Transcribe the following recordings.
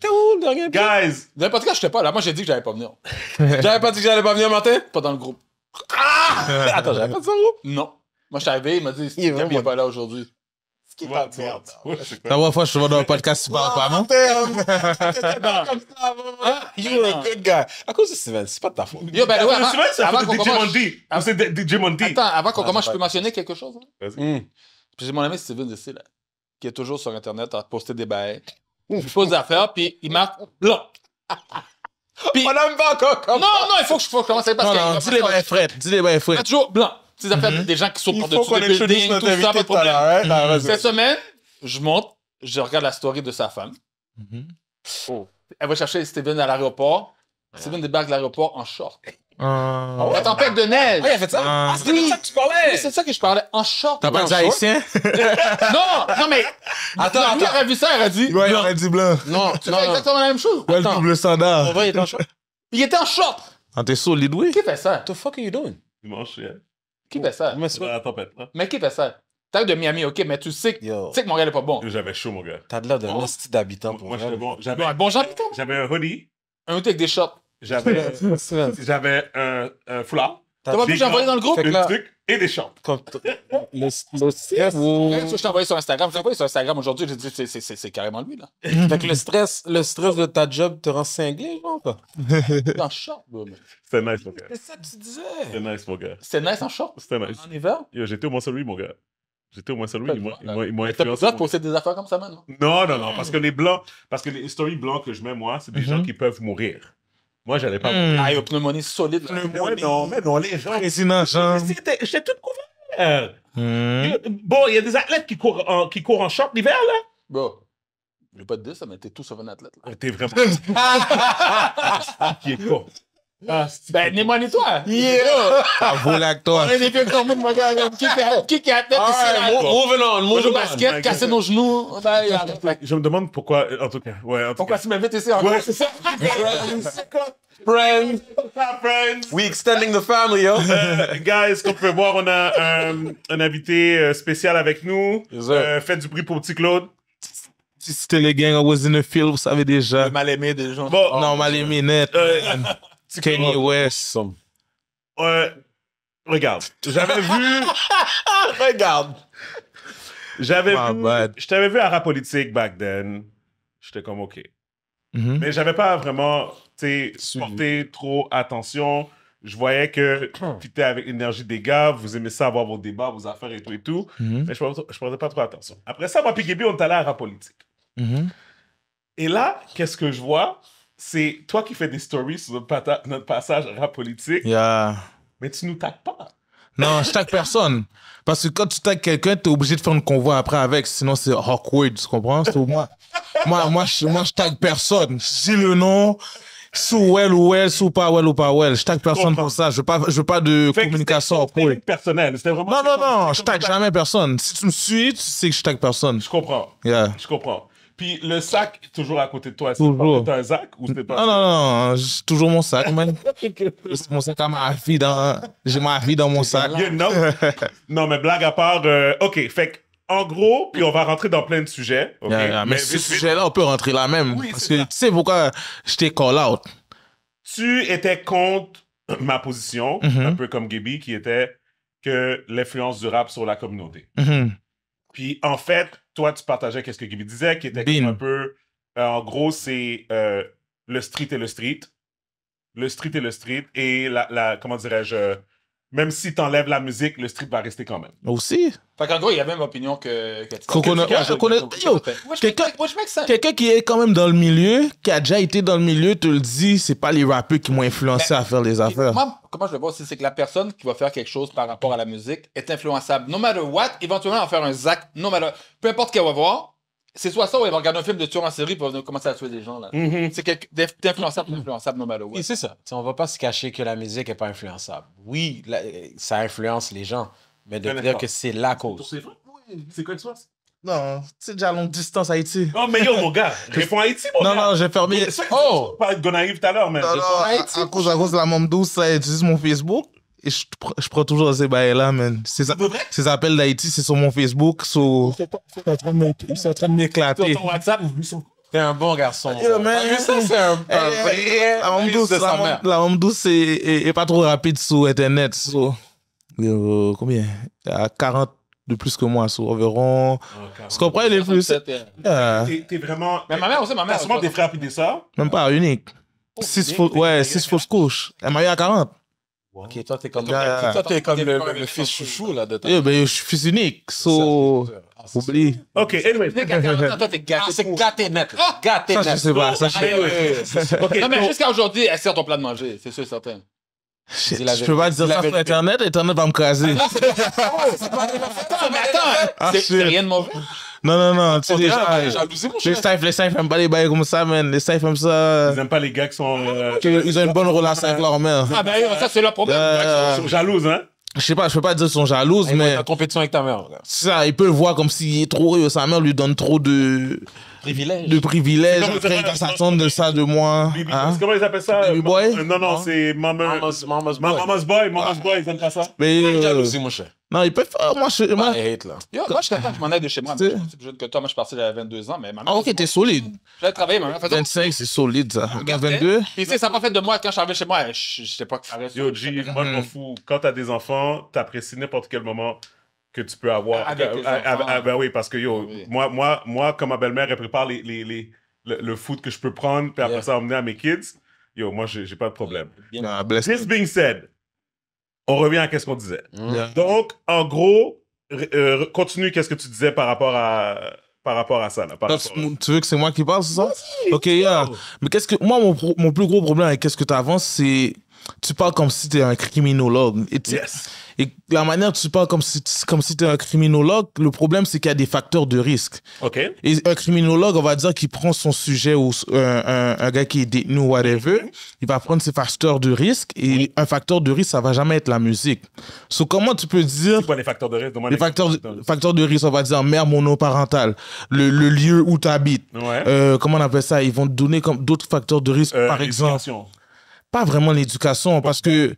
T'es où le dernier Guys! Le podcast, j'étais pas là. Moi, j'ai dit que j'allais pas venir. j'avais pas dit que j'allais pas venir, Martin? Pas dans le groupe. Ah! Attends, j'avais pas dit dans le groupe? Non. Moi, je suis arrivé, il m'a dit, il est pas là aujourd'hui. Ce qui est pas merde. La fois je suis dans un podcast, tu parles hein. pas, ah, non? Ah, You're a good guy. À cause de Steven, c'est pas ta faute. Yo, ben, avant qu'on commence... C'est DJ Attends, avant qu'on ah, commence, je peux mentionner quelque chose? J'ai mon ami Steven qui est toujours sur Internet à poster des bails je pose l'affaire, puis il marque blanc. Puis, on va encore comme Non, non, il faut que je, commence à parce que dis les vrais frettes, dis les vraies frettes. toujours blanc. Tu affaires mhm. des gens qui sont par-dessus des buildings, tout ça, pas de problème. Hein, Cette semaine, je monte, je regarde la story de sa femme. Mhm. Oh. Elle va chercher Steven à l'aéroport. Steven débarque de l'aéroport en short. Ah, la tempête de neige. Ah, il a fait ça? Ah, ah c'était de ça que tu parlais. Oui, c'est ça que je parlais. En short. T'as pas dit haïtien? non, non, mais. Attends, attends. il aurait vu ça, il aurait dit. Ouais, il aurait dit blanc. Non, tu fais exactement la même chose. Ouais, le double standard. il était en short. Il était en short. Ah, t'es solide, oui. Qui fait ça? What the fuck are you doing? Dimanche, hein. yeah. Qui fait ça? Mais la tempête, hein. Mais qui fait ça? T'es de Miami, ok, mais tu sais, tu sais que mon gars n'est pas bon. J'avais chaud, mon gars. T'as de l'air de oh. d'habitant pour moi. Moi, bon. J'avais un bon J'avais un hoodie. Un hoodie avec des shorts. J'avais, j'avais un, un tu T'as pas pu envoyé dans le groupe? le truc et des shorts. le, stress. Oh. Je t'ai envoyé sur Instagram. Je t'ai envoyé sur Instagram aujourd'hui. J'ai dit, c'est carrément lui, là. fait que le stress, le stress de ta job te rend cinglé, genre, quoi. en short, C'était nice, mon gars. C'est ça que tu disais. C'était nice, mon gars. C'était nice en short? C'était nice. En hiver? J'étais au moins sur lui, mon gars. J'étais au moins lui Il m'a m'ont influencé. T'as poster des affaires comme ça, maintenant? Non, non, non. Parce que les blancs, parce que les stories blancs que je mets, moi, c'est des mm-hmm. gens qui peuvent mourir. Moi, j'allais pas. Mmh. Ah, il y a pneumonie solide. Pneumonie. Mais non, mais non, les gens. Président Jean. J'étais tout couvert. Bon, il y a des athlètes qui courent en, qui courent en short l'hiver, là. Bon. J'ai pas de dire ça, mais t'es tout sauf un athlète. Là. T'es vraiment. qui est con. Ah, ben, ni toi. Yeah. vous, toi. On est des vieux comme moi, qui qui a tête ah, ici. Moving on, moving on. basket, casser nos genoux. Euh, Je me demande pourquoi, en tout cas, ouais, en tout Pourquoi tu m'invites ici encore? C'est ça. Friends. Friends. We extending the family, yo. Euh, guys, comme vous pouvez voir, on a euh, un invité spécial avec nous. faites du bruit pour petit Claude. Si c'était les gangs, I was in the field, vous savez déjà. mal aimé des gens. non, mal aimé net. Kenny West. Ouais. Regarde. J'avais vu. Regarde. J'avais vu. Je t'avais vu à rap politique back then. J'étais comme OK. Mm-hmm. Mais j'avais pas vraiment tu sais, porté trop attention. Je voyais que tu étais avec l'énergie des gars, vous aimez ça avoir vos débats, vos affaires et tout et tout. Mm-hmm. Mais je ne prenais pas trop attention. Après ça, moi, PKB, on est allé à rap politique. Mm-hmm. Et là, qu'est-ce que je vois? c'est toi qui fais des stories sur notre, notre passage rap politique. Yeah. Mais tu nous tagues pas. Non, je tag personne. Parce que quand tu tagues quelqu'un, t'es obligé de faire une convoi après avec, sinon c'est awkward, tu comprends? C'est moi. moi, moi, je, personne. si le nom, sous well ou well, sous pas ou pas Je tague personne pour ça. Je veux pas, je pas de communication awkward. personnel. C'était vraiment. Non, non, non, je tague jamais personne. Si tu me suis, tu sais que je tague personne. Je comprends. Yeah. Je comprends. Puis le sac, toujours à côté de toi, c'est Pas, un sac ou c'est pas... Non, non, non, toujours mon sac, man. mon sac a ma vie dans... J'ai ma dans mon sac. non, mais blague à part, euh, OK, fait en gros, puis on va rentrer dans plein de sujets. mais, ce sujet-là, on peut rentrer là même. parce que tu sais pourquoi je t'ai call out. Tu étais contre ma position, mm-hmm. un peu comme Gibby, qui était que l'influence du rap sur la communauté. Mm-hmm. Puis en fait, toi, tu partageais qu'est-ce que Gibi disait, qui était un peu. Euh, en gros, c'est euh, le street et le street. Le street et le street. Et la. la comment dirais-je euh, même si t'enlèves la musique, le strip va rester quand même. Aussi. Fait qu'en gros, il y a même opinion que. Quelqu'un qui est quand même dans le milieu, qui a déjà été dans le milieu, te le dit, c'est pas les rappeurs qui m'ont influencé à faire les affaires. comment je le vois aussi, c'est que la personne qui va faire quelque chose par rapport à la musique est influençable. No matter what, éventuellement, en faire un zac, no matter. Peu importe ce qu'elle va voir, c'est soit ça ou ils vont regarder un film de tueur en série pour commencer à tuer des gens. là. Mm-hmm. C'est quelque... influençable non influençable, no matter C'est ça. On on va pas se cacher que la musique n'est pas influençable. Oui, ça influence les gens, mais de dire que c'est la cause. C'est Oui. quoi que soit? Non, c'est déjà à longue distance Haïti. oh mais yo, mon gars, réponds Haïti, mon non, gars. Non, non, j'ai fermé. Oh! Pas de Gonaïve tout à l'heure, mais. Non, non, à, à, cause, à cause de la douce, ça utilise mon Facebook je, prends toujours ces bails-là, man. Ces, ces appels d'Haïti, c'est sur mon Facebook, sur... Ils sont en train de m'éclater. Sur ton WhatsApp, ils sont... T'es un bon garçon. Yo man. Ah, c'est un, eh, vrai eh, la homme douce, sa mère. La homme Douce est, pas trop rapide sur Internet. Sur, combien à y 40 de plus que moi sur environ. Ce ah, qu'on prend, les plus. T'es ah. vraiment. Mais ma mère aussi, ma mère. T'as souvent des frères puis des sœurs Même pas, unique. Oh, ouais, 6 fausses couches. Elle m'a eu à 40. Wow. Ok, toi, t'es comme, yeah. toi, t'es comme le, le, fils chouchou, là, de ta... Yeah, ben, je suis fils unique, so... Ah, Oublie. Ok, anyway. Toi, t'es gâté. Ah, c'est gâté net. Ah! gâté net. Ça, je sais pas. Ça, je sais pas. non, mais jusqu'à aujourd'hui, elle sert ton plat de manger, c'est sûr, certain. je peux pas dire ça sur Internet, Internet va me craser. Ah, c'est pas... Mais attends, ah, c'est rien de mauvais. Non, non, non. Tu oh, sais, les, les staffs, les aiment pas les bails comme ça, man. Les staffs aiment ça. Ils aiment pas les gars qui sont. Euh, ah, ils ont une bonne ah, relation avec leur mère. Ah, ben, ça, c'est leur problème. Euh, ils sont jalouses, hein. Je sais pas, je peux pas dire qu'ils sont jalouses, ah, mais. Ils compétition avec ta mère. Ça, ils peuvent voir comme s'il est trop. heureux, Sa mère lui donne trop de. Privilèges. De privilèges. Frère, sa tante, de ça de moi. Hein. Comment ils appellent ça? Baby boy? Euh, non, non, hein? c'est Mama's, Mama's Boy. Mama's Boy, Mama's Boy, ils aiment pas ça. Mais. Jalousie, mon cher. Non, ils peuvent faire. Moi, je. Moi, ah, Yo, moi, je, je m'en ai de chez moi. je suis plus jeune que toi. Moi, je suis parti à 22 ans. Mais ma ah, ok, t'es solide. J'allais travailler, ma 25, c'est solide, ça. Regarde, 22. Puis, tu sais, ça pas fait de moi quand je suis arrivé chez moi. Je sais pas. Yo, G, moi, je m'en fous. Quand t'as des enfants, t'apprécies n'importe quel moment que tu peux avoir. Avec ah, tes ah, enfants. ben oui, parce que yo, moi, moi, moi, comme ma belle-mère, elle prépare les, les, le, foot que je peux prendre, puis après ça, emmener à mes kids, yo, moi, j'ai pas de problème. This being said, on revient à ce qu'on disait. Mm. Donc, en gros, euh, continue qu'est-ce que tu disais par rapport à par rapport à ça. Là, tu, veux que c'est moi qui parle, c'est ça? Oui, ok, yeah. Mais qu'est-ce que moi, mon, mon, plus gros problème avec qu'est-ce que tu avances, c'est tu parles comme si tu es un criminologue. Et, yes. et la manière dont tu parles comme si, comme si tu es un criminologue, le problème, c'est qu'il y a des facteurs de risque. OK. Et un criminologue, on va dire qu'il prend son sujet ou un, un, gars qui est détenu ou whatever, il va prendre ses facteurs de risque et un facteur de risque, ça va jamais être la musique. So, comment tu peux dire. C'est les facteurs de risque? Les facteurs de, facteurs de risque, on va dire mère monoparentale, le, lieu où tu habites. Euh, comment on appelle ça? Ils vont te donner comme d'autres facteurs de risque, euh, par exemple pas vraiment l'éducation parce que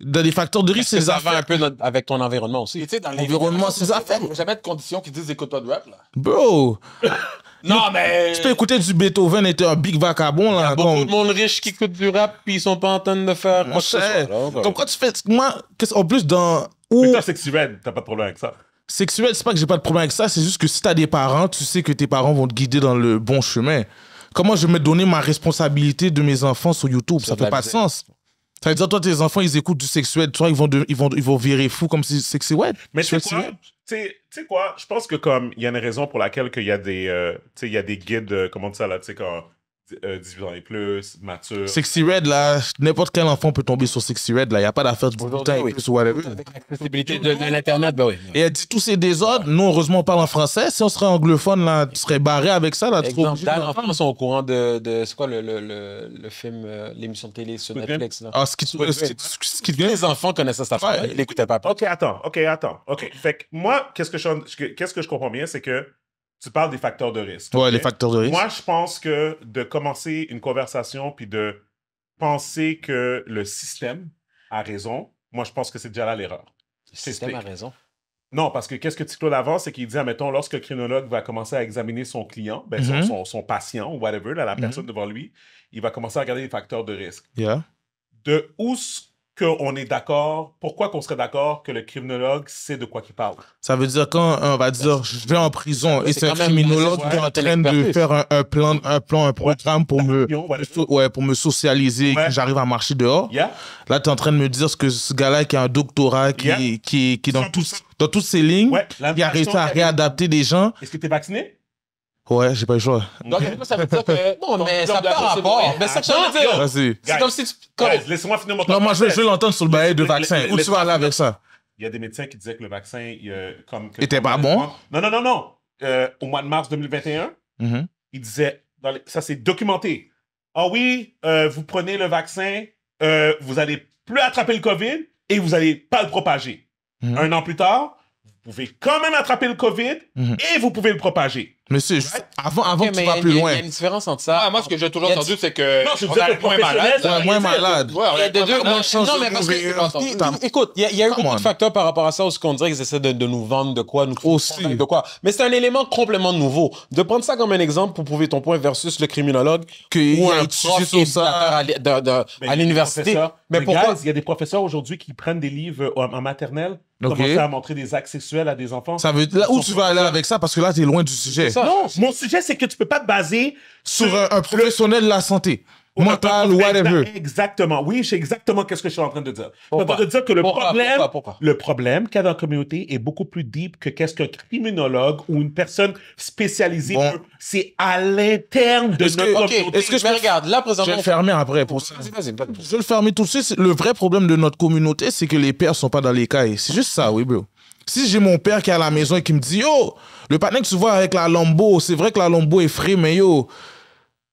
dans les facteurs de risque, c'est ça. affaires. un peu avec ton environnement aussi. Et dans l'environnement, c'est ça. affaires. Jamais de conditions qui disent écoute pas de rap, là. Bro! non, mais. Tu peux écouter du Beethoven et t'es un big vagabond. là. Il y a beaucoup de monde riche qui écoute du rap, puis ils sont pas en train de faire. Moi, je sais. Donc, quand tu fais. Moi, en plus, dans. Où... Mais toi, sexuel, t'as pas de problème avec ça. Sexuel, c'est pas que j'ai pas de problème avec ça, c'est juste que si t'as des parents, tu sais que tes parents vont te guider dans le bon chemin. Comment je vais me donner ma responsabilité de mes enfants sur YouTube Ça fait pas de sens. Ça veut dire, toi, tes enfants, ils écoutent du sexuel, toi, ils vont, ils vont, ils vont virer fou comme si sexy Mais quoi? Tu sais quoi? Je pense que comme, il y a une raison pour laquelle qu'il y a des, euh, il y a des guides, euh, comment dire ça là, tu sais, quand 18 euh, ans et plus, mature. Sexy Red, là, n'importe quel enfant peut tomber sur Sexy Red, là. Il n'y a pas d'affaire de tout ans et plus ou whatever. Avec l'accessibilité de, l'Internet, ben oui. Et elle dit tous ces désordres. Nous, heureusement, on parle en français. Si on serait anglophone, là, tu serais barré avec ça, là. Exemple, enfants sont au courant de, de c'est quoi le, le, le, le film, euh, l'émission de télé sur Netflix, là. Ah, ce qui te vient. Les enfants connaissaient cette affaire. Ils l'écoutaient pas. OK, attends, OK, attends. OK. Fait que moi, qu'est-ce que je, qu'est-ce que je comprends bien, c'est que tu parles des facteurs de risque. Ouais, les facteurs de risque. Moi, je pense que de commencer une conversation puis de penser que le système a raison, moi, je pense que c'est déjà là l'erreur. Le système a raison. Non, parce que qu'est-ce que clôt l'avance, c'est qu'il dit, admettons, lorsque le criminologue va commencer à examiner son client, ben, son, mm-hmm. patient ou whatever, la mm-hmm. personne devant lui, il va commencer à regarder les facteurs de risque. De où qu'on est d'accord, pourquoi qu'on serait d'accord que le criminologue sait de quoi il parle? Ça veut dire quand on va dire je vais en prison et c'est un criminologue qui est en train de faire un, plan, un plan, un programme pour me, ouais. pour me socialiser et que j'arrive à marcher dehors. Là, tu es en train de me dire ce que ce gars-là qui a un doctorat, qui, qui, qui, est dans, tout, dans toutes ces lignes, qui a réussi à réadapter des gens. Est-ce que tu es vacciné? Ouais, j'ai pas eu le choix. Non, mais ça n'a pas rapport. Mais ça ah, C'est comme si tu. laisse moi finir mon Non, moi, je veux l'entendre sur le bail de vaccin. Où tu vas aller avec ça? Il y a des médecins qui disaient que le vaccin. comme, était pas bon? Non, non, non, non. Euh, au mois de mars 2021, ils disaient. ça, c'est documenté. Ah oui, euh, vous prenez le vaccin, euh, vous allez plus attraper le COVID et vous allez pas le propager. Mm-hmm. Un an plus tard, vous pouvez quand même attraper le COVID mm-hmm. et vous pouvez le propager. Monsieur, avant, avant que tu vas plus loin. Il y a une différence entre ça. Ah, moi, ce que j'ai toujours entendu, c'est que. Non, je vous moins malade. moins malade. Ouais, de deux, Non, mais parce que. Écoute, il y a eu beaucoup de facteurs par rapport à ça où ce qu'on dirait qu'ils essaient de nous vendre de quoi, nous aussi. De quoi. Mais c'est un élément complètement nouveau. De prendre ça comme un exemple pour prouver ton point versus le criminologue ou un prof ça à l'université. Mais pourquoi? Il y a des professeurs aujourd'hui qui prennent des livres euh, en maternelle, commencent à montrer des actes sexuels à des enfants. Ça veut où tu vas aller avec ça? Parce que là, t'es loin du sujet. Non, mon sujet, c'est que tu peux pas te baser sur, un, professionnel de la santé. Mental, whatever. Exactement. Oui, je exactement qu'est-ce que je suis en train de dire. Je suis en train dire que le problème, le problème qu'il y a dans la communauté est beaucoup plus deep que qu'est-ce qu'un criminologue ou une personne spécialisée C'est à l'interne de notre communauté. ce que je Mais regarde là présentement Je vais le fermer après pour ça. Je vais le fermer tout de suite. Le vrai problème de notre communauté, c'est que les pères sont pas dans les cailles. C'est juste ça, oui, bro. Si j'ai mon père qui est à la maison et qui me dit, Oh, le patin que tu vois avec la Lambo, c'est vrai que la Lambo est frais, mais yo,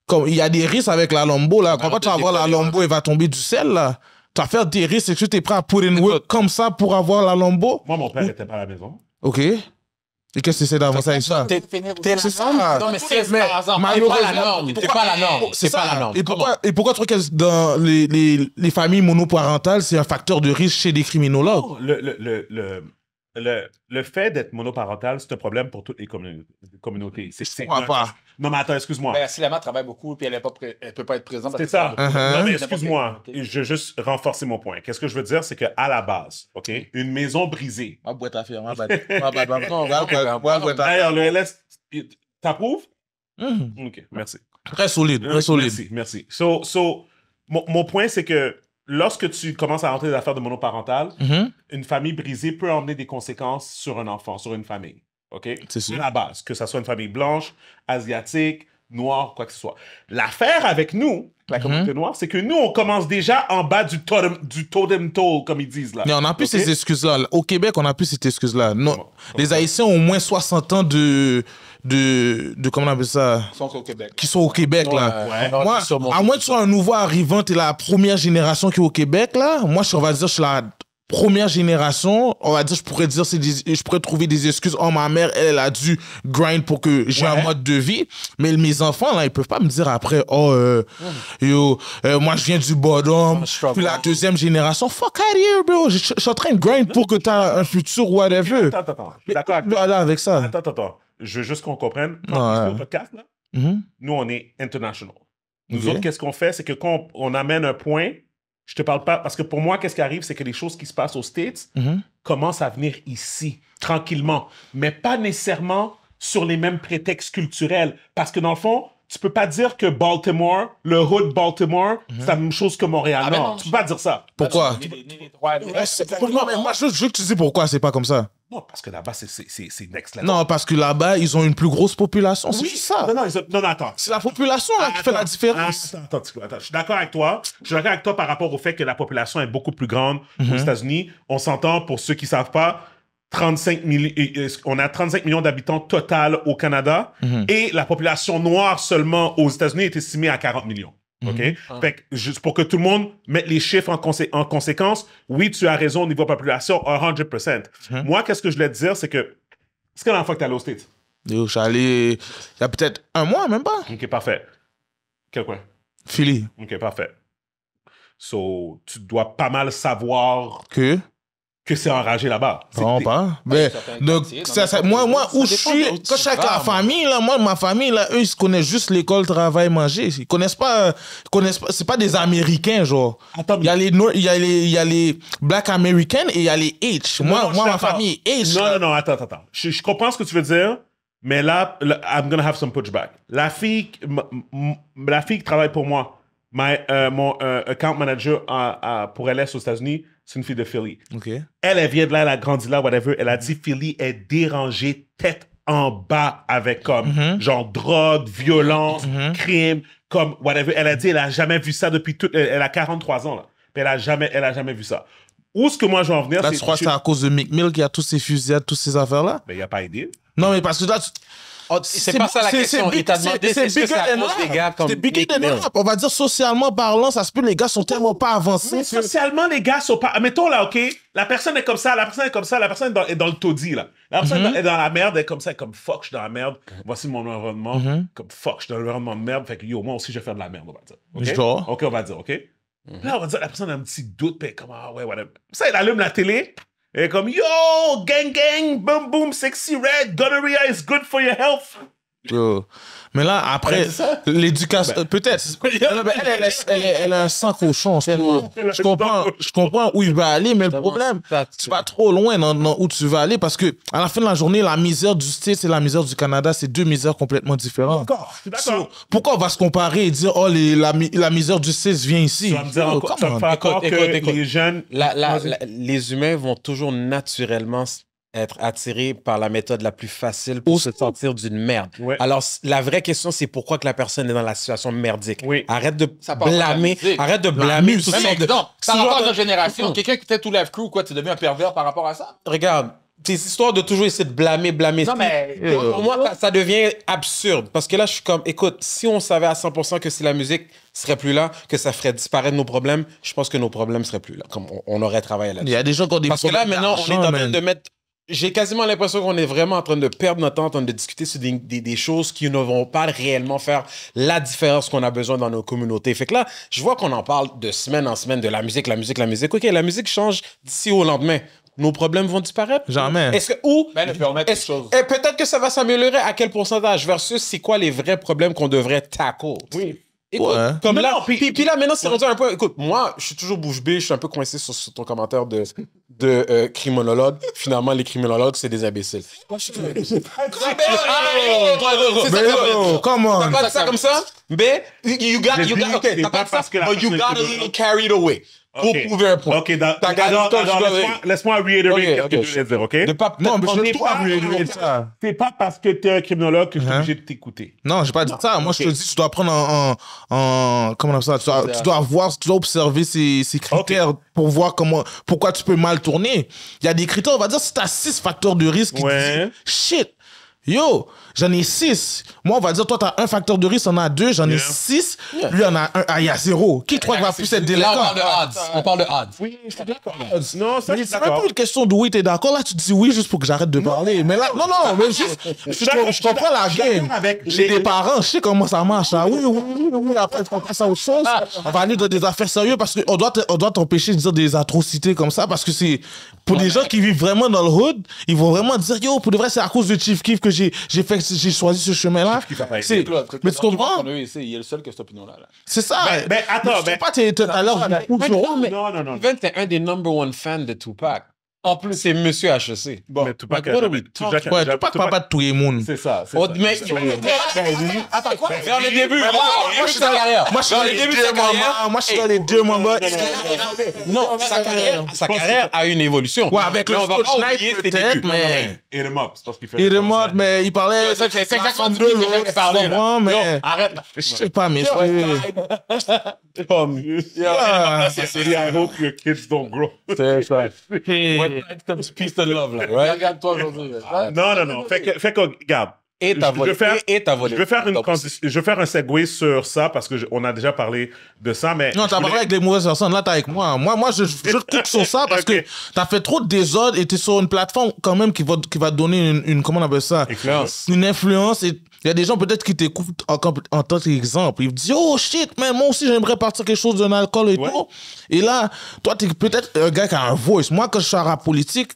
comme il y a des risques avec la Lambo, là. Quand ah, tu vas avoir la Lambo, elle va tomber du sel, là. Tu vas faire des risques et tu es prêt à put in work comme ça pour avoir la Lambo. Moi, mon père n'était pas à la maison. OK. Et qu'est-ce que c'est d'avancer avec ça T'es ça ça. Non, mais c'est par pas la norme. C'est pas la norme. C'est pas la norme. Et pourquoi, et pourquoi tu crois que dans les, les, les familles monoparentales, c'est un facteur de risque chez des criminologues le, le, le, le, fait d'être monoparental, c'est un problème pour toutes les communautés. communautés. C'est pas. Non, mais attends, excuse-moi. Ben, si la mère travaille beaucoup et elle ne peut pas être présente. C'est ça. Uh-huh. Non, mais excuse-moi. Je veux juste renforcer mon point. Qu'est-ce que je veux dire, c'est qu'à la base, OK, une maison brisée. Ma boîte à D'ailleurs, le LS, t'approuves? Mm-hmm. OK, merci. Très solide, très euh, solide. Merci, merci. So, so, mon point, c'est que lorsque tu commences à rentrer dans affaires de monoparental, mhm. une famille brisée peut emmener des conséquences sur un enfant, sur une famille. OK? C'est la base, que ce soit une famille blanche, asiatique, noire, quoi que ce soit. L'affaire avec nous, la mhm. communauté noire, c'est que nous, on commence déjà en bas du totem, du totem toll, comme ils disent là. Mais on n'a plus ces excuses-là. Au Québec, on n'a plus cette excuse-là. Non, Les Haïtiens ont au moins 60 ans de de, de comment on appelle ça Qui sont au Québec. Qui sont au Québec, là. Moi, à moins que tu sois un nouveau arrivant, et la première génération qui est au Québec, là. Moi, je, on va dire, je suis la première génération. On va dire, je pourrais dire, je pourrais trouver des excuses. Oh, ma mère, elle, a dû grind pour que j'ai un mode de vie. Mais mes enfants, là, ils peuvent pas me dire après, oh, euh, hmm. yo, euh, moi, je viens du bottom. Puis la deuxième génération, fuck out here, bro. Je, suis en train de grind pour que tu t'as un futur, whatever. Attends, attends, attends. D'accord. avec ça. attends, attends je veux juste qu'on comprenne, podcast, là, mhm. nous, on est international. Nous autres, qu'est-ce qu'on fait? C'est que quand on, amène un point, je te parle pas, parce que pour moi, qu'est-ce qui arrive, c'est que les choses qui se passent aux States mhm. commencent à venir ici, tranquillement, mais pas nécessairement sur les mêmes prétextes culturels. Parce que dans le fond, tu peux pas dire que Baltimore, le hood Baltimore, mhm. c'est la même chose que Montréal. Ah, non, tu peux pas dire ça. Pourquoi? mais Moi, je veux que tu dis pourquoi c'est pas comme ça parce que là-bas, c'est next level. Non, parce que là-bas, ils ont une plus grosse population. Oui, c'est ça. Non, non, attends. C'est la population qui fait la différence. Ah, attends. Je suis d'accord avec toi. Je suis d'accord avec toi par rapport au fait que la population est beaucoup plus grande aux mhm. États-Unis. On s'entend, pour ceux qui ne savent pas, 35 on a 35 millions d'habitants total au Canada mhm. et la population noire seulement aux États-Unis est estimée à 40 millions. OK? Mhm. Ah. Fait que, juste pour que tout le monde mette les chiffres en, en conséquence, oui, tu as raison au niveau population, 100%. Hein? Moi, qu'est-ce que je voulais te dire, c'est que. C'est quand la fois que es allé au States? je suis allé il y a peut-être un mois, même pas. OK, parfait. Quel coin? Philly. OK, parfait. So, tu dois pas mal savoir. Que? que c'est enragé là-bas. Bah, non, pas. Mais, donc, ça, moi, moi, où je suis, quand chaque la famille, là, moi, ma famille, là, eux, ils connaissent juste l'école, travail, manger. Ils connaissent pas, ils euh, connaissent pas, c'est pas des Américains, genre. il y a les, il y a les, il y a les Black American et il y a les H. moi, moi, ma famille est H. Non, non, non, attends, attends. Je, je, comprends ce que tu veux dire, mais là, I'm gonna have some pushback. La fille, la fille qui travaille pour moi, my, euh, mon euh, account manager à, pour LS aux États-Unis, c'est une fille de Philly. OK. Elle, elle vient de là, elle a grandi là, whatever. Elle a dit mhm. Philly est dérangée tête en bas avec comme mhm. genre drogue, violence, mhm. crime, comme whatever. Elle a dit elle a jamais vu ça depuis toute. Elle, a 43 ans là. elle a jamais, elle a jamais vu ça. Où est-ce que moi je vais en venir? Là, tu crois que c'est à cause de Mick Mill qu'il a tous ces fusillades, toutes ces affaires là? Mais ben, il n'y a pas idée. Non, mais parce que là, tu... Oh, c'est pas ça la question. Il t'a demandé c'est ce que ça cause des gars comme On va dire socialement parlant, ça se peut les gars sont tellement pas avancés. socialement les gars sont pas. Mettons là, ok, la personne est comme ça, la personne est comme ça, la personne est dans, le taudis là. La personne mhm. est dans la merde, elle est comme ça, elle est comme fuck, je suis dans la merde. Voici mon environnement, mhm. comme fuck, je suis dans l'environnement de merde. Fait que yo, moi aussi je vais faire de la merde, on va dire. Okay? Ok, on va dire, ok. Mhm. Là on va dire la personne a un petit doute, puis comme ah ouais, whatever. Ça, elle allume la télé. Here come, yo, gang, gang, boom, boom, sexy red, gonorrhea is good for your health. Bro, Mais là, après, l'éducation. Ben. Peut-être. elle, elle, a un sang cochon. Je comprends, je comprends où il va aller, mais le problème, tu vas trop loin dans, où tu vas aller parce que, à la fin de la journée, la misère du States et la misère du Canada, c'est deux misères complètement différentes. D'accord. pourquoi on va se comparer et dire, oh, les, la, la, misère du 6 vient ici? Tu me dire oh, encore, que les jeunes. les humains vont toujours naturellement être attiré par la méthode la plus facile pour se sentir d'une merde. Alors, la vraie question, c'est pourquoi que la personne est dans la situation merdique. Arrête de blâmer, arrête de blâmer ça. De... Par rapport à notre génération, quelqu'un qui était tout live crew, quoi, tu deviens un pervers par rapport à ça? Regarde, c'est histoires de toujours essayer de blâmer, blâmer. Non, mais. pour moi, ça, devient absurde. Parce que là, je suis comme, écoute, si on savait à 100% que si la musique serait plus là, que ça ferait disparaître nos problèmes, je pense que nos problèmes seraient plus là. Comme on, aurait travaillé là-dessus. Il y a des gens qui ont des problèmes. Parce que là, maintenant, on est en train de mettre j'ai quasiment l'impression qu'on est vraiment en train de perdre notre temps en train de discuter sur des, choses qui ne vont pas réellement faire la différence qu'on a besoin dans nos communautés. Fait que là, je vois qu'on en parle de semaine en semaine de la musique, la musique, la musique. OK, la musique change d'ici au lendemain. Nos problèmes vont disparaître? Jamais. Est-ce que, ou. Ben, et peut-être que ça va s'améliorer à quel pourcentage versus c'est quoi les vrais problèmes qu'on devrait tackle? Oui comme là, puis, là, maintenant, c'est un peu. Écoute, moi, je suis toujours bouche bée, je suis un peu coincé sur, ton commentaire de, euh, criminologue. Finalement, les criminologues, c'est des imbéciles. je suis comme ça? Mais, you got, you got a little carried away pour prouver un point. OK, Attends, laisse-moi laisse moi okay, ce que voulais dire, OK? pas, non, mais je pas réitérer ça. C'est pas parce que tu es un criminologue que je suis hein? obligé de t'écouter. Non, je j'ai pas dit ça. Moi, je te dis, tu dois prendre en... en, comment on appelle ça? Tu dois, tu observer ces, critères pour voir comment, pourquoi tu peux mal tourner. Il y a des critères, on va dire, si as six facteurs de risque, ouais. Disent, shit, yo, j'en ai six. Moi, on va dire, toi, t'as un facteur de risque, on a deux, j'en ai six. Lui, en a un, ah, il y a zéro. Qui toi, va plus être délinquant? on parle de odds. On parle de odds. Oui, je suis d'accord. Non, ça, c'est même pas une question de oui, t'es d'accord. Là, tu dis oui juste pour que j'arrête de parler. Mais là, non, non, mais juste, je comprends la game. J'ai des parents, je sais comment ça marche. Oui, oui, oui, oui, après, on passe à autre chose. On va aller dans des affaires sérieuses parce qu'on doit t'empêcher de dire des atrocités comme ça parce que c'est, pour des gens qui vivent vraiment dans le hood, ils vont vraiment dire, yo, pour de vrai, c'est à cause de Chief Keef que j'ai fait j'ai choisi ce chemin-là. C'est Mais tu comprends? Il est le seul qui a cette opinion-là. C'est ça. Mais ben, ben, attends, mais. Ben, pas t'es Non, non, non. un des number one fans de Tupac. En plus, c'est monsieur HEC. Bon, mais pas de tout le monde. C'est ça, c'est ça. attends, quoi? Vers le début, moi, je suis dans les deux, Moi, je suis dans les deux, Non, sa carrière, a une évolution. Ouais, avec le peut-être, mais... mais il parlait... C'est mais... arrête. Je sais pas, mais... I hope your kids don't grow. C'est Right love, like, right? Gab, toi aujourd'hui. Non, non, no, no. que, Et ta volé. et, Je vais faire, une je vais faire un segway sur ça parce que on a déjà parlé de ça, mais. Non, t'as parlé avec les mauvaises personnes. Là, t'es avec moi. Moi, moi, je, je te coupe sur ça parce que que t'as fait trop de désordre et es sur une plateforme quand même qui va, qui va donner une, comment on appelle ça? Influence. Une influence. Et il y a des gens peut-être qui t'écoutent en, en, tant qu'exemple. Ils disent, oh shit, mais moi aussi, j'aimerais partir quelque chose d'un alcool et tout. Et là, toi, es peut-être un gars qui a un voice. Moi, quand je suis à la politique,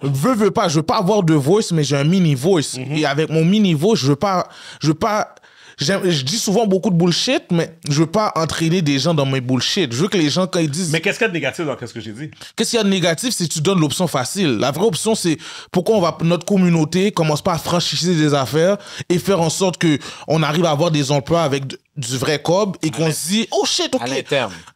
veux, veux pas, je veux pas avoir de voice, mais j'ai un mini voice. Mhm. Et avec mon mini voice, je veux pas, je veux pas, je dis souvent beaucoup de bullshit, mais je veux pas entraîner des gens dans mes bullshit. Je veux que les gens, quand ils disent. Mais qu'est-ce qu'il y a de négatif dans ce que j'ai dit? Qu'est-ce qu'il y a de négatif si tu donnes l'option facile? La vraie option, c'est pourquoi on va, notre communauté commence pas à franchir des affaires et faire en sorte que on arrive à avoir des emplois avec du vrai cob et qu'on se dit oh shit ok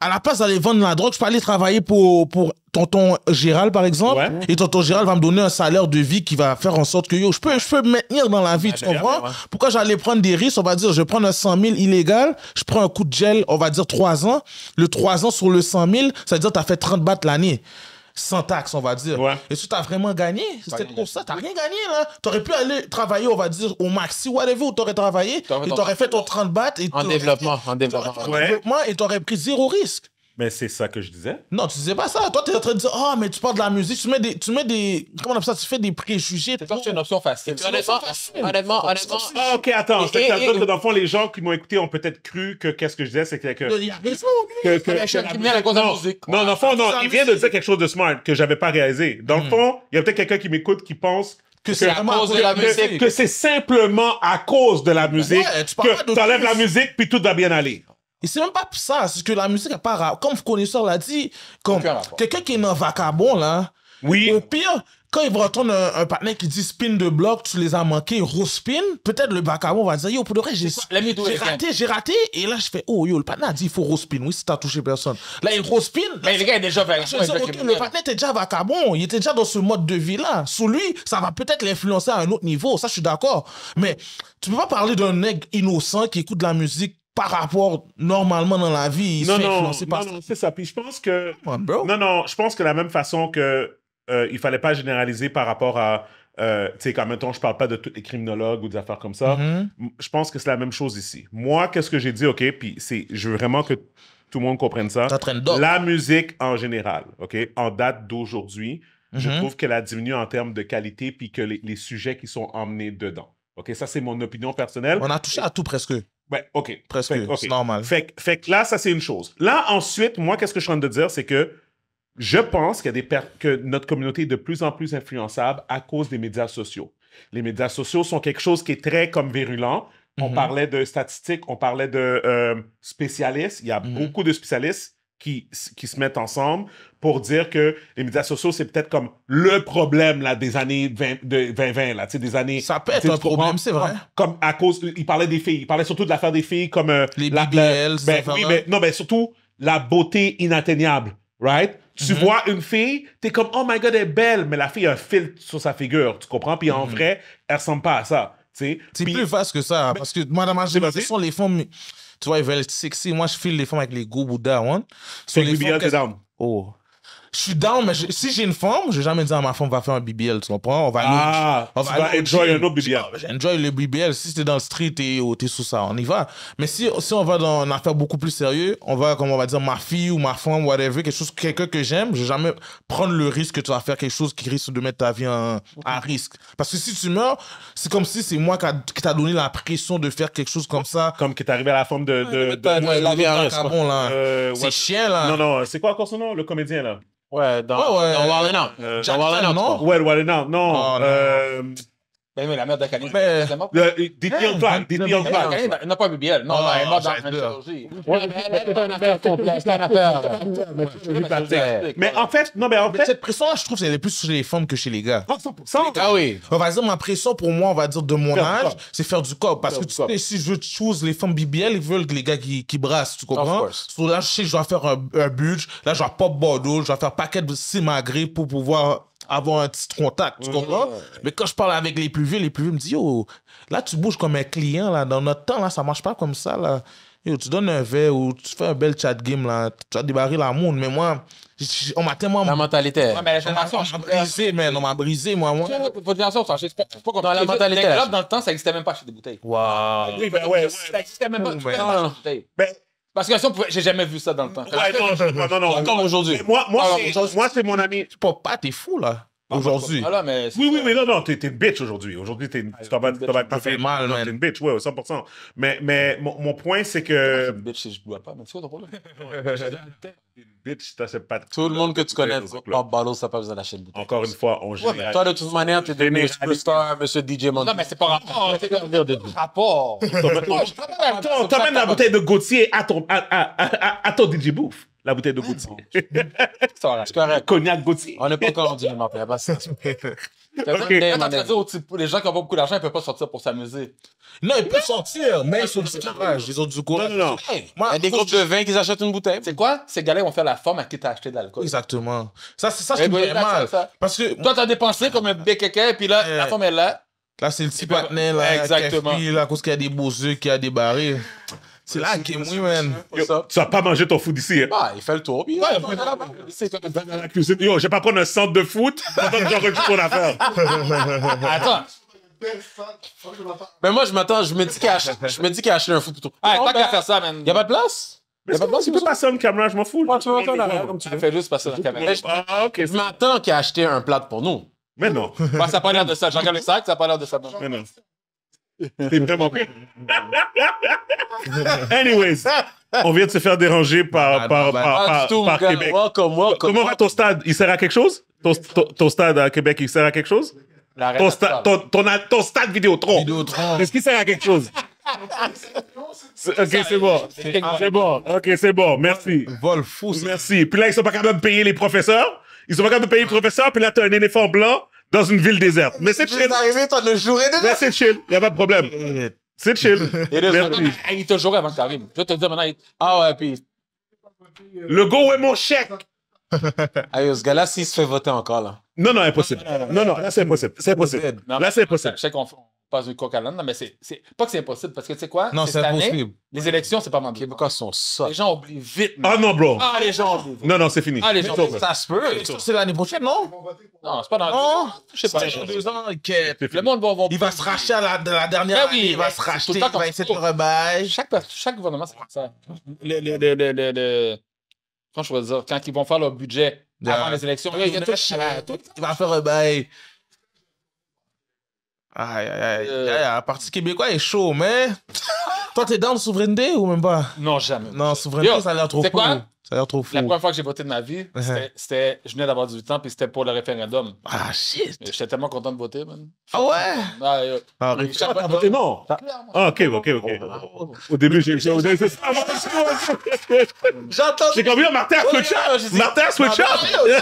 à, la place d'aller vendre la drogue je peux aller travailler pour pour tonton Gérald par exemple et tonton Gérald va me donner un salaire de vie qui va faire en sorte que yo je peux je peux me maintenir dans la vie tu ah, comprends pourquoi j'allais prendre des risques on va dire je prends un 100 000 illégal je prends un coup de gel on va dire 3 ans le 3 ans sur le 100 000 ça veut dire t'as fait 30 battes l'année sans taxes on va dire. Et Et tu as vraiment gagné. C'était pour ça. Tu rien gagné, là. Tu aurais pu aller travailler, on va dire, au maxi, whatever, où tu aurais travaillé. et tu aurais fait ton 30 bahts. en développement. En développement. développement et tu aurais pris zéro risque. Mais c'est ça que je disais. Non, tu disais pas ça. Toi, tu es en train de dire, ah, mais tu parles de la musique, tu mets des, tu mets des, comment on appelle ça, tu fais des préjugés. C'est une option facile. Honnêtement, honnêtement, honnêtement. Ah, ok, attends, je te que dans le fond, les gens qui m'ont écouté ont peut-être cru que qu'est-ce que je disais, c'est que. il y a que, Non, dans fond, non, il vient de dire quelque chose de smart que j'avais pas réalisé. Dans le hmm. fond, il y a peut-être quelqu'un qui m'écoute qui pense que c'est à cause de la musique. Que c'est simplement à cause de la musique que tu enlèves la musique puis tout va bien aller. Et c'est même pas ça, c'est que la musique n'est pas Comme connaisseur l'a dit, comme quelqu'un qui est dans vacabon, là. Au pire, quand il va entendre un, partenaire qui dit spin de bloc, tu les as manqués, spin peut-être le vacabon va dire, yo, pour de vrai, j'ai raté, j'ai raté. Et là, je fais, oh, yo, le partenaire a dit, il faut spin Oui, si t'as touché personne. Là, il spin Mais le gars est déjà vacabon. le partenaire était déjà vacabon. Il était déjà dans ce mode de vie-là. Sous lui, ça va peut-être l'influencer à un autre niveau. Ça, je suis d'accord. Mais tu peux pas parler d'un nègre innocent qui écoute de la musique par rapport normalement dans la vie. Il non, fait non, non, c'est ça. Puis je pense que. non, non, je pense que la même façon que euh, il fallait pas généraliser par rapport à. Euh, tu sais, quand je parle pas de tous les criminologues ou des affaires comme ça. Mm-hmm. Je pense que c'est la même chose ici. Moi, qu'est-ce que j'ai dit, OK, puis c'est, je veux vraiment que tout le monde comprenne ça. La musique en général, OK, en date d'aujourd'hui, je mm-hmm. trouve qu'elle a diminué en termes de qualité puis que les sujets qui sont emmenés dedans. OK, ça, c'est mon opinion personnelle. On a touché à tout presque. Ouais, ben, OK. Presque, c'est normal. Fait, que là, ça, c'est une chose. Là, ensuite, moi, qu'est-ce que je suis en train de dire, c'est que je pense qu'il a des que notre communauté est de plus en plus influençable à cause des médias sociaux. Les médias sociaux sont quelque chose qui est très comme virulent. On mhm. parlait de statistiques, on parlait de euh, spécialistes. Il y a mhm. beaucoup de spécialistes qui, qui se mettent ensemble pour dire que les médias sociaux, c'est peut-être comme le problème là, des années 20, 2020, là, des années... Ça peut être un problème, c'est vrai. Comme à cause... Il parlait des filles. Il parlait surtout de l'affaire des filles comme... Euh, les la, BBL, ben, oui, mais, Non, mais surtout la beauté inatteignable, right? Tu mhm. vois une fille, t'es comme, oh my god, elle est belle, mais la fille a un filtre sur sa figure, tu comprends? Puis en mhm. vrai, elle ressemble pas à ça. C'est plus vaste que ça, parce que moi, dans ma sont les mais Twa evvel sik, si mwans fil le fam ek le gobu da wan. Se li bi anke dam. Ou. je suis down, mais si j'ai une femme, je vais jamais dire à ma femme, va faire un BBL, tu comprends? On va ah, on va enjoy un autre BBL. J'enjoy le BBL. Si t'es dans le street, et oh, sous ça, on y va. Mais si, on va dans une affaire beaucoup plus sérieuse, on va, comme on va dire, ma fille ou ma femme, whatever, quelque chose, quelqu'un que j'aime, je vais jamais prendre le risque que tu vas faire quelque chose qui risque de mettre ta vie en, à risque. Parce que si tu meurs, c'est comme si c'est moi qui t'a donné la pression de faire quelque chose comme ça. Comme qui est arrivé à la forme de, de, la vie à risque. Euh, c'est chien, là. Non, non, c'est quoi encore son nom? Le comédien, là. Ouais, dans, ouais. dans euh, Out. Non? Ouais, oh, Wall non. non. Euh, ben, mais la mère de Kanye. ben, c'est mort. Détient plan, détient plan. Elle n'a pas BBL. Non, non, ah, elle est morte dans la chirurgie. C'est un affaire complexe, Mais en fait, non, mais en fait. Cette pression, je trouve, c'est plus chez les femmes que chez les gars. Ah, 100%. Ah oui. On va dire, ma pression pour moi, on va dire de mon âge, c'est faire du corps. Parce que tu sais, si je choose les femmes BBL, ils veulent les gars qui, qui brassent, tu comprends? Là, je sais que je dois faire un, budget. Là, je dois pop Bordeaux, je dois faire paquet de simagrées pour pouvoir avoir un petit contact, tu comprends? Mais quand je parle avec les plus vieux, les plus vieux me disent, yo, là, tu bouges comme un client, là, dans notre temps, là, ça marche pas comme ça, là. Yo, tu donnes un verre ou tu fais un bel chat game, là, tu vas débarrer la monde, mais moi, on m'a tellement. La mentalité. mais On m'a brisé, man. On m'a brisé, moi. moi. Votre génération, ça c'est pas, pas Dans la mentalité. dans le temps, ça n'existait même pas chez des bouteilles. Waouh. Oui, ben ouais. Ça n'existait même pas. tu Non, non. Ben, parce que ça, j'ai jamais vu ça dans le temps. non, non, non, Encore aujourd'hui. Moi, moi, c'est mon ami. pas, t'es fou, là. Bah, aujourd'hui. Ah oui, oui, mais non, non, t'es, une bitch aujourd'hui. Aujourd'hui, t'es, ah, tu bitch. T'as fait mal, non T'es une bitch, ouais, 100%. Mais, mais mon, mon point, c'est que. Ah, une bitch, si je bois pas, mais c'est quoi ton problème? une bitch, t'as pas de Tout le monde que tu connais, Bob Ballo, ça pas besoin d'acheter une Encore une fois, on généralise. Toi, de toute manière, t'es devenu superstar, monsieur DJ Mon. Non, mais c'est pas rapport. Hein, c'est rapport. T'emmènes la bouteille de Gauthier à ton DJ Bouffe la bouteille de Gauthier. C'est correct. Cognac Gauthier. On n'est pas encore rendu pas Les gens qui n'ont pas beaucoup d'argent, ils ne peuvent pas sortir pour s'amuser. Non, ils peuvent sortir, mais ils sont du courage. Ils ont du courage. Non, Il des groupes de vin qui achètent une bouteille. C'est quoi? Ces gars-là vont faire la forme à qui t'as acheté de l'alcool. Exactement. Ça, c'est ça eh qui me ben, fait mal. Parce que. Toi, t'as dépensé comme un et puis là, la forme est là. Là, c'est le petit partenaire, là. Exactement. Là, parce qu'il y a des beaux yeux, y a des barils. C'est là qui est man. tu n'as pas manger ton foot ici. Hein. Bah, il fait le tour. Oui, ouais, il là la cuisine. Yo, je vais pas prendre un centre de foot pendant que j'enregistre mon affaire. Attends. Mais ben, moi, je m'attends, je me dis qu'il a, je me dis a acheté un foot plutôt. Ah, pas qu'à ben, faire ça, man. Y a pas de place? Mais pas tu peux passer une caméra, je m'en fous. tu peux passer comme tu Fais juste passer la caméra. Ah, ok. Je m'attends qu'il a acheté un plat pour nous. Mais non. ça a pas l'air de ça. J'en regarde le sac, ça a pas l'air de ça. Mais non. T'es vraiment prêt? Anyways, on vient de se faire déranger par, par, par, Québec. Comment va ton stade? Il sert à quelque chose? Ton, stade à Québec, il sert à quelque chose? Ton, stade Vidéotron. Vidéotron. Est-ce qu'il sert à quelque chose? Ok, c'est bon. C'est bon. Ok, c'est bon. Merci. Vol fou. Merci. Puis là, ils sont pas capables de payer les professeurs. Ils sont pas capables de payer les professeurs. Puis là, t'as un éléphant blanc dans une ville déserte. Mais c'est chill. arrivé, toi, le jour et Mais c'est chill. Y a pas de problème. C'est chill. Merci. Ah, il te jouerait avant que arrives. Je te dis maintenant, ah ouais, puis, Le go est mon chèque. ah ce gars-là, s'il se fait voter encore, là. Non, non, impossible. Non, non, là, c'est impossible. C'est impossible. Là, c'est impossible. Chèque en fond pas une coq à mais c'est pas que c'est impossible, parce que tu sais quoi? Non, c'est impossible. les élections, c'est pas mandat. Les Québécois sont ça. Les gens oublient vite. Ah non, bro. Ah, les gens oublient Non, non, c'est fini. Ah, les gens oublient Ça se peut. C'est l'année prochaine, non? Non, c'est pas dans. Non, je sais pas. deux ans. Le monde va. Il va se racheter à la, la dernière. Ben oui, il va se racheter. Il va essayer de le Chaque, chaque gouvernement, c'est comme ça. Le, le, le, le, Quand je veux dire, quand ils vont faire leur budget avant les élections, il y a tout. va faire bail Aïe, aïe, euh. aïe, la partie québécoise est chaud, mais. Toi, t'es dans le souveraineté ou même pas Non, jamais. Non, souveraineté, ça a l'air trop fou. Quoi? Ça a l'air trop fou. La première fois que j'ai voté de ma vie, c'était, je venais d'avoir 18 ans, puis c'était pour le référendum. Ah, shit. J'étais tellement content de voter, man. Ah ouais Ah, oui, t'as voté non ah, ah, ok, ok, ok. Oh, oh, oh, au début, j'ai. J'entends. J'ai comme Martin switch up. Martin switch up.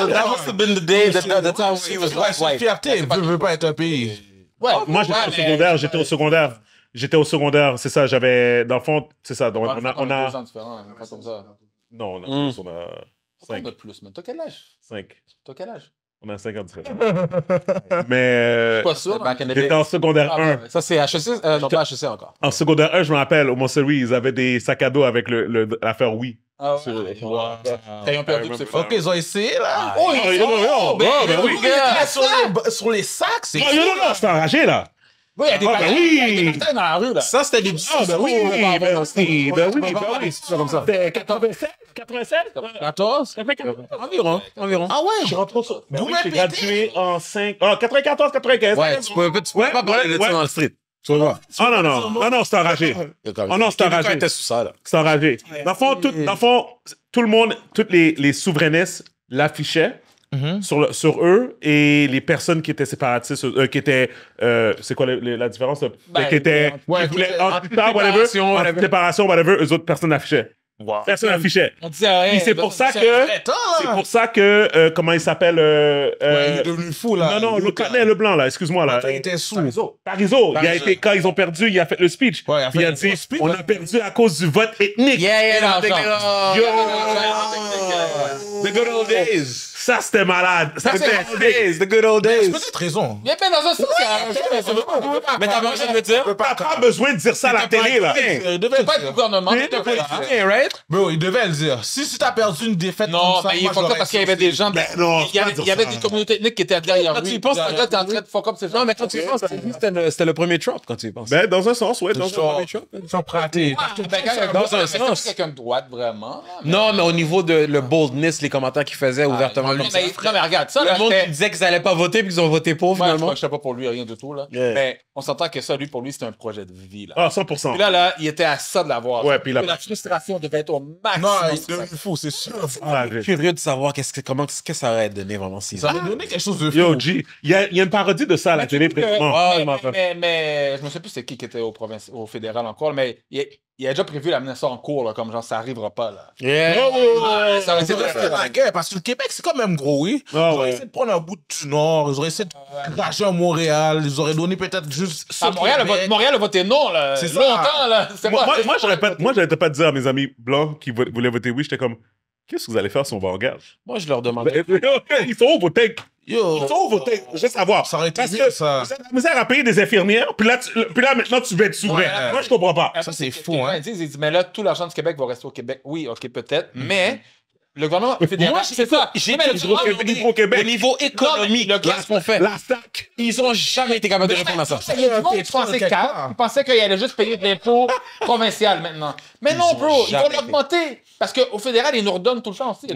That must have been the day that the time he was white. ne pas être un pays. Ouais. Oh, moi, j'étais au secondaire, j'étais au secondaire. J'étais au secondaire, c'est ça, j'avais, dans le fond, c'est ça, on a... On a... Ans hein, pas comme ça. Non, on a, mm. on a 5. On a plus, mais t'as quel âge? 5. T'as quel âge? On a 5 ans. mais. je euh, suis pas sûr. Hein. J'étais en secondaire 1. Ah, ça, c'est HEC. Euh, non, pas HEC encore. En secondaire 1, je me rappelle, au Montserrat, ils avaient des sacs à dos avec l'affaire le, Oui. Ah ouais. Quand ils ont perdu, c'est fuck, ils ont essayé là. Ah, oh, ils ont oh, oh, ben, oh, ben oui, Sur les sacs, c'est. Non, non, non, c'est enragé là. Oui, il y a des ah, batailles ben dans la rue là. Ça, c'était des Ah, ben oui, ben oui, ben oui, comme ça. C'était 87, 96 14 Environ, environ. Ah ouais, je rentre sur. D'où j'ai gradué en 5. Ah, 94, 95. Ouais, tu peux pas parler de ça dans le street. Tu Ah non, non, non, non, c'est enragé. Ah non, c'est enragé. était C'est enragé. Dans le fond, tout, le monde, toutes les, souverainesses l'affichaient mm-hmm. sur, sur eux et les personnes qui étaient séparatistes, euh, qui étaient. Euh, c'est quoi la différence? Ben, ben, qui étaient. ouais, qui voulaient- en- en- en- whatever, séparation, whatever. les eux autres, personnes affichaient. Personne n'affichait. On bah, C'est pour, ça que. C'est pour ça que. comment il s'appelle euh, euh, Il est devenu fou, là. Non, non, le canet, le blanc, là. Excuse-moi, là. Il sous. Il a été, quand ils ont perdu, il a fait le speech. il a, fait dit on a perdu à cause du vote ethnique. Yeah, yeah, The good old days. Ça, c'était malade. Ça, c'était days, the good old days. peut-être raison. Mais dans un sens, c'est mais t'as besoin de dire. pas besoin de dire ça à la télé, là. Il devait pas être gouvernement. Il devait le right? Bro, il devait le dire. Si tu as perdu une défaite, non, mais il faut pas parce qu'il y avait des gens. Il y avait des communautés ethniques qui étaient derrière lui. Quand tu y penses, là, t'es en train de fuck up ces gens. Non, mais quand tu penses, euh, c'était le premier Trump, quand tu y penses. Ben, dans un sens, ouais, dans un premier Trump. Ah, ben, dans un sens. quelqu'un de droite, vraiment. Non, mais au niveau de le boldness, les commentaires qu'il faisait ouvertement non, mais, non, mais regarde, ça, le monde qui disait qu'ils n'allaient pas voter puis qu'ils ont voté pour, Moi, finalement. je ne pas pour lui, rien du tout. Là. Mais on s'entend que ça, lui, pour lui, c'était un projet de vie. Là. Ah, 100%. Puis là, là, il était à ça de l'avoir. Ouais, puis la... frustration devait être au maximum. Non, il devait fou, c'est sûr. Ah, je curieux de savoir ce que, comment, qu'est-ce que ça aurait donné vraiment si ça. aurait donné quelque chose de fou. Yo, G, il y a, y une parodie de ça à la télé, précisément. Mais, je ne sais plus c'est qui qui était au, au fédéral encore, mais il a déjà prévu d'amener ça en cours, là, comme genre, ça arrivera pas, là. Yeah! Oh, ouais, ah, ouais. ça aurait été la guerre, parce que le Québec, c'est quand même gros, oui. ils auraient essayé de prendre un bout du Nord, ils auraient essayé de ah, cracher à Montréal, ils auraient donné peut-être juste. À ah, Montréal, Montréal a voté non, là. C'est longtemps, là. Moi, moi, moi je pas, moi, j'avais pas de dire à mes amis blancs qui voulaient voter oui, j'étais comme, qu'est-ce que vous allez faire si on va en guerre? Moi, je leur demandais. Ben, ils sont au Botec. Yo, il faut voter, je veux savoir. Ça aurait été Parce que ça. Vous avez la misère à payer des infirmières, puis là, puis là maintenant, tu veux être souverain. Moi, euh, je comprends pas. Euh, ça, c'est fou, hein. Ils disent, mais là, tout l'argent du Québec va rester au Québec. Oui, OK, peut-être, mm-hmm. mais le gouvernement fédéral, Moi, c'est ça. J'ai mais le Québec. Au niveau économique, le qu'est-ce qu'on fait? La stack. Ils ont jamais été capables de répondre à ça. Ils pensaient qu'ils pensaient allaient juste payer de l'impôt provincial maintenant. Mais non, bro, ils vont l'augmenter. Parce qu'au fédéral, ils nous redonnent tout le temps aussi.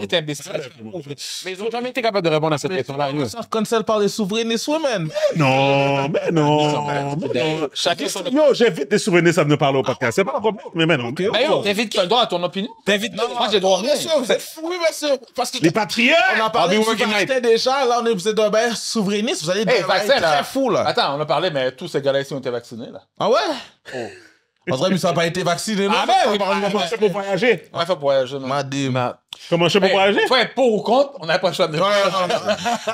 C'est imbécile. Mais ils ont jamais été capables de répondre à cette question-là. Ça parle par les souverainistes women. Non, mais non. Chacun son Yo, j'invite des souverainistes à venir parler au podcast. C'est pas un problème, mais non. T'invites qui a le droit à ton opinion? Non, moi, j'ai droit à rien. Monsieur, vous êtes fou, monsieur. Parce que les patriotes, on a parlé de déjà. Là, on est, vous êtes un souverainiste. Vous allez hey, eh, être très fou, là. Attends, on a parlé, mais tous ces gars-là ici ont été vaccinés, là. Ah ouais? Oh. On vrai, que ça n'a pas été vacciné, non Ah ben oui, a je pour voyager? Ouais, faut voyager, pour voyager. Comment je pour voyager? Faut être pour ou contre, on n'a pas le choix de...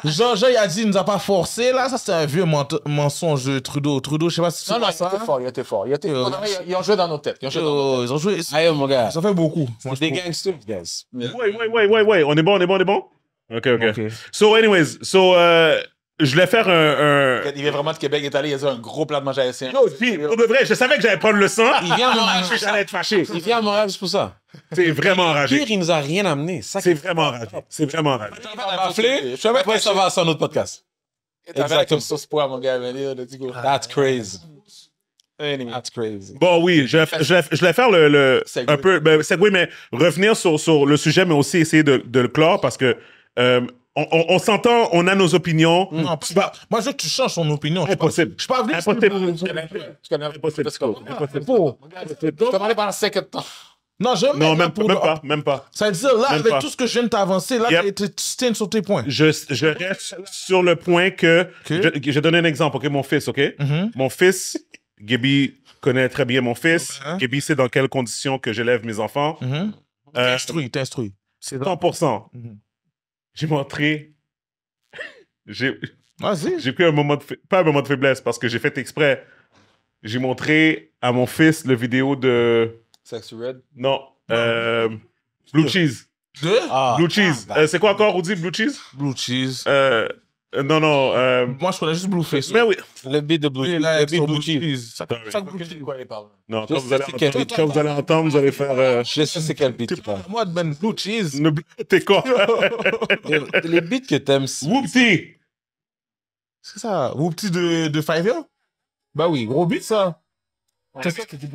Jean-Jean, il a dit, il nous a pas forcé, là. Ça, c'est un vieux mensonge de Trudeau. Trudeau, je sais pas si tu Non, non, il était fort, il était fort. Il était... Euh, ils ont joué dans nos têtes. Ils ont joué oh, Ils ont joué... Aïe, mon gars. Ça fait beaucoup. des gangsters, guys. Ouais, ouais, ouais, ouais, ouais. On est bon, on est bon, on est bon? Ok, ok. So, anyways, so... Euh, je voulais faire un, Il vient vraiment de Québec, il est allé, il a eu un gros plat de manger à Yo, Non, pour de vrai, je savais que j'allais prendre le sang. Il vient à Montréal. je j'allais être fâché. Il vient à Montréal, c'est pour ça. C'est vraiment enragé. Pire, il nous a rien amené. C'est vraiment enragé. C'est vraiment enragé. Je savais pas ça va à son autre podcast. Exactement. sauce point, mon gars. That's crazy. That's crazy. Bon, oui, je, je, je voulais faire le, le un peu, C'est ben, oui, mais revenir sur, sur le sujet, mais aussi essayer de, de le clore parce que euh, on, on, on s'entend, on a nos opinions. Mm. Non, Non, pas, bah, moi, je veux que tu changes ton opinion. Impossible. Je suis pas venu. Impossible. Impossible. Je te parlais pendant 5 temps. Non, je Non, même, pour même pas, même pas. Ça veut dire, là, même avec pas. tout ce que je viens de t'avancer, là, yep. tu tiens sur tes points. Je, je reste sur le point que... Okay. Je, je donner un exemple, OK? Mon fils, OK? Mm -hmm. Mon fils, Gaby connaît très bien mon fils. Mm -hmm. Gaby sait dans quelles conditions que j'élève mes enfants. Mm -hmm. euh, 100%. J'ai montré. j'ai. Vas-y. J'ai pris un moment de. Pas un moment de faiblesse, parce que j'ai fait exprès. J'ai montré à mon fils le vidéo de. Sexy Red? Non. Euh, Blue Cheese. deux, ah. Blue Cheese. Ah, bah, euh, c'est quoi encore, on Blue Cheese? Blue Cheese. Euh, euh, non, non. Euh, moi, je connais juste Blueface. Mais oui. Le beat de Blueface. Le beat de Blueface. Chaque Blueface, quoi, les parle. Non, quand vous, allez entendre, quand vous allez entendre, vous allez faire. Euh, je sais c'est quel beat tu parle. Moi, Ben Blue Cheese. T'es quoi Les beats que t'aimes. Whoopty. C'est ça. Whoopty de, de Five Bah oui, gros beat, ça.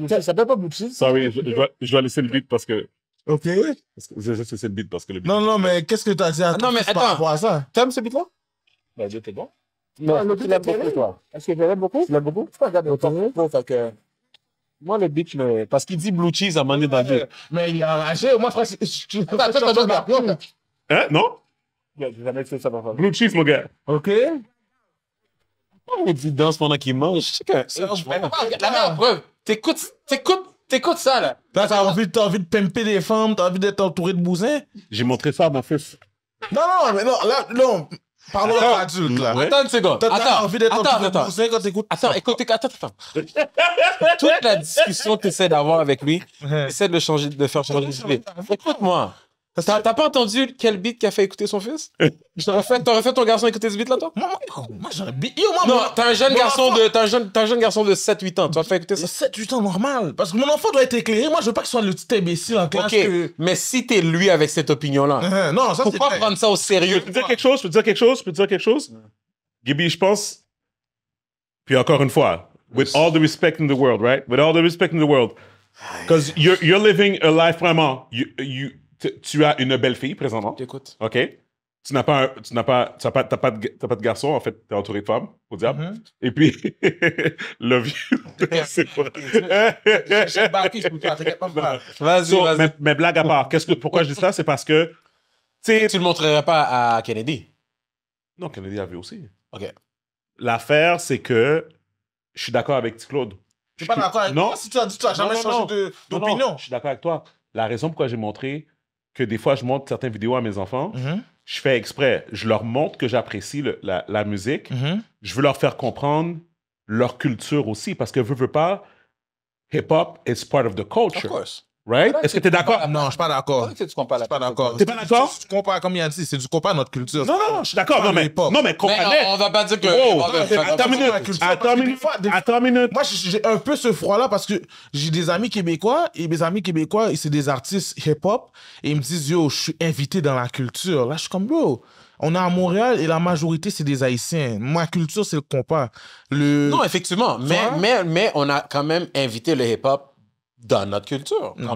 Ça s'appelle pas Blue Cheese oui, je, je, je vais laisser le beat parce que. Ok. Je vais laisser le beat parce que le beat. Non, non, mais qu'est-ce que t'as dit à Non, mais attends. T'aimes ce beat-là ben, Dieu, t'es bon. Non, le tu l'aimes beaucoup, toi. Est-ce que je l'aime beaucoup? Tu l'aimes beaucoup? Tu regardes le bon, fait que. Moi, le bitch le... parce qu'il dit blue cheese à un moment donné dans le Mais il a arraché, au moins, frère, tu fais la chose la Hein? Non? J'ai jamais fait ça, ma femme. Blue cheese, mon gars. OK. Pourquoi il dit « danse pendant qu'il mange? C'est que Serge, La meilleure ah. preuve, t'écoutes, t'écoutes, t'écoutes ça, là. Là, t'as envie, t'as envie de pimper des femmes, t'as envie d'être entouré de bousins? J'ai montré ça à mon fils. Non, non, mais non, là, non. Parlons attends, adulte, là. Attends une seconde. attends, envie attends, attends. quand Attends, écoute, attends, attends. Toute la discussion que essaies d'avoir avec lui, essaies de le changer, de faire changer Écoute-moi. T'as pas entendu quel beat qu'a a fait écouter son fils T'aurais fait, fait, ton garçon écouter ce beat là, toi Moi, j'aurais beat. non, t'as un, jeune garçon de, un, jeune, un jeune garçon de 7-8 ans, tu vas faire écouter ça 7-8 ans, normal. Parce que mon enfant doit être éclairé. Moi, je veux pas qu'il soit le petit imbécile en classe. Ok, que... mais si t'es lui avec cette opinion-là, euh, non, ça, faut pas prendre ça au sérieux. Je peux dire quelque chose, je peux dire quelque chose, je peux dire quelque chose. Gibi, je pense. Puis encore une fois, with all the respect in the world, right? With all the respect in the world. Because you're, you're living a life vraiment. you, tu as une belle fille présentement. Écoute. OK. Tu n'as pas, tu n'as pas, pas, pas, de, pas de garçon, en fait, tu es entouré de femmes, au diable. Mm-hmm. Et puis, love you. c'est quoi? Vas-y, vas-y. Mais, blague à part, qu'est-ce que, pourquoi je dis ça? C'est parce que. tu ne le montrerais pas à Kennedy? Non, Kennedy a vu aussi. OK. L'affaire, c'est que je suis d'accord avec Claude. Je suis pas d'accord avec non. toi. Si tu as dit, jamais non, changé d'opinion. Je suis d'accord avec toi. La raison pourquoi j'ai montré que des fois je montre certaines vidéos à mes enfants. Mhm. Je fais exprès. Je leur montre que j'apprécie la, musique. Mhm. Je veux leur faire comprendre leur culture aussi parce que veux, veux pas, hip hop is part of the culture. Right? Est-ce que tu es d'accord? Non, je suis pas d'accord. Je suis pas d'accord. T'es pas d'accord? Tu compares, comme il a dit, c'est du compas, notre culture. Non, non, non, je suis d'accord. Non, mais, non, mais comparer. On va pas dire que. Oh, attends minute. Attends une minute. Moi, j'ai un peu ce froid-là parce que j'ai des amis québécois et mes amis québécois, c'est des artistes hip-hop et ils me disent, yo, je suis invité dans la culture. Là, je suis comme, yo. On est à Montréal et la majorité, c'est des Haïtiens. Ma culture, c'est le compas. Le... Non, effectivement. Mais, mais, mais on a quand même invité le hip-hop dans notre culture. Mm.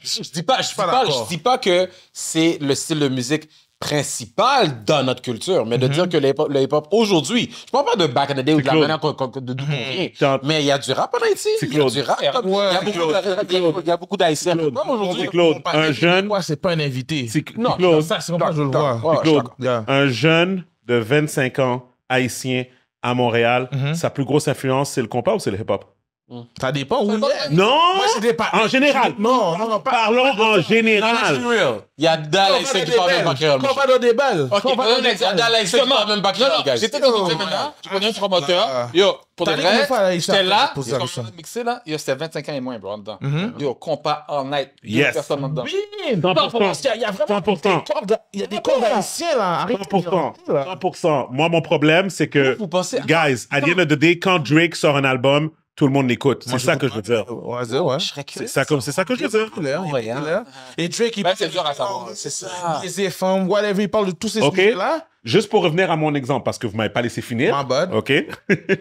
je, ne dis pas, je, je dis pas que c'est le style de musique principal dans notre culture, mais de mm-hmm. dire que le hip-hop aujourd'hui, je parle pas de back in the day ou de la manière de d'où on vient, mais il y a du rap en Haïti, il y a du rap, il y a beaucoup d'Haïtiens. aujourd'hui, un jeune, c'est pas un invité. Non, ça c'est pas je le vois. un jeune de 25 ans haïtien à Montréal, mm-hmm. sa plus grosse influence c'est le compas ou c'est le hip-hop? Mm. Ça dépend où il est. Non, pas, en général. Non, non, non pas, parlons en général. Il y a Dalai qui ne parle même pas créole. Quand on parle des balles. il qui parle même pas créole, non J'étais dans une là, je connais un promoteur. Yo, pour de vrai, j'étais là, mixé là, yo, c'était 25 ans et moins, bro, dedans. Mm-hmm. Yo, compas en night, deux personnes dedans. Oui, 100%. Il y a des cordes haïtiens là, arrête. 100%. 100%. Moi, mon problème, c'est que, guys, at the end of the day, quand Drake sort un album, tout le monde l'écoute. C'est ça que je veux dire. Ouais, hein. C'est ça, comme, c'est ça que je veux dire. Et Drake, il ben, c'est dur à savoir. ça. Les whatever, il parle de tous ces sujets-là. Juste pour revenir à mon exemple, parce que vous m'avez pas laissé finir. OK.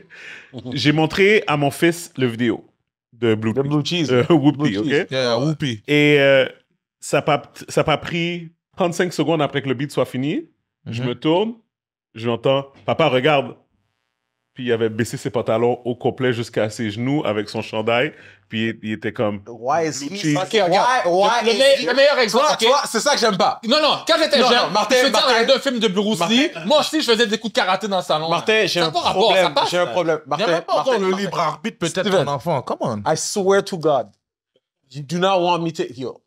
J'ai montré à mon fils le vidéo de Blue, Cheese. Euh, Whoopi, OK? Yeah, Whoopi. Et euh, ça n'a ça pas pris 35 secondes après que le beat soit fini. Je mm-hmm. me tourne, j'entends « Papa, regarde » il avait baissé ses pantalons au complet jusqu'à ses genoux avec son chandail, puis il, était comme. le, meilleur exemple. c'est ça que j'aime pas. Non, non, quand j'étais jeune, Martin, je faisais Martin, un film de Bruce Martin, Lee. Moi aussi, je faisais des coups de karaté dans le salon. Martin, j'ai un, problème. J'ai un problème. Martin, Martin, pas le libre arbitre peut-être ton enfant. Come on. I swear to God, you do not want me to. Yo,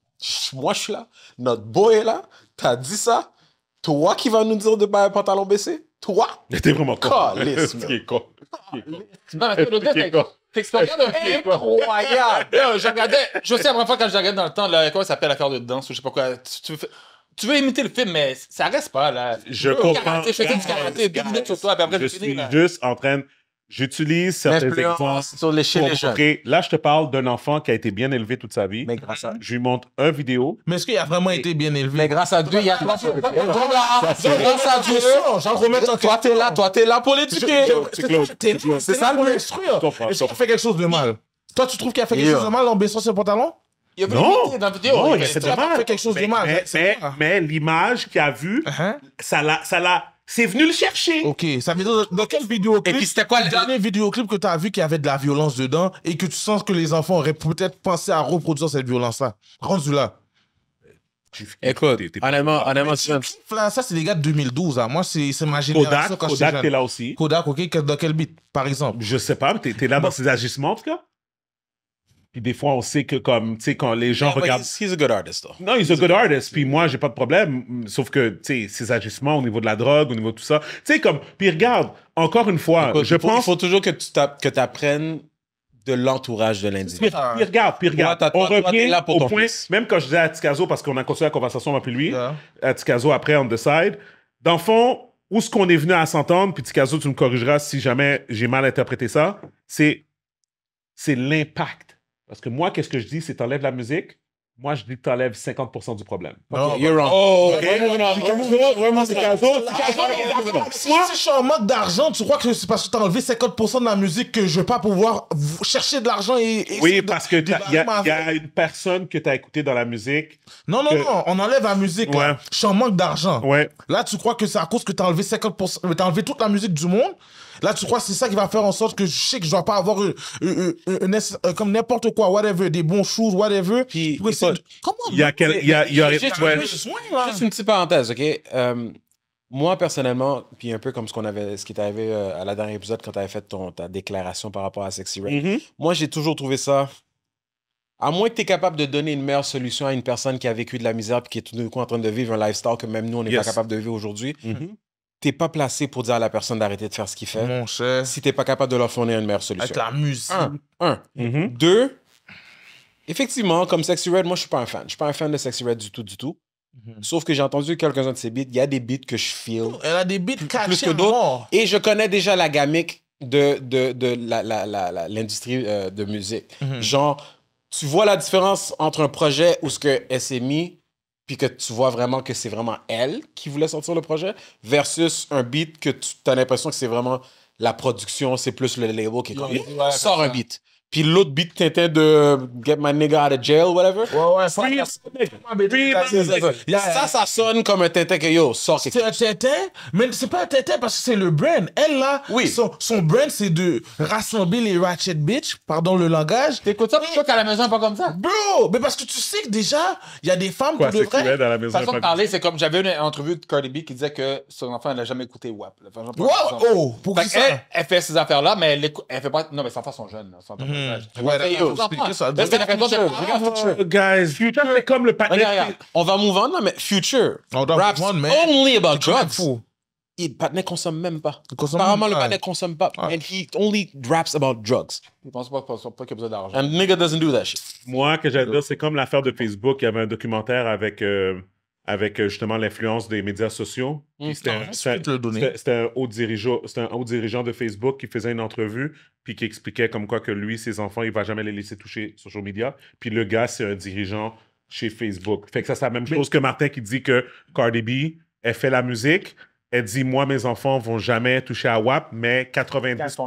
moi, je suis là. Notre boy est là. T'as dit ça. Toi qui vas nous dire de baisser un pantalon baissé? Toi? T'es vraiment con. Calice, man. T'es con. Non, mais t'es con. T'expliquais incroyable. je regardais, je sais la première fois quand je regardais dans le temps, comment ça s'appelle l'affaire de danse ou je sais pas quoi. Tu, veux imiter le film, mais ça reste pas, là. Je comprends. Karaté, je fais du karaté, deux minutes sur toi, puis après, je, je suis finis, juste en train J'utilise certaines exemples sur les pour montrer. Là, je te parle d'un enfant qui a été bien élevé toute sa vie. Mais grâce à... Je lui montre un vidéo. Mais est-ce qu'il a vraiment été bien élevé? Mais grâce à Dieu, il y a trois Grâce à Dieu. J'en remets Toi, t'es là, toi, t'es là pour l'éduquer. C'est ça, pour l'instruire. Est-ce qu'il fait quelque chose de mal? Toi, tu trouves qu'il a fait quelque chose de mal en baissant ses pantalons? Il non, vidéo. Non, il, a fait quelque chose de mal. Mais, l'image qu'il a vue, uh-huh. ça l'a c'est venu le chercher. Ok, ça veut dire dans quel vidéo-clip Et puis c'était quoi le dernier vidéo-clip que tu as vu qui avait de la violence dedans et que tu sens que les enfants auraient peut-être pensé à reproduire cette violence-là Rendu là. Écoute, honnêtement, honnêtement, ça c'est les gars de 2012. à hein. Moi, c'est ma génération Kodak, Kodak, t'es là aussi. Kodak, ok, dans quel beat, par exemple Je sais pas, t'es es là dans ces agissements en tout cas puis des fois, on sait que comme, tu sais, quand les gens regardent... He's, a good artist, though. Non, he's, a, good, artist. Puis moi, j'ai pas de problème. Sauf que, tu sais, ses agissements au niveau de la drogue, au niveau de tout ça. Tu sais, comme... Puis regarde, encore une fois, je faut, pense... Il faut toujours que tu apprennes de l'entourage de l'individu. Puis, regarde, puis regarde. on revient là pour au point... Même quand je disais à Tikazo, parce qu'on a continué la conversation avec lui, à Tikazo après, on decide. dans le fond, où ce qu'on est venu à s'entendre, puis Tikazo, tu me corrigeras si jamais j'ai mal interprété ça, c'est c'est l'impact parce que moi, qu'est-ce que je dis, c'est t'enlèves la musique, moi, je dis que t'enlèves 50% du problème. Non, you're wrong. Oh, Vraiment, c'est Si je suis en manque d'argent, tu crois que c'est parce que as enlevé 50% de la musique que je vais pas pouvoir chercher de l'argent et, Oui, parce que il y, a une personne que t'as écouté dans la musique. Non, non, non, on enlève la musique. Ouais. Je suis en manque d'argent. Ouais. Là, tu crois que c'est à cause que t'as enlevé 50%, t'as enlevé toute la musique du monde Là, tu crois que c'est ça qui va faire en sorte que je sais que je dois pas avoir euh, euh, euh, comme n'importe quoi, whatever, des bons choses, whatever. Puis, Il y a y a, juste, une petite parenthèse, ok. moi personnellement, puis un peu comme ce qu'on avait, ce qui est arrivé à la dernière épisode quand tu avais fait ton, ta déclaration par rapport à Sexy Red. Mm-hmm. Moi, j'ai toujours trouvé ça. À moins que tu es capable de donner une meilleure solution à une personne qui a vécu de la misère et qui est tout de coup en train de vivre un lifestyle que même nous, on n'est pas capable de vivre aujourd'hui. Mm-hmm t'es pas placé pour dire à la personne d'arrêter de faire ce qu'il fait. Mon cher. Si t'es pas capable de leur fournir une meilleure solution. Avec la musique. Un. Mm-hmm. Deux. Effectivement, comme Sexy Red, moi, je suis pas un fan. Je suis pas un fan de Sexy Red du tout, du tout. Mm-hmm. Sauf que j'ai entendu quelques-uns de ses beats. Il y a des beats que je feel. Oh, elle a des beats cachés. plus que d'autres. Et je connais déjà la gamique de, de, de l'industrie euh, de musique. Mm-hmm. Genre, tu vois la différence entre un projet où ce que SMI puis que tu vois vraiment que c'est vraiment elle qui voulait sortir le projet, versus un beat que tu as l'impression que c'est vraiment la production, c'est plus le label qui est sort un beat. Puis l'autre beat tintin de Get My Nigga Out of Jail, whatever. Ouais, ouais, ça. Ça, ça sonne comme un Tintin que yo, sort C'est un tintin, mais c'est pas un tintin parce que c'est le brand. Elle, là, son, son brand, c'est de rassembler les ratchet bitch, pardon le langage. T'écoutes ça, plutôt qu'à la maison, pas comme ça. Bro, mais parce que tu sais que déjà, il y a des femmes qui pour de vrai. Dans la maison, façon de parler, c'est comme j'avais une interview de Cardi B qui disait que son enfant, elle n'a jamais écouté WAP. Wow, oh, pour ça? Elle fait ces affaires-là, mais elle fait pas. Non, mais ses enfants sont jeunes. Guys, Future, c'est comme le Pat On va move on là, mais Future. only about drugs. Il, ne consomme même pas. Apparemment, même pas. le consomme pas. And he only raps about drugs. Il pense pas, pas, pas qu'il a besoin d'argent. And nigga doesn't do that shit. Moi, que j'adore, c'est comme l'affaire de Facebook. Il y avait un documentaire avec. Euh, avec euh, justement l'influence des médias sociaux. c'était un, haut dirigeant, de Facebook qui faisait une entrevue puis qui expliquait comme quoi que lui, ses enfants, il va jamais les laisser toucher social media. Puis le gars, c'est un dirigeant chez Facebook. Fait que ça, c'est la même chose que Martin qui dit que Cardi B, elle fait la musique, elle dit moi mes enfants vont jamais toucher à WAP mais 90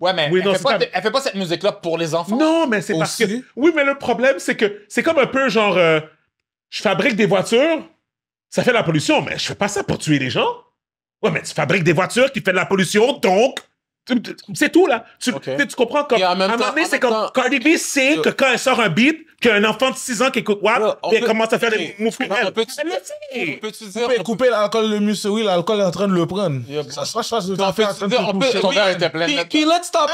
Ouais mais elle, fait pas, cette musique là pour les enfants. Non mais c'est parce que Oui mais le problème c'est que c'est comme un peu genre euh, je fabrique des voitures, ça fait de la pollution, mais je fais pas ça pour tuer les gens. Ouais, mais tu fabriques des voitures qui font de la pollution, donc. C'est tout, là. Tu, tu comprends? Comme, à un moment donné, c'est comme temps, Cardi B sait que quand elle sort un beat, qu'un enfant de 6 ans qui écoute WAP, et elle commence à faire des mouvements. On peut-tu peut Couper, l'alcool, le oui, l'alcool est en train de le prendre. Ça se passe, ça se passe. Ton verre était plein. Puis let's stop.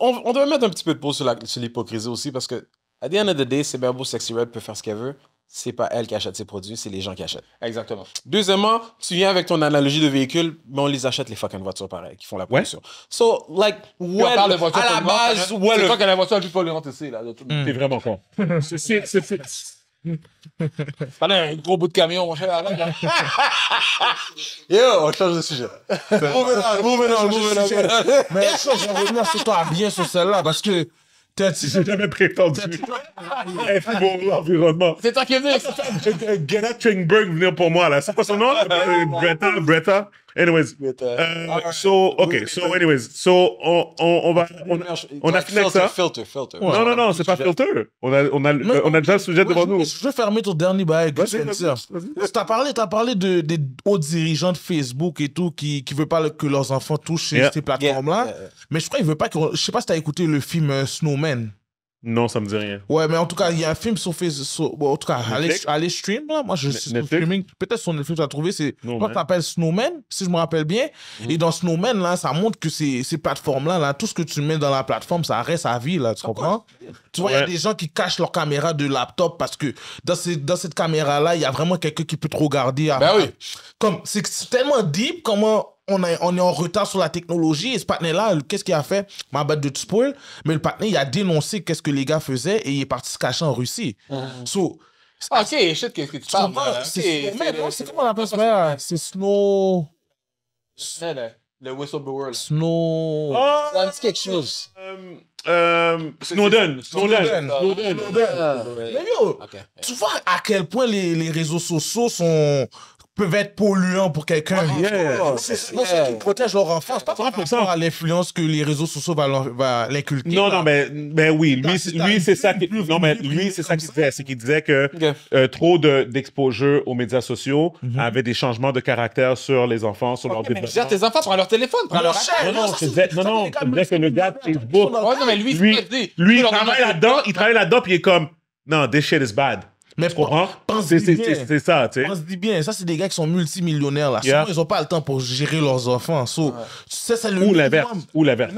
On doit mettre un petit peu de pause sur l'hypocrisie aussi, parce que, à the end of the day, c'est bien beau, Sexy Red peut faire ce qu'elle veut c'est pas elle qui achète ses produits, c'est les gens qui achètent. Exactement. Deuxièmement, tu viens avec ton analogie de véhicule, mais on les achète les fucking voitures pareilles, qui font la pollution. Ouais. So, like, ouais, à la base, ouais. C'est toi qu'elle la voiture la plus polluante ici, là. Mm. T'es vraiment con. c'est c'est c'est. Pas un gros bout de camion, mon cher. Yo, on change de sujet. Mouvement, on, mouvement, on, Mais je vais revenir sur toi, bien sur celle-là, parce que T'as-tu. J'ai jamais prétendu être pour l'environnement. C'est toi qui es venu. Greta Thunberg venir pour moi, là. C'est quoi son nom, Bretta, euh, Bretta. Anyways, uh, uh, so okay, so anyways, so on, on, on va on, on a avec ça. Filter, filter. Non non non, c'est pas filter. On a on a on a déjà le sujet devant nous. Je vais fermer ton dernier bail. T'as parlé t'as parlé de des hauts dirigeants de Facebook et tout qui qui veut pas que leurs enfants touchent ces plateformes là. Mais je crois qu'ils veulent pas que je sais pas si t'as écouté le film euh, Snowman. Non, ça me dit rien. Ouais, mais en tout cas, il y a un film sur Facebook. Bon, en tout cas, allez, stream, là. Moi, je suis streaming. Peut-être sur Netflix, tu as trouvé. C'est quoi s'appelle Snowman, si je me rappelle bien. Mhm. Et dans Snowman, là, ça montre que ces, ces plateformes-là, là, tout ce que tu mets dans la plateforme, ça reste à vie, là. Tu comprends? Tu vois, il y a des gens qui cachent leur caméra de laptop parce que dans, ces, dans cette caméra-là, il y a vraiment quelqu'un qui peut te regarder. Ben oui. Comme, c'est tellement deep comment on, est en retard sur la technologie. Et ce partenaire-là, qu'est-ce qu'il a fait Ma bête de spoil. Mais le partenaire, il a dénoncé qu'est-ce que les gars faisaient et il est parti se cacher en Russie. Mm-hmm. So, ah, ok, qu'est-ce que tu parles C'est comment C'est Snow. Le Snow. Ça dit Snowden. Snowden. Snowden. Ah, mais yo, tu vois à quel point les, réseaux sociaux sont peuvent être polluants pour quelqu'un. Non, ah, C'est qu'ils protègent leur C'est pas par rapport à l'influence que les réseaux sociaux vont va l'inculquer. Non, non, mais, mais oui, lui, lui c'est ça qui, non, mais lui, c'est ça qu'il disait, c'est qu'il disait que euh, trop d'exposure de, aux médias sociaux mm avait des changements de caractère sur les enfants, sur okay, leur développement. tes enfants, prends leur téléphone, prends leur chat. Non, non, non, non, que le gars Facebook. non, mais lui, lui, il travaille là-dedans, il travaille là-dedans, puis il est comme, non, this shit is bad. Mais pense c'est C'est ça, tu sais. pense dit bien. Ça, c'est des gars qui sont multimillionnaires, là. ils n'ont pas le temps pour gérer leurs enfants. So, ouais. Tu sais, c'est le Ou l'inverse. Ou l'inverse.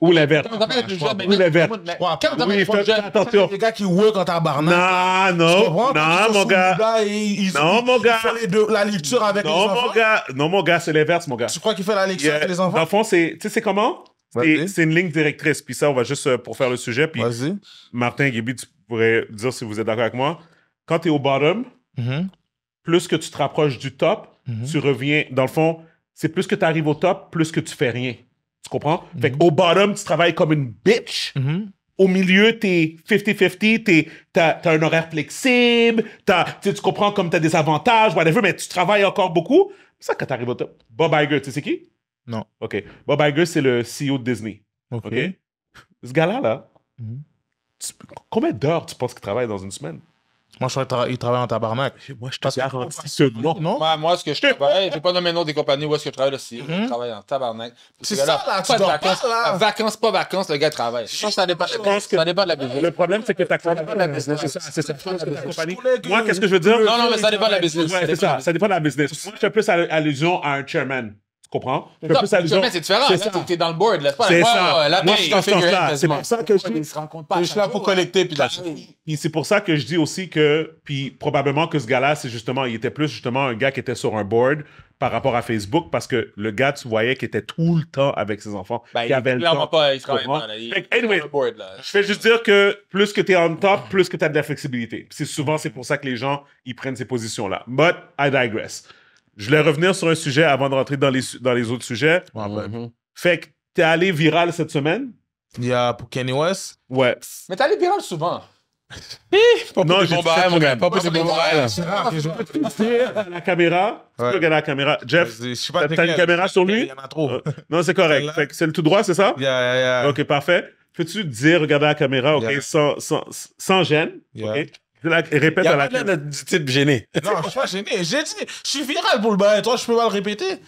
Ou l'inverse. Ou l'inverse. Quand attention. des gars qui work en tabarnak. Non, non. Non, mon gars. Non, mon gars. la lecture avec les enfants. Non, mon gars, c'est l'inverse, mon gars. Tu crois qu'il fait la lecture avec les enfants? Dans le fond, c'est... Tu sais, comment? C'est une ligne directrice. Puis ça, on va juste euh, pour faire le sujet. Puis Martin Gibby, tu pourrais dire si vous êtes d'accord avec moi quand tu es au bottom, mhm. plus que tu te rapproches du top, mhm. tu reviens. Dans le fond, c'est plus que tu arrives au top, plus que tu fais rien. Tu comprends? Mhm. Au bottom, tu travailles comme une bitch. Au milieu, tu es 50-50, t'as as un horaire flexible, tu comprends comme as des avantages, whatever, mais tu travailles encore beaucoup. C'est ça quand arrives au top. Bob Iger, tu sais qui? Non. OK. Bob Iger, c'est le CEO de Disney. OK. Ce gars-là, là, combien d'heures tu penses qu'il travaille dans une semaine? Moi, je crois travaille en tabarnak. Moi, je te garantis non. non. Moi, ce que je travaille, je vais pas nommer le nom des compagnies où est-ce que je travaille aussi. Je mhm. travaille en tabarnak. C'est ça, là, pas de vacances. Pas, vacances, pas vacances, le gars travaille. Je pense que ça dépend, de la business. Le problème, c'est que ta compagnie. Ça dépend de la business, c'est ça. C'est ça. La compagnie. Moi, qu'est-ce que je veux dire? Non, non, mais ça dépend de la business. Ouais, c'est ça. Ça dépend de la business. Moi, je fais plus allusion à un chairman comprends? Je plus c'est différent. Tu t'es dans le board, là. C'est ça. Moi, je suis C'est pour ça que je dis... suis là pour bah, puis c'est pour ça que je dis aussi que... Puis probablement que ce gars-là, c'est justement... Il était plus, justement, un gars qui était sur un board par rapport à Facebook, parce que le gars, tu voyais qu'il était tout le temps avec ses enfants. Bah, il avait le temps. je fais juste dire que plus que es en top, plus que as de la flexibilité. C'est souvent, c'est pour ça que les gens, ils prennent ces positions-là. But, I digress. Je voulais revenir sur un sujet avant de rentrer dans les, autres sujets. Mm-hmm. Fait que t'es allé viral cette semaine? Il y a pour Kenny West. Ouais. Mais t'es allé viral souvent. Non, j'ai mon gars. Pas pour des je peux la caméra, tu peux regarder la caméra. Jeff, t'as une caméra sur lui? Euh, non, c'est correct. c'est le tout droit, c'est ça? Yeah, yeah, yeah. Ok, parfait. Peux-tu dire, regarder la caméra, ok, sans, gêne, ok? Là, répète y a à pas la du type gêné. Non, je suis pas gêné. J'ai dit, je suis viral pour le bail. Toi, je peux pas le répéter.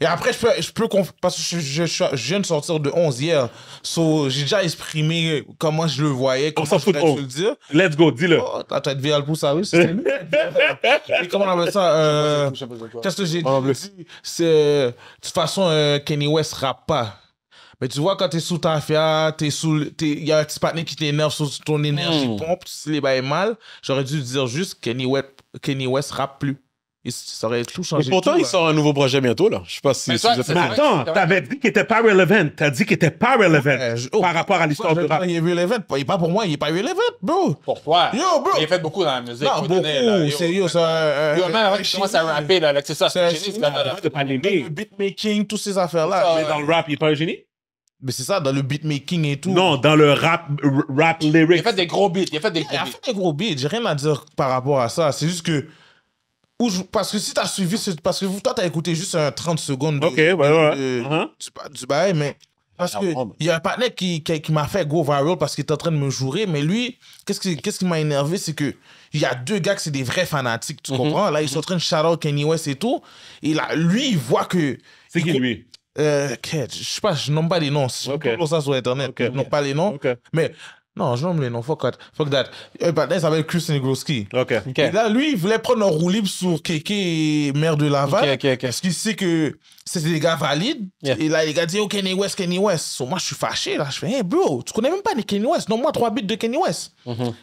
Et après, je peux, je peux parce que je, je, viens de sortir de 11 hier. So, j'ai déjà exprimé comment je le voyais. on s'en fout. Oh. Let's go, dis-le. Oh, t'as tête viral pour ça, oui. Et comment on appelle ça euh, Qu'est-ce que j'ai dit C'est de toute façon, Kenny West rappe pas. Mais tu vois, quand t'es sous ta fière, t'es sous. Il y a un petit patin qui t'énerve sur ton énergie hmm. pompe, tu les bailles mal. J'aurais dû dire juste Kenny West, Kenny West rappe plus. Il, ça aurait tout changé. Mais pourtant, il hein. sort un nouveau projet bientôt, là. Je sais pas si. Mais, attends, t'avais dit qu'il était pas relevant. T'as dit qu'il était pas relevant oh, par rapport à l'histoire du rap. Il est relevant. Il est pas pour moi, il est pas relevant, bro. Pourquoi? Yo, bro. Il a fait beaucoup dans la musique. Non, beaucoup. Euh, c'est un... ça. Euh, yo, même commence à rapper, là, c'est ça. C'est un génie, ce gars Beatmaking, toutes ces affaires-là. Mais dans le rap, il est pas un génie? Mais c'est ça, dans le beatmaking et tout. Non, dans le rap, rap Il a fait des gros beats. Il a fait des gros, il a fait des gros beats. J'ai rien à dire par rapport à ça. C'est juste que. parce que si tu as suivi. Parce que toi, tu as écouté juste un 30 secondes. De, ok, bah ouais. uh -huh. du, du bail, mais. Parce ah, qu'il y a un partenaire qui, qui, m'a fait go viral parce qu'il était en train de me jouer, mais lui, qu'est-ce qui, quest qui m'a énervé, c'est qu'il y a deux gars qui sont des vrais fanatiques, tu mm-hmm. comprends? Là, ils sont en train de shout out Kenny West et tout. Et là, lui, il voit que. C'est qui lui? Euh, je sais pas, je nomme pas les noms. Okay. Je ça sur Internet. Je nomme pas les noms. Mais non, je nomme les noms. Fuck that. Fuck that. Un euh, partenaire bah, s'appelle Chris Negroski. Et là, lui, il voulait prendre un roue libre sur Keke, maire de Laval. Parce qu'il sait que c'est des gars valides. Et là, les gars disent, oh, Kenny West, Kenny West. moi, je suis fâché. Là, je fais, hey, bro, tu connais même pas Kenny West. non moi trois bits de Kenny West. Mm-hmm.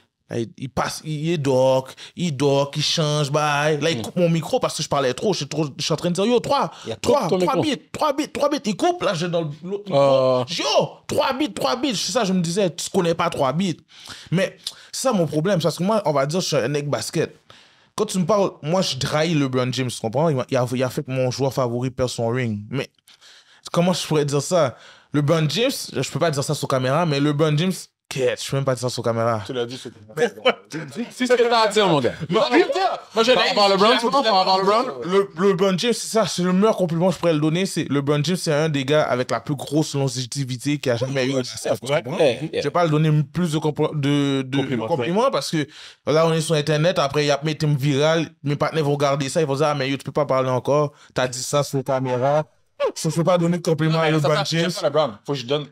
Il passe, il est doc, il doc, il change, bye. Là, il mm. coupe mon micro parce que je parlais trop. Je suis, trop, je suis en train de dire, yo, trois trois 3 bits, trois bits, trois bits. Il coupe, là, j'ai dans l'autre micro. Ah. Yo, trois bits, trois bits. C'est ça, je me disais, tu connais pas trois bits. Mais c'est ça mon problème, parce que moi, on va dire, je suis un neck basket. Quand tu me parles, moi, je trahis LeBron James, tu comprends? Il a, fait que mon joueur favori perd son ring. Mais comment je pourrais dire ça? le LeBron James, je peux pas dire ça sur caméra, mais le LeBron James, je ne suis même pas dire ça sur caméra. Tu l'as dit, c'est. C'est ce que t'as à dire, mon gars. Moi, je vais le Brown, tu le James, c'est ça, c'est le meilleur compliment que je pourrais le donner. C'est LeBron James, c'est un des gars avec la plus grosse longévité qui a jamais eu. Je vais pas le donner plus de compliments parce que là, on est sur Internet. Après, il y a mes thèmes virales. Mes partenaires vont regarder ça. Ils vont dire, ah, mais tu peux pas parler encore. T'as dit ça sur caméra. Je ne peux pas donner de compliment à LeBron James. Faut que je donne.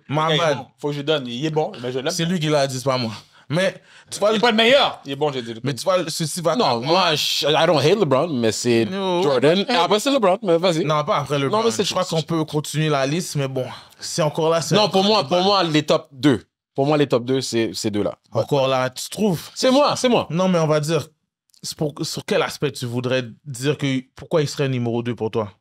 Faut que je donne. Il est bon, C'est lui qui l'a dit, pas moi. Mais tu vois. Il n'est pas le meilleur. Il est bon, j'ai dit. Mais tu vois, ceci va. Non, moi, je, I don't hate LeBron, mais c'est Jordan. Ah, après, c'est LeBron, mais vas-y. Non, pas après LeBron. Non, mais je crois qu'on peut continuer la liste, mais bon, c'est encore là. Non, pour moi, pour moi, les top 2. Pour moi, les top 2, c'est ces deux-là. Encore là, tu trouves. C'est moi, c'est moi. Non, mais on va dire, sur quel aspect tu voudrais dire que pourquoi il serait numéro 2 pour toi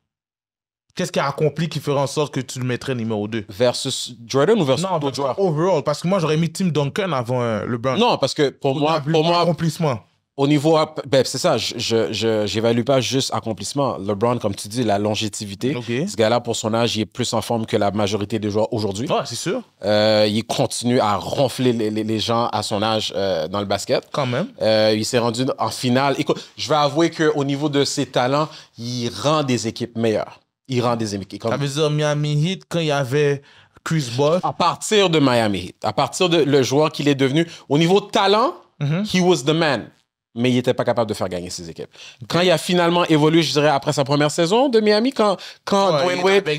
Qu'est-ce qu'il a accompli qui ferait en sorte que tu le mettrais numéro 2 Versus Jordan ou versus non, Overall, parce que moi j'aurais mis Tim Duncan avant euh, LeBron. Non, parce que pour moi, pour moi, accomplissement. Au niveau, ben, c'est ça, je n'évalue pas juste accomplissement. LeBron, comme tu dis, la longévité. Ce gars-là, pour son âge, il est plus en forme que la majorité des joueurs aujourd'hui. Ah c'est sûr. Euh, il continue à ronfler les, gens à son âge euh, dans le basket. Quand même. il s'est rendu en finale. Écoute, je vais avouer qu'au niveau de ses talents, il rend des équipes meilleures il rend des équipes. Comme... Ça veut Miami Heat, quand il y avait Chris Bosh. À partir de Miami Heat, à partir de le joueur qu'il est devenu, au niveau talent, mm-hmm. he was the man. Mais il n'était pas capable de faire gagner ses équipes. Quand il a finalement évolué, je dirais, après sa première saison de Miami, quand, quand Dwayne Wade.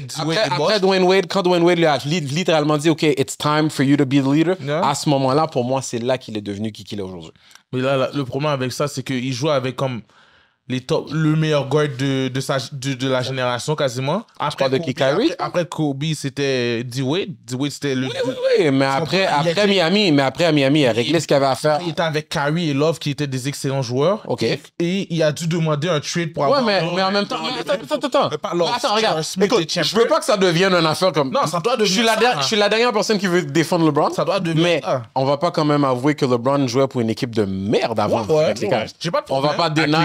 après, Dwayne Wade, quand Dwayne Wade lui a littéralement dit OK, it's time for you to be the leader, à ce moment-là, pour moi, c'est là qu'il est devenu qui qu'il est aujourd'hui. Mais là, le problème avec ça, c'est qu'il joue avec comme les top, le meilleur guard de, de, sa, de, la génération quasiment. Après Kobe, de après, après, Kobe, c'était D-Wade. c'était le. Oui, oui, oui. Mais après, après Miami, mais après Miami, il a réglé ce qu'il avait à faire. Il était avec Kyrie et Love, qui étaient des excellents joueurs. OK. Et, il a dû demander un trade pour ouais, avoir. Ouais, mais, mais, en même temps. Attends, attends, attends. Euh, attends, regarde. Écoute, je veux pas que ça devienne une affaire comme. Non, ça doit devenir. Hein. Je suis, la, dernière personne qui veut défendre LeBron. Ça doit devenir. Mais on va pas quand même avouer que LeBron jouait pour une équipe de merde avant. Ouais, ouais, Pas de on va pas dénier.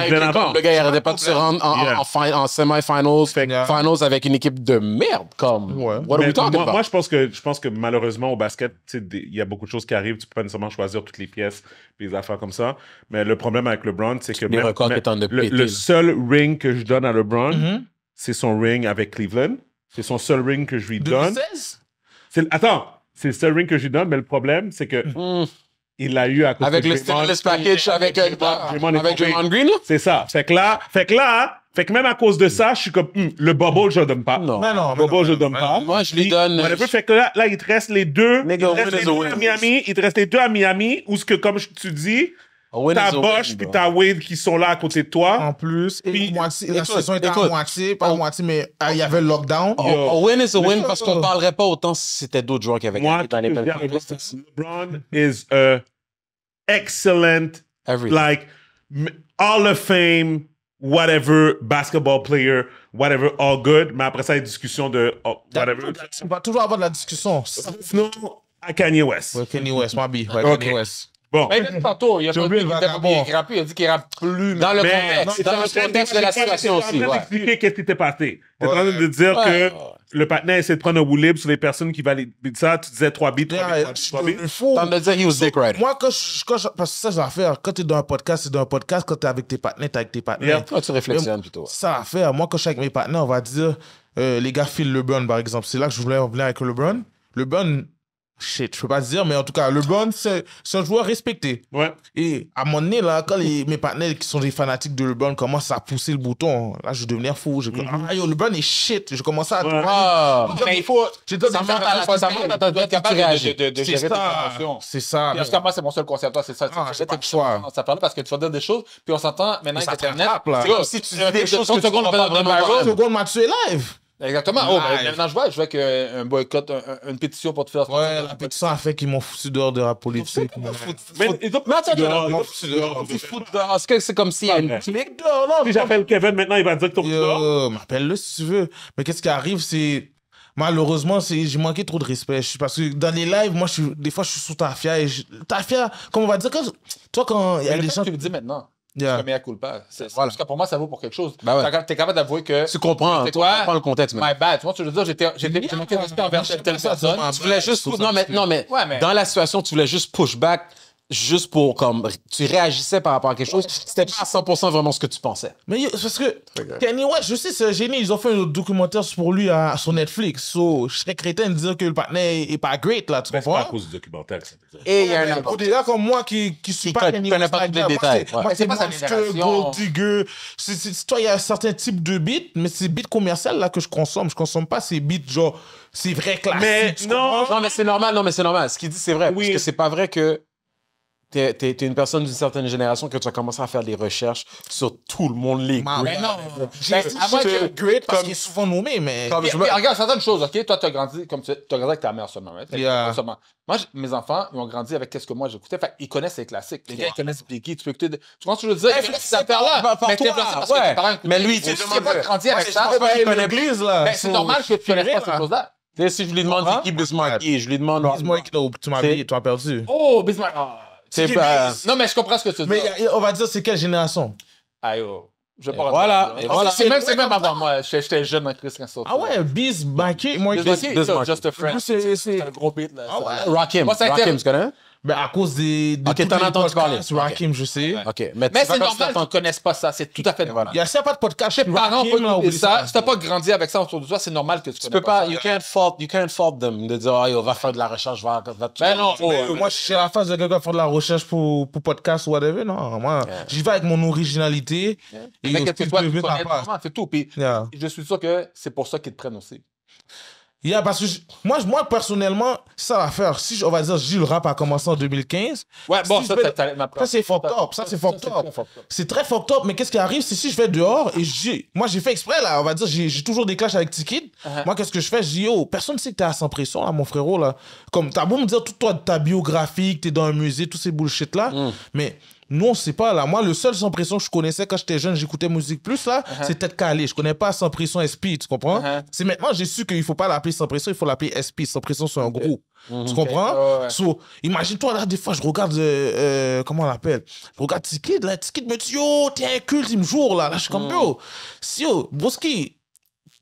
Le gars, il arrêtait pas de se rendre en, en, semi-finals, finals avec une équipe de merde, comme. moi, je pense que, je pense que malheureusement, au basket, il y a beaucoup de choses qui arrivent. Tu peux pas nécessairement choisir toutes les pièces, les affaires comme ça. Mais le problème avec LeBron, c'est que. le, seul ring que je donne à LeBron, mm-hmm. c'est son ring avec Cleveland. C'est son seul ring que je lui donne. 2016? Attends, c'est le seul ring que je lui donne, mais le problème, c'est que. Mm il l'a eu à cause Avec le stimulus package, avec, euh, avec Draymond Green, C'est ça. Fait que là, fait que là, fait que même à cause de ça, je suis comme, hmm, le bubble, je le donne pas. Non. non, Le je donne pas. Moi, je lui Puis, donne. Euh, fait que là, là, il te reste les deux. il te reste les deux à Miami. Il te reste les deux à Miami, où ce que, comme tu dis, t'as Bush Bosch puis t'as Wade qui sont là à côté de toi. En plus, la saison était à moitié, pas à oh. moitié, mais ah, il y avait le lockdown. Oh, win is a win parce qu'on parlerait pas autant si c'était d'autres joueurs qui avaient Moi, gagné dans les mêmes LeBron is a excellent Everything. like all of fame, whatever, basketball player, whatever, all good. Mais après ça, il y a discussion de oh, whatever. On va toujours avoir de la discussion. Sinon, à Kanye West. Ouais, Kanye West, moi, B. Kanye West. Bon. Mais dit tantôt, il a pas dit qu'il était plus, il a dit qu'il a plus. Dans le contexte, dans le contexte de la situation aussi. Tu a pas qu'est-ce qui était passé. Tu es en train de dire que le partenaire essaie de prendre un bout libre sur les personnes qui valident ça. Tu disais 3 bits, 3 bits, 3 bits. il faut Moi, quand je, quand je, parce que ça, j'ai faire. Quand t'es dans un podcast, c'est dans un podcast. Quand tu es avec tes partenaires, es avec tes partenaires. tu réfléchis plutôt. Ça, faire, Moi, quand je suis avec mes partenaires, on va dire, euh, les gars filent LeBron, par exemple. C'est là que je voulais revenir avec LeBron. LeBron, Shit, je peux pas te dire, mais en tout cas, LeBron, c'est un joueur respecté. Ouais. Et à un moment donné, là, quand mes partenaires qui sont des fanatiques de LeBron commencent à pousser le bouton, là, je devenais fou. Je, mm Ah, yo, LeBron est shit. Je commençais à. Ouais. Ah. ah. Mais il faut. Ça dois être capable de, de, de gérer tes C'est ça. Parce que moi, c'est mon seul conseil à toi, c'est ça. Ah, j'ai pas le choix. Ça parle parce que tu vas dire des choses, puis on s'entend maintenant avec Internet. Si tu euh, dis des choses, secondes, on va dans le viral. secondes, tu live. Ben, exactement. Oh, ben, maintenant, je vois, je vois qu'un un boycott, une pétition pour te faire. Ouais, la pétition a fait qu'ils m'ont foutu dehors de la politique. Ils attends foutu dehors. Ils m'ont foutu dehors. que c'est comme s'il y a une clique dehors? Non, si j'appelle Kevin maintenant, il va me dire que t'es dehors. M'appelle-le si tu veux. Mais qu'est-ce qui arrive, c'est. Malheureusement, j'ai manqué trop de respect. parce que dans les lives, moi, je, des fois, je suis sous ta Et Ta fière comme on va dire, quand, toi, quand il y a des gens. Tu me dis maintenant. Yeah. Je mets à culpa. voilà. Parce que pour moi, ça vaut pour quelque chose. Ben ouais. T'es capable d'avouer que. Tu comprends. Tu comprends le contexte. Même. My bad. Tu vois, tu veux dire, j'étais, j'étais, yeah. j'étais respect envers telle personne. Tu voulais juste. Non, mais, non, mais, dans la situation, tu voulais juste push back juste pour comme tu réagissais par rapport à quelque chose c'était pas à 100% vraiment ce que tu pensais mais parce que Kanye ouais West je sais c'est un génie ils ont fait un documentaire pour lui à, sur Netflix so je serais crétin de dire que le partenaire est pas great là tu comprends pas à cause du documentaire et il y a un des gars comme moi qui qui suis pas Kanye pas tous les détails moi c'est pas ça génération gold c'est toi il y a un certain type de beat mais c'est beat commercial là que je consomme je consomme pas ces beats genre c'est vrai classique mais non non mais c'est normal non mais c'est normal ce qu'il dit c'est vrai parce que c'est pas vrai que tu es, une personne d'une certaine génération que tu as commencé à faire des recherches sur tout le monde, les Mais non, ben, j'ai ben, dit que great parce qu'il est souvent nommé, mais... regarde, certaines choses, OK? Toi, tu as grandi comme tu grandi avec ta mère seulement, Moi, mes enfants, ils ont grandi avec qu'est-ce que moi j'écoutais. Fait ils connaissent les classiques. Les gars, ils connaissent Biggie. Tu peux écouter... Tu penses toujours que je veux dire? C'est faire là. Mais t'es parce que Mais lui, tu sais pas grandi avec ça. Il là. Ben, c'est normal que tu connaisses pas ces hein. choses-là si je lui demande qui Bismarck, je lui demande. Bismarck, tu m'as dit, tu as perdu. Oh, Bismarck. Ah. C'est pas. Non, mais je comprends ce que tu dis. Mais on va dire, c'est quelle génération Aïe, oh. je parle voilà. voilà. C'est même, même avant moi. J'étais jeune dans Chris quand Ah ouais, Biz Banky. Moi, je Banky, Just a Friend. Ah, c'est un gros beat. là. Ah ouais. Rock him, tu connais mais à cause de des ok, t'en as entendu parler. Sur Hakim, je sais. Ok, mais, mais c'est normal tu ne connaisses pas ça, c'est tout à fait normal. Il n'y a pas de podcast. Chez parents, on peut ça. Si t'as pas grandi avec ça autour de toi, c'est normal que tu Tu peux pas, you can't fault, you can't fault them de dire, ah, on va faire de la recherche, va, va Mais non, euh, moi, je suis à la face de quelqu'un faire de la recherche pour, pour podcast ou whatever. Non, moi, j'y vais avec mon originalité. Et mais euh, qu'est-ce que toi, tu connais, c'est tout. Puis je suis sûr que c'est pour ça qu'ils te prennent aussi parce que moi, moi, personnellement, ça va faire. Si on va dire le Rap a commencé en 2015. Ouais, bon, ça, c'est fucked up. Ça, c'est fucked up. C'est très fucked up. Mais qu'est-ce qui arrive, c'est si je vais dehors et j'ai. Moi, j'ai fait exprès, là. On va dire, j'ai toujours des clashs avec Tikid. Uh-huh. Moi, qu'est-ce que je fais? Je oh, personne ne sait que t'es à sans pression, là, mon frérot, là. Comme, t'as beau me dire toute toi, ta biographie, que t'es dans un musée, tous ces bullshit-là. Mm. Mais non, c'est pas là. Moi, le seul sans pression que je connaissais quand j'étais jeune, j'écoutais musique plus là, uh-huh. c'était Calé. Je connais pas sans pression SP, tu comprends? Uh-huh. C'est maintenant j'ai su qu'il faut pas l'appeler sans pression, il faut l'appeler SP. Sans pression, c'est un groupe. Tu mhm. comprends? imagine-toi là, des fois, je regarde, euh, euh, comment on l'appelle? Je regarde Tikid, là, Tikid me dit, yo, t'es un culte, il me jour là. Là, je suis comme, mhm. yo, si, yo,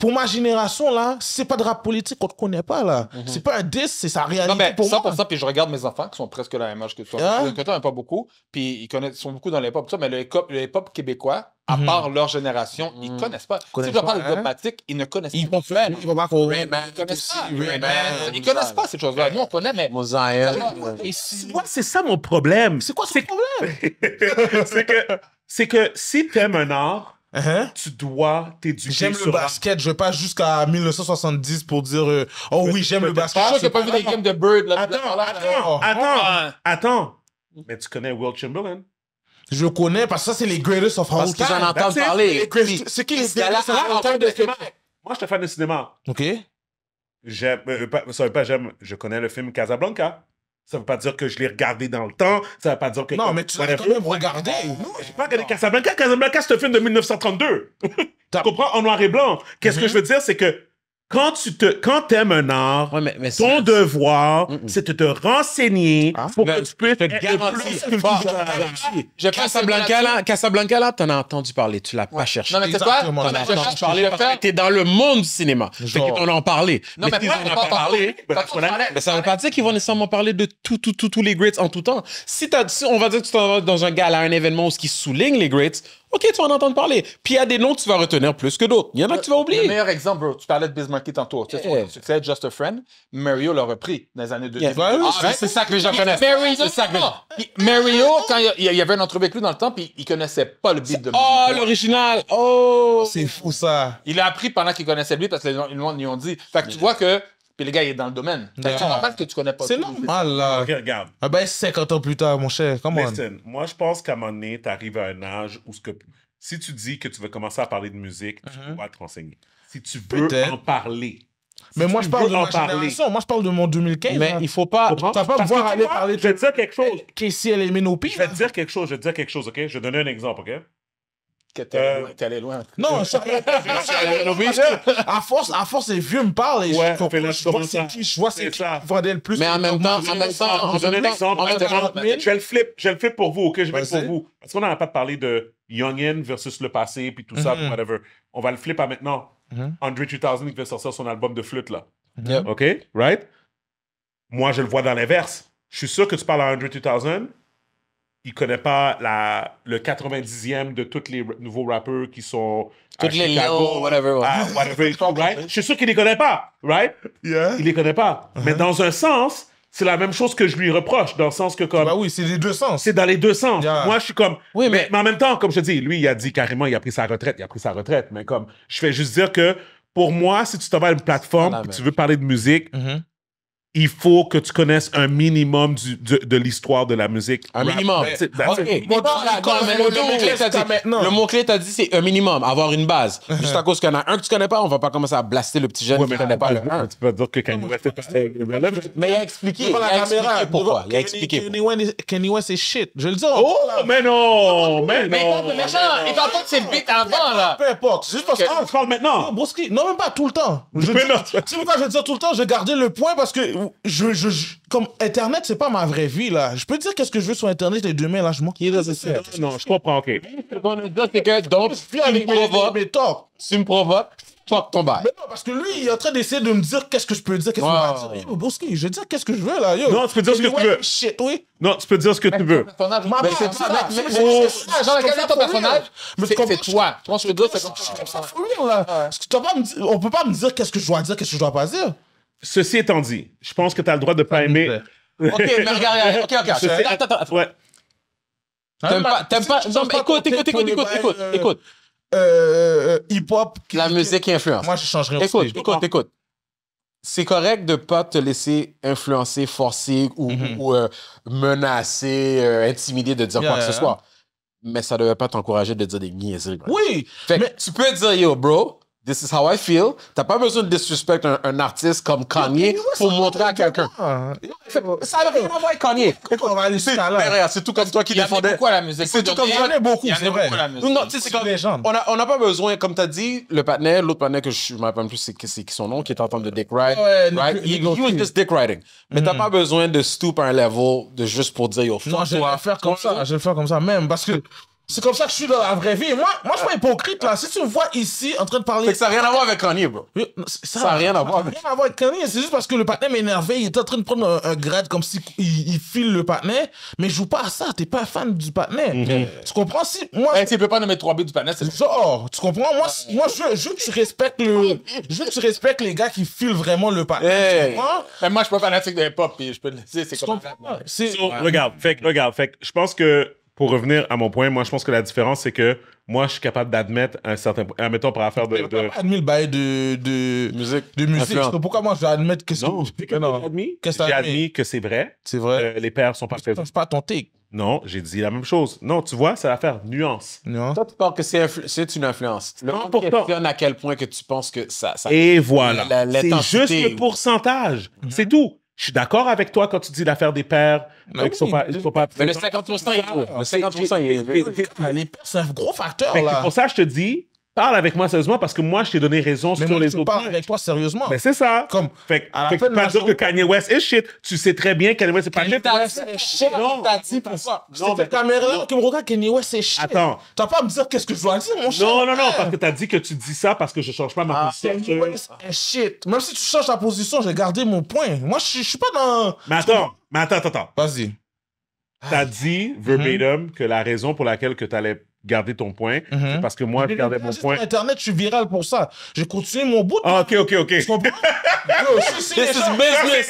pour ma génération, là, c'est pas de rap politique qu'on ne connaît pas, là. Mhm. C'est pas un diss, c'est sa réalité non, mais pour 100%, moi. puis je regarde mes enfants qui sont presque la même âge que toi. Que ah. toi, pas beaucoup, puis ils connaissent, sont beaucoup dans les ça, mais le hip-hop québécois, à mhm. part leur génération, ils mhm. connaissent pas. si tu parles de hein? dogmatique, ils ne connaissent ils pas. Fait, ils ne connaissent pas. Ils connaissent pas ces choses-là. Nous, on connaît, mais. Moi, C'est ça mon problème. C'est quoi ce problème? C'est que si t'aimes un art, Uh-huh. Tu dois t'éduquer. J'aime le basket. Je vais pas jusqu'à 1970 pour dire euh, Oh oui, j'aime le basket. Je pas vu les games de Bird. Là, attends, attends, attends, attends. Mais tu connais Will Chamberlain? Je connais parce que ça, c'est les greatest of all time. Parce que j'en entends parler. C'est qui les greatest of all time cinéma? Moi, je suis fan de cinéma. OK. J'aime, euh, j'aime, je connais le film Casablanca. Ça veut pas dire que je l'ai regardé dans le temps. Ça veut pas dire que. Non, mais tu l'as quand même regardé. Non, j'ai pas regardé Casablanca. Casablanca, c'est un film de 1932. tu comprends? En noir et blanc. Qu'est-ce que mhm. je veux dire? C'est que quand tu te, quand aimes un art, ton devoir, c'est de te renseigner ah. pour que tu puisses te garantir. Je Casablanca là, Casablanca là, t'en as entendu parler, tu l'as pas cherché. Non mais c'est quoi T'en as entendu parler T'es dans le monde du cinéma. On en parlé. Non mais on en parlait. Mais ça veut pas dire qu'ils vont nécessairement parler de tout, tout, tout, tous les greats en tout temps. Si on va dire que tu t'en vas dans un gala, un événement où ce qui souligne les greats, OK, tu vas en entendre parler. Puis il y a des noms que tu vas retenir plus que d'autres. Il y en a que tu vas oublier. Le meilleur exemple, bro, tu parlais de Biz en tantôt. Tu sais, eh. succès Just a Friend, Mario l'a repris dans les années 2000. Ah, c'est ça que les gens connaissent. c'est ça que Mario, quand il y, avait un entrevue avec lui dans le temps, puis il connaissait pas le beat de Oh, l'original! Oh! C'est fou ça. Il a appris pendant qu'il connaissait lui parce que les gens lui ont dit. Fait que tu vois que puis le gars, il est dans le domaine. Tu C'est normal ah. que tu connais pas C'est normal, Ok, regarde. Ah ben, 50 ans plus tard, mon cher, comment Listen, moi, je pense qu'à un moment donné, t'arrives à un âge où que... si tu dis que tu veux commencer à parler de musique, tu vas mhm. te renseigner. Si tu veux en parler. mais moi, je parle de mon 2015. Mais il il faut pas... Tu vas pas me voir aller parler... Je vais te dire quelque chose. Casey, elle est ménopie. Je vais te dire quelque chose, je vais te dire quelque chose, OK? Je vais donner un exemple, OK? que t'es euh... allé loin. Non, ça... à force, à force, les vieux me parlent et je comprends. vois c'est qui, je vois c'est qui plus. Mais en même temps, en même temps, en un exemple. je vais le flip, je vais le flip pour vous, ok, je vais pour vous, parce qu'on n'a pas parlé de Youngin versus le passé puis tout ça, mhm. whatever. On va le flip à maintenant. Mhm. Andre 2000 qui vient sortir son album de flûte là, mhm. ok, right? Moi, je le vois dans l'inverse. Je suis sûr que tu parles à Andre 2000 il connaît pas la, le 90e de tous les nouveaux rappeurs qui sont. tous les Chicago, whatever. whatever right? Je suis sûr qu'il les connaît pas, right? Yeah. Il les connaît pas. Uh-huh. Mais dans un sens, c'est la même chose que je lui reproche, dans le sens que comme. Bah oui, c'est les deux sens. C'est dans les deux sens. Moi, je suis comme. Oui, mais... mais... en même temps, comme je te dis, lui, il a dit carrément, il a pris sa retraite, il a pris sa retraite. Mais comme, je fais juste dire que pour moi, si tu te vas à une plateforme, tu veux parler de musique, mm-hmm il faut que tu connaisses un minimum du, de l'histoire de la musique. Un minimum. le mot-clé, t'as dit, c'est un minimum, avoir une base. Juste à cause qu'il y en a un que tu connais pas, on va pas commencer à blaster le petit jeune qui mais connaît pas, le Tu peux dire que Mais il a expliqué. Il a expliqué pourquoi. Il a expliqué. Kanye West, c'est shit. Je le dis. Oh, mais non! Mais non! Mais il parle pas de ses bits avant, là. Peu importe. Juste parce que. Ah, parle maintenant. Non, même pas tout le temps. Tu sais pourquoi je dis tout le temps? Je gardais le point parce que je, je, comme Internet, c'est pas ma vraie vie, là. Je peux dire qu'est-ce que je veux sur Internet les deux mains, là, je m'en Non, je comprends, ok. Ce qu'on veut dire, c'est que, donc, si tu me provoques, tu me provoques, fuck ton bail. Mais non, parce que lui, il est en train d'essayer de me dire qu'est-ce que je peux dire, qu'est-ce que je veux dire. Yo, Boski, je vais dire qu'est-ce que je veux, là, yo. Non, tu peux dire ce que tu veux. Shit, oui. Non, tu peux dire ce que tu veux. mais c'est ça, genre, quel est ton C'est toi. Tu pense je veux dire, c'est comme ça. là. On peut pas me dire qu'est-ce que je dois dire, qu'est-ce que je dois pas dire. Ceci étant dit, je pense que tu as le droit de pas aimer. Ok, mais regarde, ok, ok. Attends, attends, attends. Ouais. T'aimes hein, pas, t'aimes pas. Non, écoute, écoute, écoute, écoute, écoute, Euh, euh, euh hip-hop. La musique influence. Moi, je changerais Écoute, écoute, ah. écoute. C'est correct de pas te laisser influencer, forcer ou, mhm. euh, menacer, intimider de dire quoi que ce soit. Mais ça devrait pas t'encourager de dire des niaiseries. Oui! Fait tu peux dire, yo, bro, This is how I feel. T'as pas besoin de disrespect un, artiste comme Kanye pour montrer à quelqu'un. Ça veut rien à voir avec Kanye. C'est tout comme toi qui défendais. beaucoup la musique. C'est tout comme ça. Il y en a beaucoup, c'est vrai. c'est comme... On n'a pas besoin, comme t'as dit, le partenaire, l'autre partenaire que je ne me rappelle plus, c'est son nom, qui est en train de dick ride. Right? He was dick riding. Mais t'as mm. pas besoin de stoop à un level de juste pour dire, yo, fuck Non, je vais le faire comme ça. Je vais le faire comme ça même parce que c'est comme ça que je suis dans la vraie vie. Moi, moi je suis pas hypocrite, là. Si tu me vois ici en train de parler. Fait que ça n'a rien à voir avec Kanye, bro. Ça n'a rien à voir avec. rien à voir avec Kanye. C'est juste parce que le patin m'énervait. Il était en train de prendre un, grade comme si il, file le patin. Mais je joue pas à ça. T'es pas fan du patin. Mhm. Tu comprends? Si moi. Hey, eh, tu peux pas mettre 3 B du patin, c'est Genre, tu comprends? Moi, moi je, je veux que tu respectes le. Je tu respectes les gars qui filent vraiment le patin, Hey. Tu eh. comprends? Eh, moi, je suis pas fanatique de hip-hop. Je peux c'est comme ça. Regarde, fait, regarde, fait, je pense que pour revenir à mon point, moi, je pense que la différence, c'est que moi, je suis capable d'admettre un certain. Admettons, par affaire de. de... Admis le bail de, Musique. De musique. Pourquoi moi, je vais admettre que c'est. que J'ai admis que c'est vrai. C'est vrai. Euh, les pères sont pas Je pas ton Non, j'ai dit la même chose. Non, tu vois, c'est l'affaire nuance. Non. Toi, tu penses que c'est une influence. Le non, à quel point que tu penses que ça. Et voilà. C'est juste le pourcentage. Mhm. C'est tout. Je suis d'accord avec toi quand tu dis l'affaire des pères. Mais, euh, oui, sont pas, sont pas, mais le 50%, il est gros. Le 50%, il est, gros facteur. Là. Pour ça, je te dis, Parle avec moi sérieusement parce que moi, je t'ai donné raison mais sur moi, les tu autres. Parle avec toi sérieusement. Mais ben, c'est ça. Comme. Fait, à la fait fin de pas dire que Kanye West est shit. Tu sais très bien que Kanye West est pas shit. Kanye West est shit. Non. T'as dit pour ça. C'est ta caméra qui me regarde Kanye West est shit. Attends. T'as pas à me dire qu'est-ce que je dois dire, mon chien. Non, non, non, parce que t'as dit que tu dis ça parce que je change pas ma ah, position. Kanye West est shit. Même si tu changes ta position, j'ai gardé mon point. Moi, je suis pas dans. Mais attends, mais attends, attends. Vas-y. T'as dit verbatim mm-hmm. que la raison pour laquelle que allais garder ton point. Mhm. Parce que moi, je gardais mon point. Sur Internet, je suis viral pour ça. J'ai continué mon bout. Ah, ok, ok, ok. Tu comprends? business. C'est business.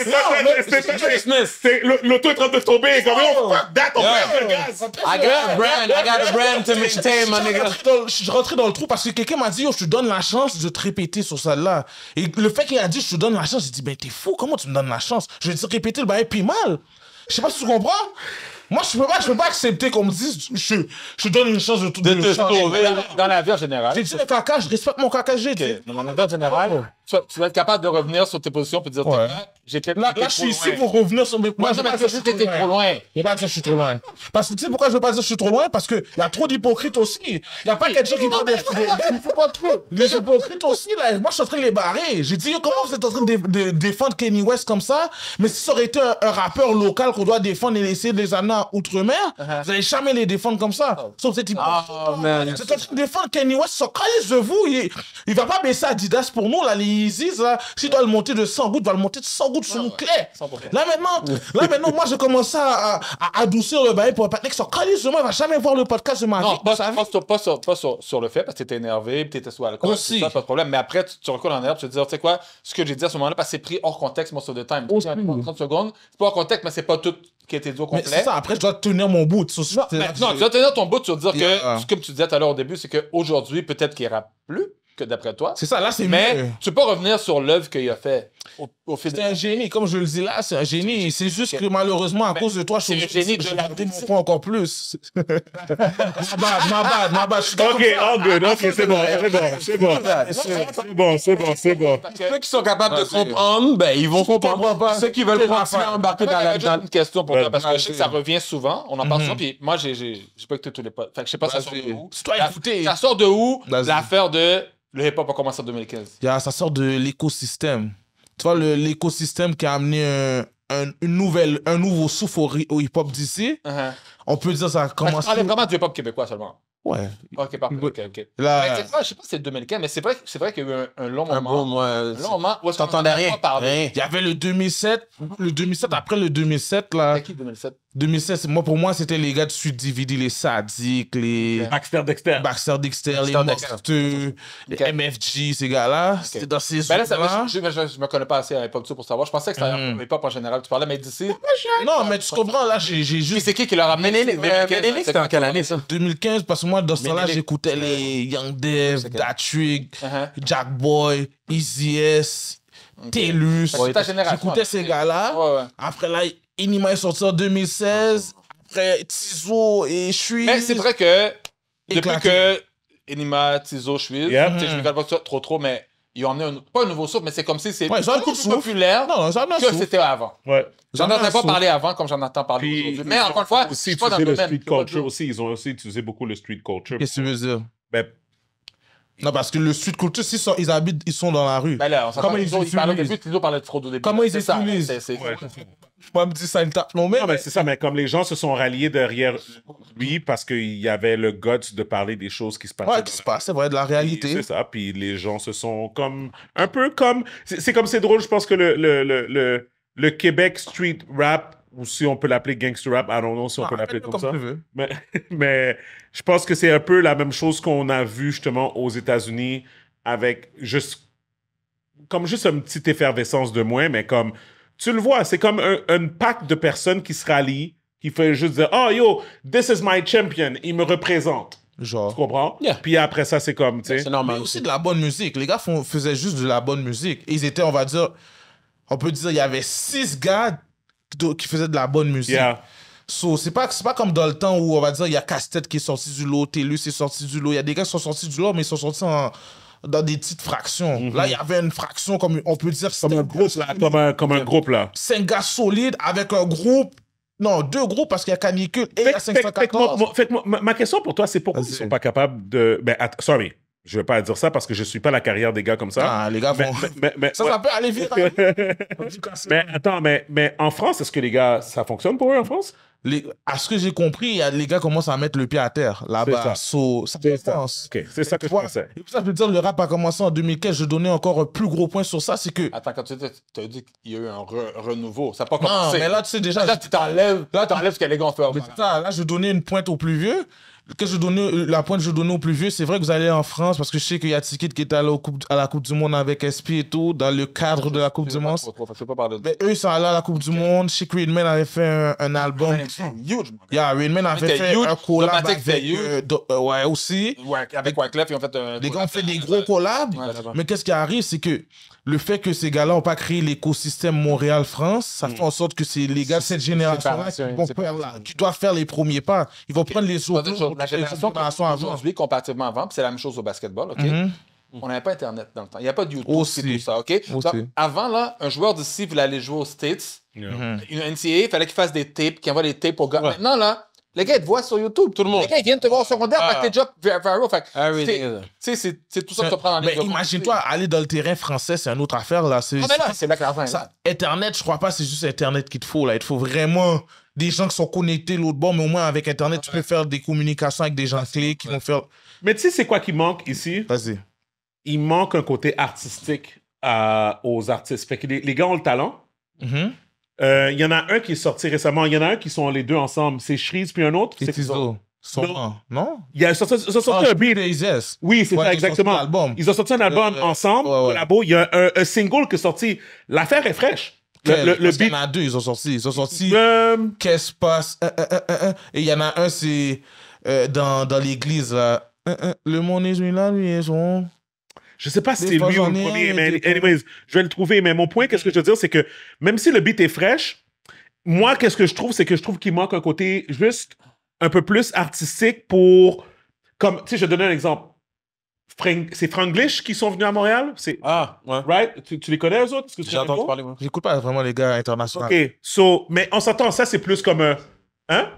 est en train de tomber. Comme, on I got a brand. I got brand to maintain, my nigga. Je suis rentré dans le trou parce que quelqu'un m'a dit, yo, je te donne la chance de te répéter sur ça là Et le fait qu'il a dit, je te donne la chance, j'ai dit, ben, t'es fou, comment tu me donnes la chance? Je vais te répéter le bail, puis mal. Je sais pas si tu comprends. Moi, je peux pas, je peux pas accepter qu'on me dise, je, je donne une chance de tout de, de te sauver. Dans la vie en général. J'ai dit le caca, je respecte mon caca, j'ai dit. Dans la vie en général, tu, tu vas être capable de revenir sur tes positions pour dire, ouais. j'étais là, là, je suis ici pour revenir sur mes positions. Moi, je pas que j'étais trop loin. Je pas dire que je suis trop loin. Parce que tu sais pourquoi je veux pas dire que je suis trop loin? Parce que y a trop d'hypocrites aussi. Il Y a pas quelqu'un qui prend des, faut pas trop. Les hypocrites aussi, là. Moi, je suis en train de les barrer. J'ai dit, comment vous êtes en train de, défendre Kenny West comme ça? Mais si ça aurait été un, rappeur local qu'on doit défendre et essayer les amener Outre-mer, uh-huh. vous n'allez jamais les défendre comme ça. Oh. Oh, c'est Sauf type oh, C'est en défendre Kenny West, sans de vous. Il, va pas baisser Adidas pour nous, là, les Isis, là. S'il doit le monter de 100 gouttes, il va le monter de 100 gouttes sur mon ah ouais. Là, maintenant, là, maintenant, moi, je commence à, adoucir le bail pour un que sans calice de moi, il va jamais voir le podcast de ma vie. Non, pas, sur, pas, sur, le fait, parce que t'étais énervé, puis t'étais sous alcool. Aussi. Ça, pas de problème. Mais après, tu, tu recoules en herbe, tu te dis, oh, tu sais quoi, ce que j'ai dit à ce moment-là, parce que c'est pris hors contexte, sur de time. 30 secondes. C'est pas hors contexte, mais c'est pas tout que tes doigts complet. Mais ça, après, je dois tenir mon bout. Non, non, tu dois tenir ton bout. Tu veux dire que, comme tu disais tout à l'heure au début, c'est qu'aujourd'hui, peut-être qu'il ira plus que d'après toi. C'est ça, là, c'est mieux. Mais tu peux revenir sur l'œuvre qu'il a fait. C'est un génie, comme je le dis là, c'est un génie. C'est juste que malheureusement, à cause de toi, je suis un génie de la pas encore plus. ma bad, ma bad, ma bad. Ok, all good, ok, c'est bon, c'est bon, c'est bon. C'est bon, c'est bon, Ceux qui sont capables de comprendre, ben, ils vont comprendre. Ceux qui veulent continuer à embarquer dans la une question pour toi, parce que je sais que ça revient souvent. On en parle mhm. souvent, puis moi, j'ai pas écouté tous les potes. Fait que je sais pas, ça sort de où. C'est Ça sort de où l'affaire de le hip-hop a commencé en 2015? Ça sort de l'écosystème tu vois, l'écosystème qui a amené un, une nouvelle, un nouveau souffle au, hip-hop d'ici. Uh-huh. On peut dire ça a commencé. Ah, vraiment du hip-hop québécois seulement. Ouais. Ok, parfait. Ok, je sais pas si c'est 2015, mais c'est vrai, c'est vrai qu'il y a eu un, long moment. Un long moment. Tu n'entendais rien. Il y avait le 2007, le 2007, après le 2007, là. 2007 2016, moi, pour moi, c'était les gars de Sud DVD, les Sadiques, les. Baxter Dexter. Baxter Dexter, les Morteux, les MFG, ces gars-là. C'était dans ces. Ben là, ça va, je, me connais pas assez à l'époque pour savoir. Je pensais que c'était mm. un hmm. en général. Tu parlais, mais d'ici. Non, mais tu comprends, là, j'ai juste. Mais c'est qui qui leur a amené les. les? c'était en quelle année, ça 2015, parce que moi, dans ce temps-là, j'écoutais les Young Dev, Datrick, uh-huh. Jack Boy, Easy S, Telus. J'écoutais ces gars-là. Après, là, Inima est sorti en 2016. Ah, ah, ah. Après, Tizo et Chuis. Mais c'est vrai que depuis que Inima, Tizo, tu yep. je ne pas trop trop, mais ils ont amené un, pas un nouveau souffle, mais c'est comme si c'est ouais, plus populaire que c'était avant. Ouais. J'en entendais pas parler avant comme j'en entends parler aujourd'hui. Mais encore une fois, aussi, je pas dans le domaine. Street culture aussi, ils ont aussi utilisé beaucoup le street culture. Qu'est-ce que tu veux dire? Ben, non, parce que le Sud Culture, ils, sont, ils habitent, ils sont dans la rue. Ben Comment ils, se ça ils de ils ont parlé de fraude au début. Comment ils utilisent peux pas me dire ça, une tape. Non, mais, c'est ça, mais comme les gens se sont ralliés derrière lui parce qu'il y avait le guts de parler des choses qui se passaient. Ouais, qui se passaient, vrai, de la réalité. C'est ça, puis les gens se sont comme. Un peu comme. C'est comme c'est drôle, je pense que le, le, le, le Québec street rap ou si on peut l'appeler gangster rap, I don't know si on ah, peut l'appeler comme, ça. Mais, mais, je pense que c'est un peu la même chose qu'on a vu justement aux États-Unis avec juste comme juste une petite effervescence de moins, mais comme tu le vois, c'est comme un, pack de personnes qui se rallient, qui fait juste dire Oh yo, this is my champion, il me représente. Genre. Tu comprends? Puis après ça, c'est comme, tu sais. C'est normal. Mais aussi de la bonne musique. Les gars faisaient juste de la bonne musique. Ils étaient, on va dire, on peut dire, il y avait six gars qui faisait de la bonne musique. So, c'est pas, pas comme dans le temps où on va dire il y a Casse-Tête qui est sorti du lot, Télus est sorti du lot. Il y a des gars qui sont sortis du lot, mais ils sont sortis dans des petites fractions. Mhm. Là, il y avait une fraction, comme on peut dire. Comme un groupe, là. Comme un, groupe, Cinq gars solide avec un groupe. Non, deux groupes parce qu'il y a Canicule et il y a 514. ma, question pour toi, c'est pourquoi ils sont pas capables de. Ben, sorry je ne vais pas dire ça parce que je ne suis pas la carrière des gars comme ça. Ah, les gars vont... ça, ça peut aller vite. Hein. mais attends, mais, mais en France, est-ce que les gars, ça fonctionne pour eux en France À ce que j'ai compris, les gars commencent à mettre le pied à terre là-bas. Ça, so, ça c'est ça. que je pensais. pour ça, je peux dire, le rap a commencé en 2015. Je donnais encore un plus gros point sur ça. C'est que. Attends, quand tu as dit qu'il y a eu un renouveau, ça n'a pas commencé. Non, mais là, tu sais déjà. Là, tu t'enlèves, là, t'enlèves ce que les gars ont fait. Mais ça, là, je donnais une pointe au plus vieux que je euh, la pointe que je donnais au plus vieux, c'est vrai que vous allez en France, parce que je sais qu'il y a Tikit qui est allé coupe, à la Coupe du Monde avec SP et tout, dans le cadre de la Coupe du Monde. Mais eux, ils sont allés à la Coupe du Monde. Je sais que avait fait un, un album. Huge, yeah, Rainman avait fait un collab avec, Veilleux. Euh, ouais, aussi. avec Wyclef, ils ont fait un... Les gars ont fait des gros collabs. mais qu'est-ce qui arrive, c'est que le fait que ces gars-là n'ont pas créé l'écosystème Montréal-France, ça mm. fait en sorte que c'est les gars de cette génération-là qui vont faire Tu dois faire les premiers pas. Ils vont prendre les autres. la génération aujourd'hui, comparativement avant, c'est la même chose au basketball, mm-hmm. On n'avait pas Internet dans le temps. Il n'y a pas de YouTube, tout ça, avant, là, un joueur d'ici voulait aller jouer aux States. Mm-hmm. Une NCAA, il fallait qu'il fasse des tapes, qu'il envoie des tapes aux gars. Maintenant, là, les gars, ils te voient sur YouTube, tout le monde. Les gars, ils viennent te voir au secondaire, parce que t'es déjà viral. Fait c'est tout ça que tu prends en Mais imagine-toi, aller dans le terrain français, c'est une autre affaire, là. Ah, là, c'est la Internet, je crois pas, c'est juste Internet qu'il te faut, là. Il te faut vraiment des gens qui sont connectés l'autre bord, mais au moins avec Internet, tu peux faire des communications avec des gens clés qui vont faire. Mais tu sais, c'est quoi qui manque ici? Vas-y. Il manque un côté artistique euh, aux artistes. que les, gars ont le talent, mm-hmm. Euh, il y en a un qui est sorti récemment. Il y en a un qui sont les deux ensemble. C'est Shreeze puis un autre. C'est Tizo. Non. Ils ont sorti, un beat. Oui, c'est ça, exactement. Ils, ont sorti un album euh, ensemble, Il y a un, single qui est sorti. L'affaire est fraîche. Le, le, beat. Il y en a deux, ils ont sorti. Ils ont sorti. Euh, Qu'est-ce qui se passe? Et il y en a un, c'est dans, dans l'église, le monde est là, lui, est son. Je sais pas si c'est lui ou le premier, mais anyways, je vais le trouver. Mais mon point, qu'est-ce que je veux dire, c'est que même si le beat est fraîche, moi, qu'est-ce que je trouve, c'est que je trouve qu'il manque un côté juste un peu plus artistique pour. Comme, tu sais, je vais donner un exemple. C'est Franglish qui sont venus à Montréal? Ah, ouais. Right? Tu, les connais, eux autres? J'ai entendu parler, moi. J'écoute pas vraiment les gars internationaux. OK. So, mais on s'entend, ça, c'est plus comme un. Euh, hein?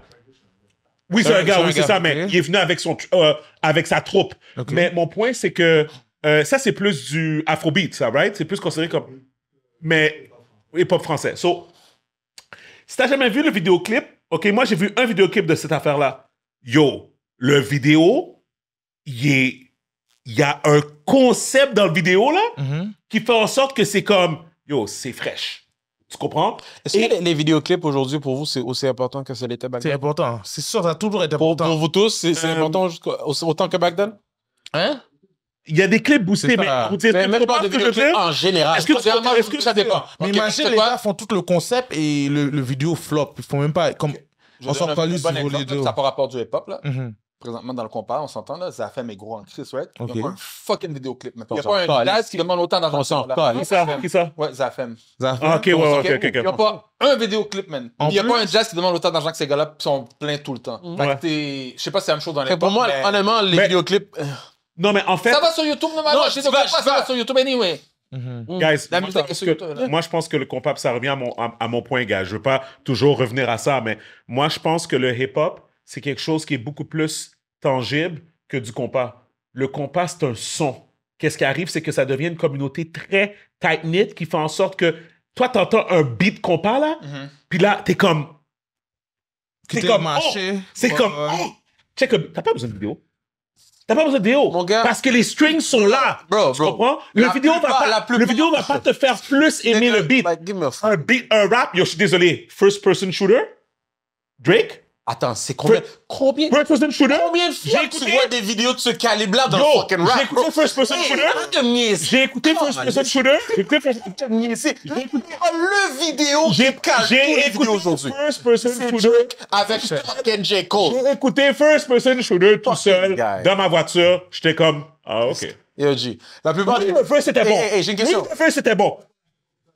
Oui, c'est un gars, oui, c'est ça, mais il est venu avec, son, euh, avec sa troupe. Mais mon point, c'est que euh, ça, c'est plus du afrobeat, ça, right? C'est plus considéré comme. Mais hip-hop français. So, si t'as jamais vu le vidéoclip, OK, moi, j'ai vu un vidéoclip de cette affaire-là. Yo, le vidéo, il y a un concept dans le vidéo, là, mhm. qui fait en sorte que c'est comme, yo, c'est fraîche. Tu comprends? Est-ce que les, vidéoclips aujourd'hui, pour vous, c'est aussi important que ça l'était back C'est important. C'est sûr, ça a toujours été important. Pour, vous tous, c'est euh, important autant que back then? Hein? il y a des clips boostés, mais, vous mais pas de vidéoclip en général. Est-ce que, ça dépend Mais okay, imagine, les gars font tout le concept et le, vidéo flop. Ils font même pas comme je on s'en lui bon les deux. Ça pas rapport du hip-hop là. Mhm. Présentement, dans le compas, on s'entend là, ça gros en crise, ouais. Il y a un fucking vidéoclip maintenant. Il n'y a pas un jazz qui demande autant d'argent. On s'en parle. Qui ça Qui ça Ouais, Zafem. Zafem. ok, ok, ok. Il n'y a pas un vidéoclip, man. Il n'y a pas un jazz qui demande autant d'argent que ces gars-là sont pleins tout le temps. Mhm. Je sais pas si c'est la même chose dans les Pour moi, honnêtement, les vidéoclips. Euh, non, mais en fait. Ça va sur YouTube, normalement. Non, je te pas, ça va sur YouTube anyway. Mhm. Mm. Guys, moi, je pense que le compas, ça revient à mon, à, mon point, gars. Je veux pas toujours revenir à ça, mais moi, je pense que le hip-hop, c'est quelque chose qui est beaucoup plus tangible que du compas. Le compas, c'est un son. Qu'est-ce qui arrive, c'est que ça devient une communauté très tight-knit qui fait en sorte que toi, t'entends un beat compas, là, mm-hmm. puis là, t'es comme... T'es comme... Oh, c'est comme... Oh! t'as pas besoin de vidéo. T'as pas besoin de vidéo. Parce que les strings sont là. Bro, bro. Tu comprends? Le vidéo va pas, le vidéo va pas te faire plus aimer le beat. un beat, un rap. Yo, je suis désolé. First person shooter. Drake. Attends, c'est combien, combien, first person shooter? combien de fois tu vois des vidéos de ce calibre-là dans le fucking rap? J'ai écouté First Person Shooter. J'ai écouté First Person Shooter. J'ai écouté First Person Shooter. J'ai écouté le vidéo qui calme les vidéos aujourd'hui. First Person Shooter avec fucking J. Cole. J'ai écouté First Person Shooter tout seul dans ma voiture. J'étais comme, ah, ok. Yo, G. La plupart des... Le first, c'était bon. Et, j'ai une question. le first, c'était bon.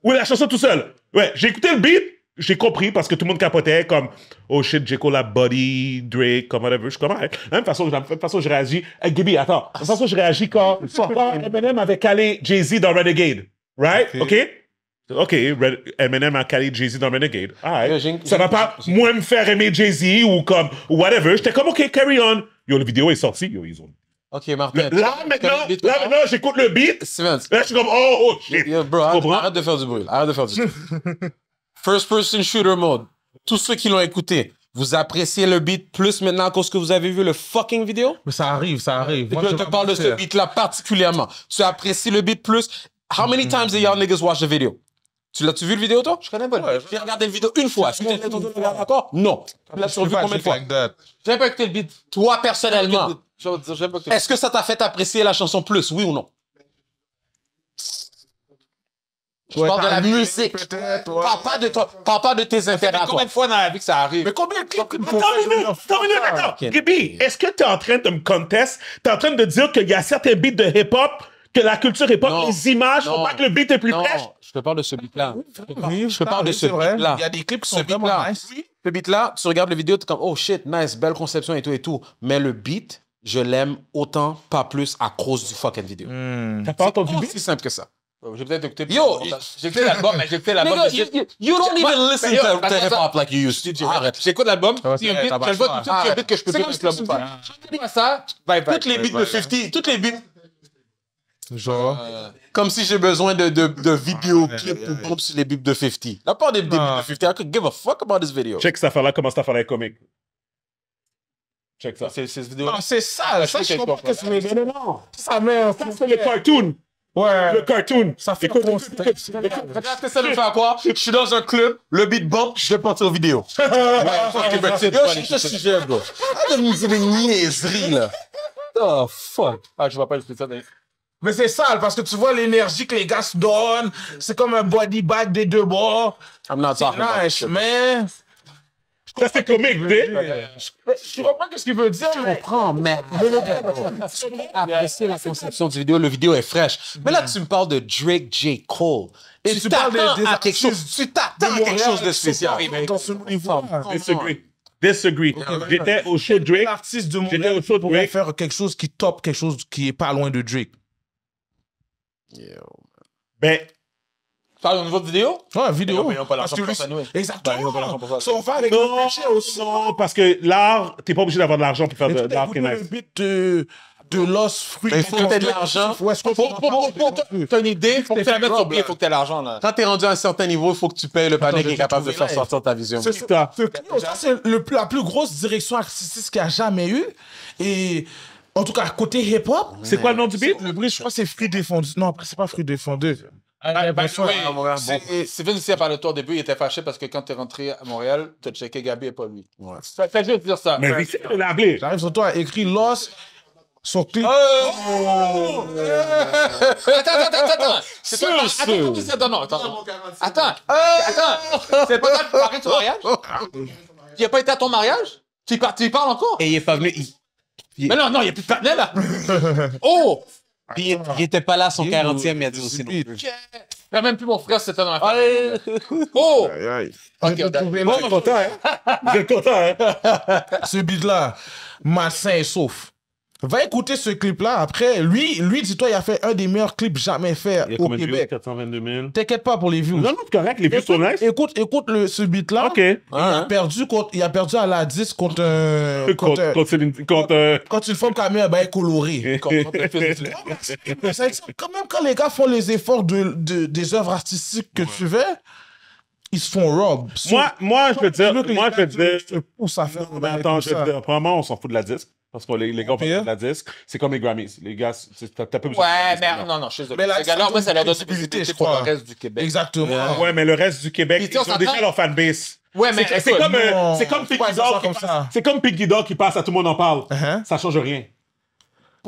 Ou la chanson tout seul. Ouais, j'ai écouté le beat j'ai compris parce que tout le monde capotait comme oh shit J l'a buddy, Drake comme whatever je suis comme la même façon la même façon je réagis hey, Gibby attends la même façon je réagis quand, Eminem avait calé Jay Z dans Renegade right ok, OK, Eminem a calé Jay-Z dans Renegade. All right. Ça va pas, moins me faire aimer Jay-Z ou comme, whatever. J'étais comme, OK, carry on. Yo, la vidéo est sortie. Yo, ils ont... OK, Martin. là, maintenant, là, j'écoute le beat. Là, je suis comme, oh, oh, shit. Yo, bro, arrête, de faire du bruit. Arrête de faire du bruit. First Person Shooter Mode. Tous ceux qui l'ont écouté, vous appréciez le beat plus maintenant qu'au ce que vous avez vu le fucking vidéo? Mais ça arrive, ça arrive. Moi, je te parle de ce beat-là particulièrement. Tu apprécies le beat plus. How many mm-hmm. times did y'all niggas watch the video? Tu l'as-tu vu le vidéo, toi? Je connais pas. Ouais, J'ai regardé le vidéo une fois. Est-ce que tu l'as encore? Non. Tu l'as vu combien de fois? J'ai pas écouté le beat. Toi, personnellement. Est-ce que ça t'a fait apprécier la chanson plus, oui ou non? Je parle de la musique. Parle pas de, toi, parle pas de tes intérêts. Combien de fois dans la vie que ça arrive? Mais combien de clips que tu Attends, attends, Gibi, est-ce que tu es en train de me contester? Tu es en train de dire qu'il y a certains beats de hip-hop que la culture hip-hop, les images on font pas que le beat est plus non, Je te parle de ce beat-là. oui, je te parle de ce beat-là. Il y a des clips qui sont vraiment nice. Le beat-là, tu regardes le vidéo, tu es comme, oh shit, nice, belle conception et tout et tout. Mais le beat, je l'aime autant, pas plus, à cause du fucking vidéo. Hmm. T'as pas entendu C'est aussi simple que ça. J'ai peut-être écouté. Yo, j'ai écouté l'album, mais j'ai écouté l'album. You, you don't even listen to, hip hop like you used to. Arrête. J'écoute l'album. Si un beat, je vois tout un beat que je peux dire club ou pas. ça. Toutes les beats de 50, toutes les beats. Genre. Euh, comme si j'ai besoin de, de, de vidéo ou groupe sur les beats de 50. La part des beats de 50, I could give a fuck about this video. Check cette affaire-là, comment cette affaire-là est comique. Check ça. C'est cette vidéo. Non, c'est ça, ah, Ça, je comprends que c'est les non. Ça, merde. Ça, c'est les cartoons. Ouais. Le cartoon. Ça fait quoi Regarde, écoute, Regarde, t'essaies de faire quoi? Je suis dans un club, le beat bump, je vais partir en vidéo. ouais, je suis sujet, bro. Arrête de me dire des niaiseries, là. Oh, fuck. Ah, je vois pas expliquer ça, Mais c'est sale parce que tu vois l'énergie que les gars se donnent. C'est comme un body bag des deux bords. I'm not talking nice, about man. Ça, c'est comique, tu euh, comprends ce qu'il veut dire? Je comprends, mais apprécier la conception du vidéo, le vidéo est fraîche. Mais là, tu me parles de Drake J. Cole. Et tu t'attends à quelque chose. Tu t'attends quelque chose de spécial. Disagree. Disagree. J'étais au show Drake. L'artiste de J'étais au show pour faire quelque chose qui top quelque chose qui est pas loin de Drake. Ben, ça, une autre vidéo Ouais, vidéo. Mais non, pas eh. Exactement. Bah, pas on avec non, au parce que l'art, t'es pas obligé d'avoir de l'argent pour faire de l'art qui est de, de l'os, fruit, il faut que t'aies de l'argent. Pour, que tu t'as une idée, faut que tu la mettes sur pied, faut que t'aies l'argent, là. Quand t'es rendu à un certain niveau, il faut que tu payes le panier qui est capable de faire sortir ta vision. C'est ça. C'est la plus grosse direction artistique qu'il y a jamais eu. Et, en tout cas, côté hip-hop. C'est quoi le nom du beat? Le bruit, je crois, c'est Fruit Défendu. Non, après, c'est pas Fruit Défendu. Ah, ben, ben, ben, oui, à Montréal. Si Vince le tour au début, il était fâché parce que quand t'es rentré à Montréal, t'as checké Gabi et pas lui. Ouais. Fais juste dire ça. Mais oui, il l'a appelé. J'arrive sur toi, écrit Lost. Sorti. Oh! oh! Attends, attends, attends, attends. C'est ça, attends, attends, non, attends. Attends, attends. C'est pas toi qui parles de ton mariage? Ah. Il n'a pas été à ton mariage? Tu y parles encore? Et il est pas venu. Mais non, non, il n'y a plus de panel là. oh! Puis il était pas là à son 40e, il a dit aussi non. a même plus mon frère, c'était dans ma famille. Oh! Aïe, aïe. Ok, on je suis hein. content, hein? Je suis content, hein? Ce beat-là, ma saint sauf. Va écouter ce clip-là. Après, lui, lui dis-toi, il a fait un des meilleurs clips jamais faits au combien Québec. De 422 000. T'inquiète pas pour les views. Non, non, correct, les views sont nice. Écoute, écoute le, ce beat-là. OK. Il, a hein? perdu contre, il a perdu à la 10 contre... contre, contre, contre, une, contre, euh... contre, une femme un bail coloré. quand, même, quand les gars font les efforts de, de des œuvres artistiques que tu veux, ils se font rob. Moi, moi, je veux dire... Moi, je veux dire... Pousse à faire... Attends, je veux dire, on s'en fout de la disque. Parce que les, les gars, de la disque, c'est comme les Grammys. Les gars, t'as peu besoin Ouais, mais non, non, je suis désolé. Alors, moi, ça leur donne une je crois. le reste du Québec. Exactement. Ouais, mais le reste du Québec, ils ont déjà leur fanbase. Ouais, mais c'est comme, euh, c'est comme Piggy Dog. C'est comme Piggy Dog qui passe à tout le monde en parle. Uh-huh. Ça change rien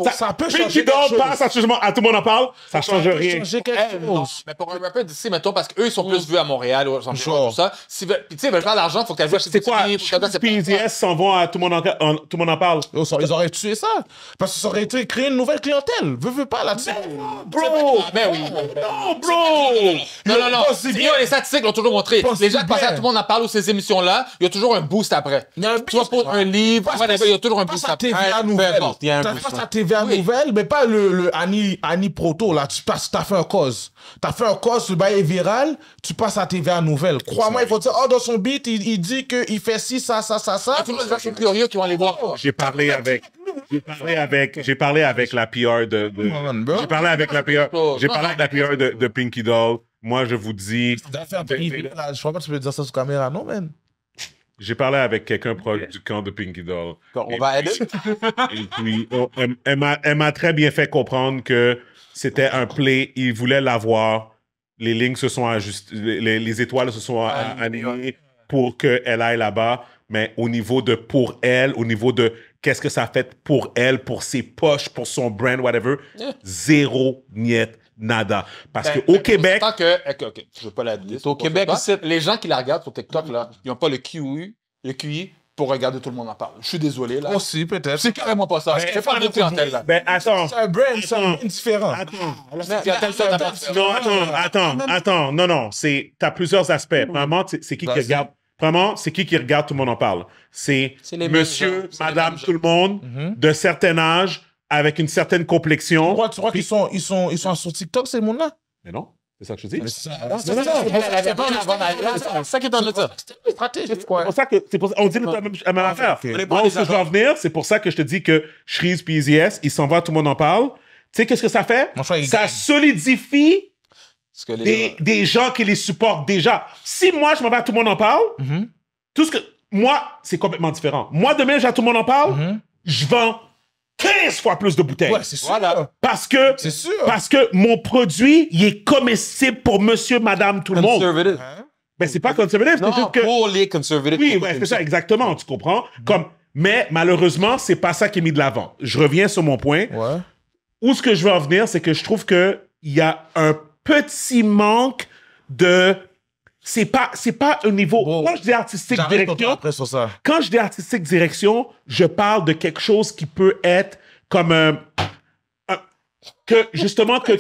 ça, ça peut changer. qui dort pas, ça change, à tout le monde en parle, ça, change rien. Changer quelque eh, chose. mais pour un rappeur d'ici, mettons, parce qu'eux, ils sont plus mm. vus à Montréal ou tout ça. Si, puis tu sais, ils veulent faire l'argent, faut que tu chez qui C'est quoi? PDS s'en vont à tout le monde en, tout monde en parle. Ils auraient tué ça. Parce qu'ils auraient aurait créer une nouvelle clientèle. Veux, veux pas là-dessus. Bro! Mais oui. Non, bro! Non, non, non. Les statistiques l'ont toujours montré. Les gens qui à tout le monde en parle ou ces émissions-là, il y a toujours un boost après. Tu vois, pour un livre, il y a toujours un boost après. Il y a un TVA Nouvelle, mais pas le, le Annie, Proto, là. Tu passes, t'as fait un cause. T'as fait un cause, le bail est viral, tu passes à TVA Nouvelle. Crois-moi, il faut dire, oh, dans son beat, il, il dit qu'il fait ci, ça, ça, ça, ça. tout le monde curieux, tu vas aller voir. J'ai parlé avec. J'ai parlé avec, j'ai parlé avec la PR de, j'ai parlé avec la PR, j'ai parlé avec la PR de, de Pinky Doll. Moi, je vous dis. Je crois pas que tu peux dire ça sous caméra, non, man. J'ai parlé avec quelqu'un proche du camp de Pinky Doll. on va elle, elle m'a très bien fait comprendre que c'était un play. Il voulait l'avoir. Les lignes se sont ajustées, les, étoiles se sont animées pour qu'elle aille là-bas. Mais au niveau de pour elle, au niveau de qu'est-ce que ça fait pour elle, pour ses poches, pour son brand, whatever, eh. zéro niette nada. Parce ben, qu'au ben, Québec. Tant que, eh, je veux pas la Au Québec, les gens qui la regardent sur TikTok, là, ils n'ont pas le QI, le QI pour regarder tout le monde en parle. Je suis désolé, là. Aussi, peut-être. C'est carrément pas ça. C'est pas une clientèle, là. Ben, attends. C'est un brand, c'est indifférent. Attends. Non, attends, attends, attends. Non, non, c'est, t'as plusieurs aspects. Mmh. Vraiment, c'est qui qui regarde. Vraiment, c'est qui qui regarde, tout le monde en parle. C'est monsieur, madame, tout le monde, mmh. de certain âge, avec une certaine complexion. Tu crois, qu'ils sont, ils sont, ils sont sur TikTok, ces mondes-là? Mais non. C'est ça que je dis. C'est ça qui est dans le C'est pour ça c'est pour on dit la même, la ah, affaire. Moi, où je veux venir, c'est pour ça que je te dis que Shreeze puis EZS, ils s'en vont, tout le monde en parle. Tu sais, qu'est-ce que ça fait? Ça solidifie des, gens qui les supportent déjà. Si moi, je m'en vais, tout le monde en parle, mm-hmm. tout ce que. Moi, c'est complètement différent. Moi, demain, j'ai tout le monde en parle, mm-hmm. je vends 15 fois plus de bouteilles. Ouais, c'est sûr. Voilà. Parce que, c'est sûr. Parce que mon produit, il est comestible pour monsieur, madame, tout le monde. Conservative. Mais hein? ben, c'est pas conservative. Non, juste que... pour les Oui, c'est ça, exactement. Tu comprends? Mm-hmm. Comme, mais malheureusement, c'est pas ça qui est mis de l'avant. Je reviens sur mon point. Ouais. Où ce que je veux en venir, c'est que je trouve que il y a un petit manque de c'est pas c'est pas un niveau quand je dis artistique direction quand je dis artistique direction je parle de quelque chose qui peut être comme un, que justement que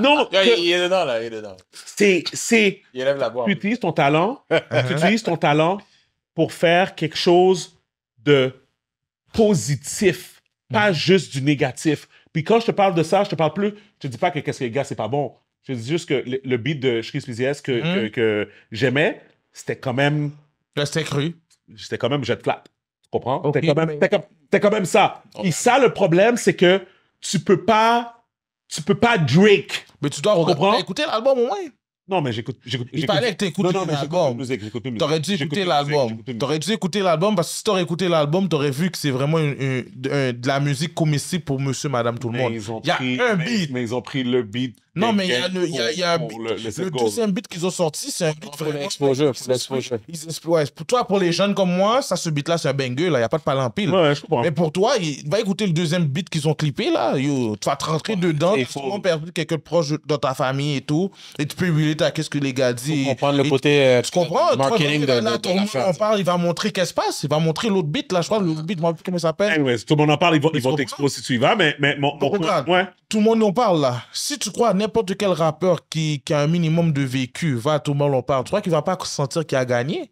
non il, est dedans là il est dedans c'est tu utilises ton talent tu utilises ton talent pour faire quelque chose de positif pas mm. juste du négatif puis quand je te parle de ça je te parle plus je te dis pas que qu'est-ce que les gars c'est pas bon je dis juste que le, beat de Chris Pizias que, que, mhm. que j'aimais, c'était quand même. C'était cru. C'était quand même je te Tu comprends? Okay, t'es, quand même, t'es, quand, même ça. Et ça, le problème, c'est que tu peux pas. Tu peux pas Drake. Mais tu dois comprendre. écouter l'album au moins. Non, mais j'écoute. j'écoute Il j'écoute, fallait que tu écoutes l'album. T'aurais dû écouter l'album. T'aurais dû écouter l'album parce que si t'aurais écouté l'album, t'aurais vu que c'est vraiment une, de la musique comestible pour monsieur, madame, tout le monde. Il y a pris, un beat. mais ils ont pris le beat non, mais il y a le, y a, beat, le, deuxième beat qu'ils ont sorti, c'est un beat vraiment... L'exposure, Ils explosent. pour toi, pour les jeunes comme moi, ça, ce beat-là, c'est un banger, là. Il n'y a pas de palampil. Ouais, je comprends. Mais pour toi, va écouter le deuxième beat qu'ils ont clippé, là. Yo, tu vas te rentrer dedans. tu faut... perdu quelqu'un de proche dans ta famille et tout. Et tu peux relate à qu'est-ce que les gars disent. comprendre le côté... Euh, tu comprends? Marketing de, là, de, de, la on parle, il va montrer qu'est-ce qui se passe. Il va montrer l'autre beat, là. Je crois, l'autre beat, moi, comment ça s'appelle? tout le monde en parle, ils vont t'exposer si tu vas, mais... Tout le monde en parle, là. Si tu crois n'importe quel rappeur qui, a un minimum de vécu va tout le monde parle. Tu crois qu'il va pas sentir qu'il a gagné?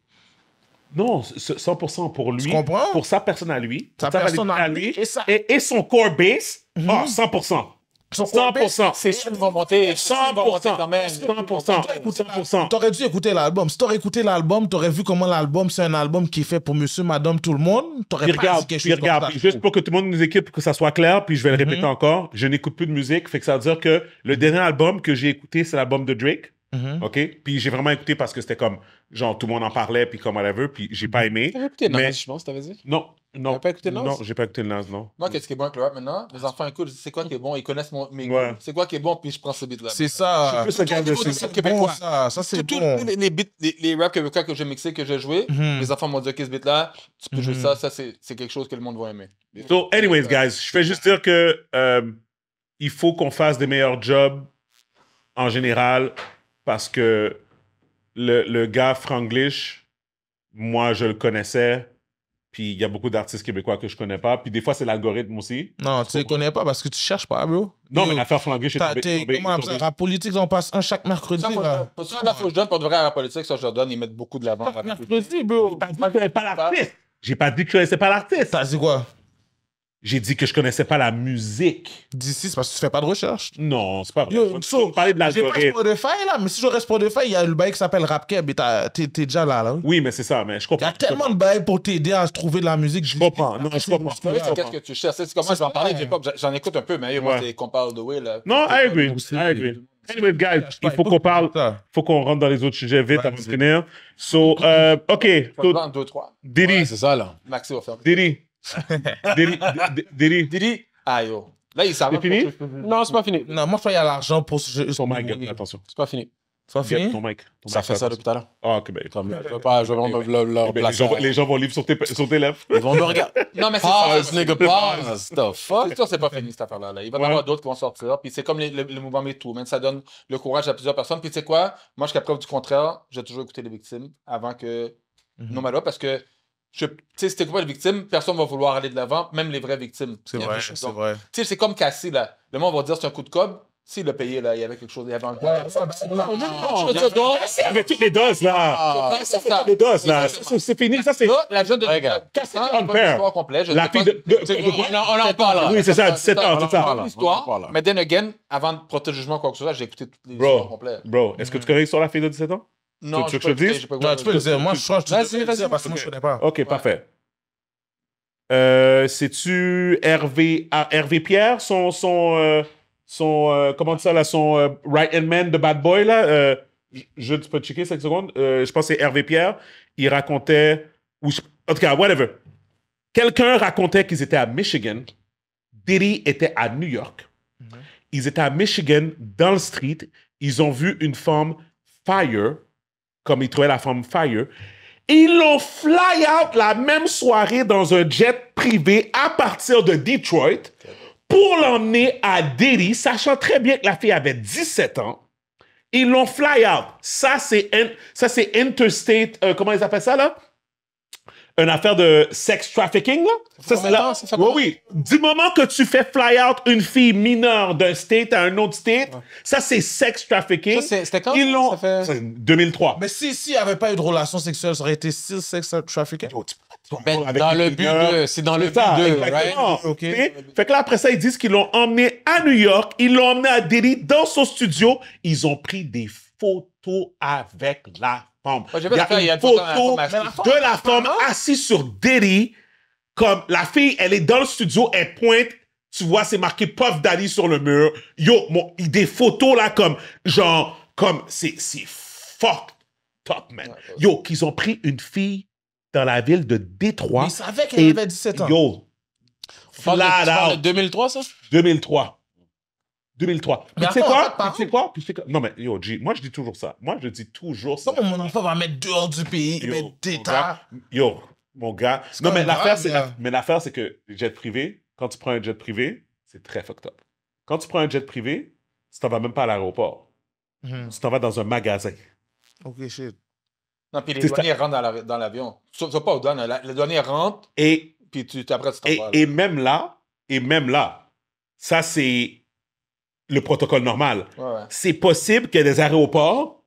Non, 100% pour lui. Pour sa personne à lui. Sa, personne à lui. Et, son core base, 100%. Mhm. Ah, 100%. C'est sûr vont monter. 100%. quand même. 100%. T'aurais dû écouter l'album. Si t'aurais écouté l'album, t'aurais vu comment l'album, c'est un album qui est fait pour monsieur, madame, tout le monde. T'aurais pas regarde, dit quelque chose regarde, comme ça. juste pour que tout le monde nous écoute, pour que ça soit clair, puis je vais le répéter mhm. encore, je n'écoute plus de musique. Fait que ça veut dire que le mhm. dernier album que j'ai écouté, c'est l'album de Drake. Mhm. OK? Puis j'ai vraiment écouté parce que c'était comme, genre, tout le monde en parlait, puis comme elle veut, puis j'ai pas aimé. T'as écouté mais... je pense, t'avais dit? Non, non. j'ai pas écouté le Non, Nas, non. Moi, qu'est-ce qui est bon avec le rap maintenant? les enfants écoutent, c'est quoi qui est bon? Ils connaissent mon, mes C'est quoi qui est bon? Puis je prends ce beat-là. C'est ça. Je suis c'est ça. Ça, c'est bon. Tous les, les beats, les, rap québécois que j'ai mixés, que j'ai joué, mhm. les enfants m'ont dit, OK, ce beat-là, tu peux jouer mhm. ça. Ça, c'est quelque chose que le monde va aimer. So, anyways, guys, je fais juste dire que euh, il faut qu'on fasse des meilleurs jobs en général parce que le, le gars Franglish, moi, je le connaissais puis il y a beaucoup d'artistes québécois que je connais pas. Puis des fois, c'est l'algorithme aussi. Non, tu les connais pas parce que tu cherches pas, bro. Non, mais l'affaire flanguée, je suis tombé. Comment la politique, on passe un chaque mercredi. Ça, ça, la que je donne, pour de vrai, à la politique, ça, je leur donne, ils mettent beaucoup de l'avant. Chaque mercredi, bro. je pas l'artiste. J'ai pas dit que je connaissais pas l'artiste. T'as dit quoi? j'ai dit que je connaissais pas la musique. D'ici, c'est parce que tu fais pas de recherche. Non, c'est pas vrai. Yo, so, parler de l'algorithme. J'ai pas Spotify, là, mais si j'aurais Spotify, il y a le bail qui s'appelle RapKeb et t'es, déjà là, là. Oui, mais c'est ça, mais je comprends. Il y a tellement de bail pour t'aider à trouver de la musique. Je comprends, non, je comprends. C'est qu'est-ce que tu cherches. C'est comment je vais en parler hip-hop, j'en écoute un peu, mais moi, c'est qu'on parle de Will. Non, I agree, I agree. Anyway, guys, il faut qu'on parle, Il faut qu'on rentre dans les autres sujets vite avant de finir. So, euh, OK. C'est ça, là. Maxi va faire. Didi. Derry, Derry. Derry. Ah yo. Là, il s'arrête. C'est fini Non, c'est pas fini. Non, moi, il y a l'argent pour ce jeu. Ton mic, attention. C'est pas fini. C'est pas fini Ton mic. Ça fait ça depuis tout à l'heure. Ah, ok, ben. Je veux pas, je veux eh leur ben, eh ben, Les gens vont lire sur tes lèvres. Ils vont me regarder. Non, mais c'est pas. Pause, nigga, pause. The fuck. C'est sûr, c'est pas fini cette affaire-là. Il va y avoir d'autres qui vont sortir. Puis c'est comme le mouvement MeToo. Ça donne le courage à plusieurs personnes. Puis tu sais quoi Moi, jusqu'à preuve du contraire, j'ai toujours écouté les victimes avant que. Non, mais là, parce que c'était pas la victime, personne va vouloir aller de l'avant, même les vraies victimes. C'est vrai, c'est vrai. C'est comme cassé, là. Le monde va dire c'est un coup de cob. S'il l'a payé, là, il y avait quelque chose, il y avait un ouais, Il y avait toutes les doses, là. Ah, les doses, là. C'est fini, ça, c'est. La jeune de. Cassé un père. La fille de. On en parle. Oui, c'est ça, 17 ans, tout ça. Mais then again, avant de le jugement, quoi que ce soit, j'ai écouté toutes les histoires complètes. Bro, est-ce que tu mm. connais sur la fille de 17 ans? Non, tu, peux, le dire. Moi, je crois que tu y le parce que moi, je connais pas. OK, parfait. Euh, c'est-tu Hervé, Pierre, son, son, euh, son euh, comment ça, là, son right hand man de Bad Boy, là? je, peux checker 5 secondes. je pense que c'est Hervé Pierre. Il racontait, ou en tout cas, whatever. Quelqu'un racontait qu'ils étaient à Michigan. Diddy était à New York. Mhm. Ils étaient à Michigan, dans le street. Ils ont vu une femme fire comme il trouvait la femme fire. Ils l'ont fly out la même soirée dans un jet privé à partir de Detroit pour l'emmener à Delhi, sachant très bien que la fille avait 17 ans. Ils l'ont fly out. Ça, c'est, interstate, euh, comment ils appellent ça là? une affaire de sex trafficking, là. Ça, c'est là. oui, oui. Du moment que tu fais fly out une fille mineure d'un state à un autre state, ça, c'est sex trafficking. C'était quand? Ils Fait... 2003. Mais si, s'il n'y avait pas eu de relation sexuelle, ça aurait été still sex trafficking. Ben, dans le but de, c'est dans le but de, Fait que là, après ça, ils disent qu'ils l'ont emmené à New York, ils l'ont emmené à Delhi, dans son studio. Ils ont pris des photos avec la il y a une photo de la femme ah, ah. assise sur Diddy. Comme la fille, elle est dans le studio, elle pointe. Tu vois, c'est marqué Puff Daddy sur le mur. Yo, mon, des photos là comme, genre, comme, c'est fucked up, man. Yo, qu'ils ont pris une fille dans la ville de Détroit. Ils savaient qu'elle avait 17 ans. Yo, flat out. 2003, ça? 2003. 2003. Mais tu sais quoi Tu quoi Tu sais quoi Non, mais yo, G, moi, je dis toujours ça. Moi, je dis toujours ça. mon enfant va mettre dehors du pays, va mettre d'État Yo, mon gars. Non, mais l'affaire, c'est, mais l'affaire, c'est que jet privé, quand tu prends un jet privé, c'est très fucked up. Quand tu prends un jet privé, tu t'en vas même pas à l'aéroport. Mhm. Tu t'en vas dans un magasin. Ok, shit. Non, puis les douaniers rentrent dans, l'avion. Tu l'avion. pas aux douanes. Les douaniers rentrent. Et. Puis tu, après, tu t'en vas. et même là, et même là, ça, c'est le protocole normal. C'est possible qu'il y ait des aéroports,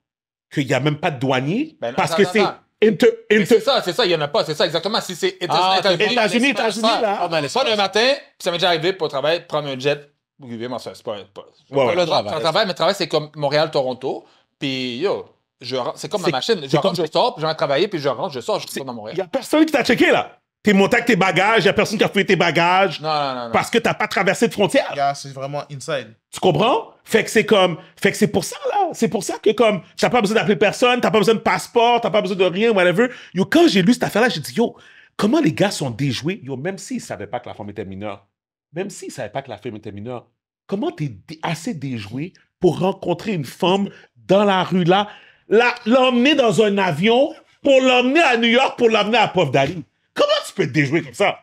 qu'il n'y a même pas de douaniers, parce que c'est. Inter, C'est ça, c'est ça, il n'y en a pas, c'est ça exactement. Si c'est États-Unis, États-Unis, états là. Ah, le matin, ça m'est déjà arrivé pour travailler, prendre un jet, Oui, mais c'est pas, pas, ouais, pas le travail. travail. Mais travail, c'est comme Montréal-Toronto, puis yo, c'est comme ma machine. Je rentre, je sors, puis je vais travailler, puis je rentre, je sors, je retourne dans Montréal. Il n'y a personne qui t'a checké, là t'es monté avec tes bagages, il a personne qui a fouillé tes bagages. Non, Parce que t'as pas traversé de frontières. c'est vraiment inside. Tu comprends? Fait que c'est comme, fait que c'est pour ça, là. C'est pour ça que, comme, t'as pas besoin d'appeler personne, t'as pas besoin de passeport, t'as pas besoin de rien, whatever. Yo, quand j'ai lu cette affaire-là, j'ai dit, yo, comment les gars sont déjoués? Yo, même s'ils savaient pas que la femme était mineure, même s'ils savaient pas que la femme était mineure, comment t'es assez déjoué pour rencontrer une femme dans la rue, là, l'emmener dans un avion pour l'emmener à New York, pour l'emmener à Puff Comment tu peux te déjouer comme ça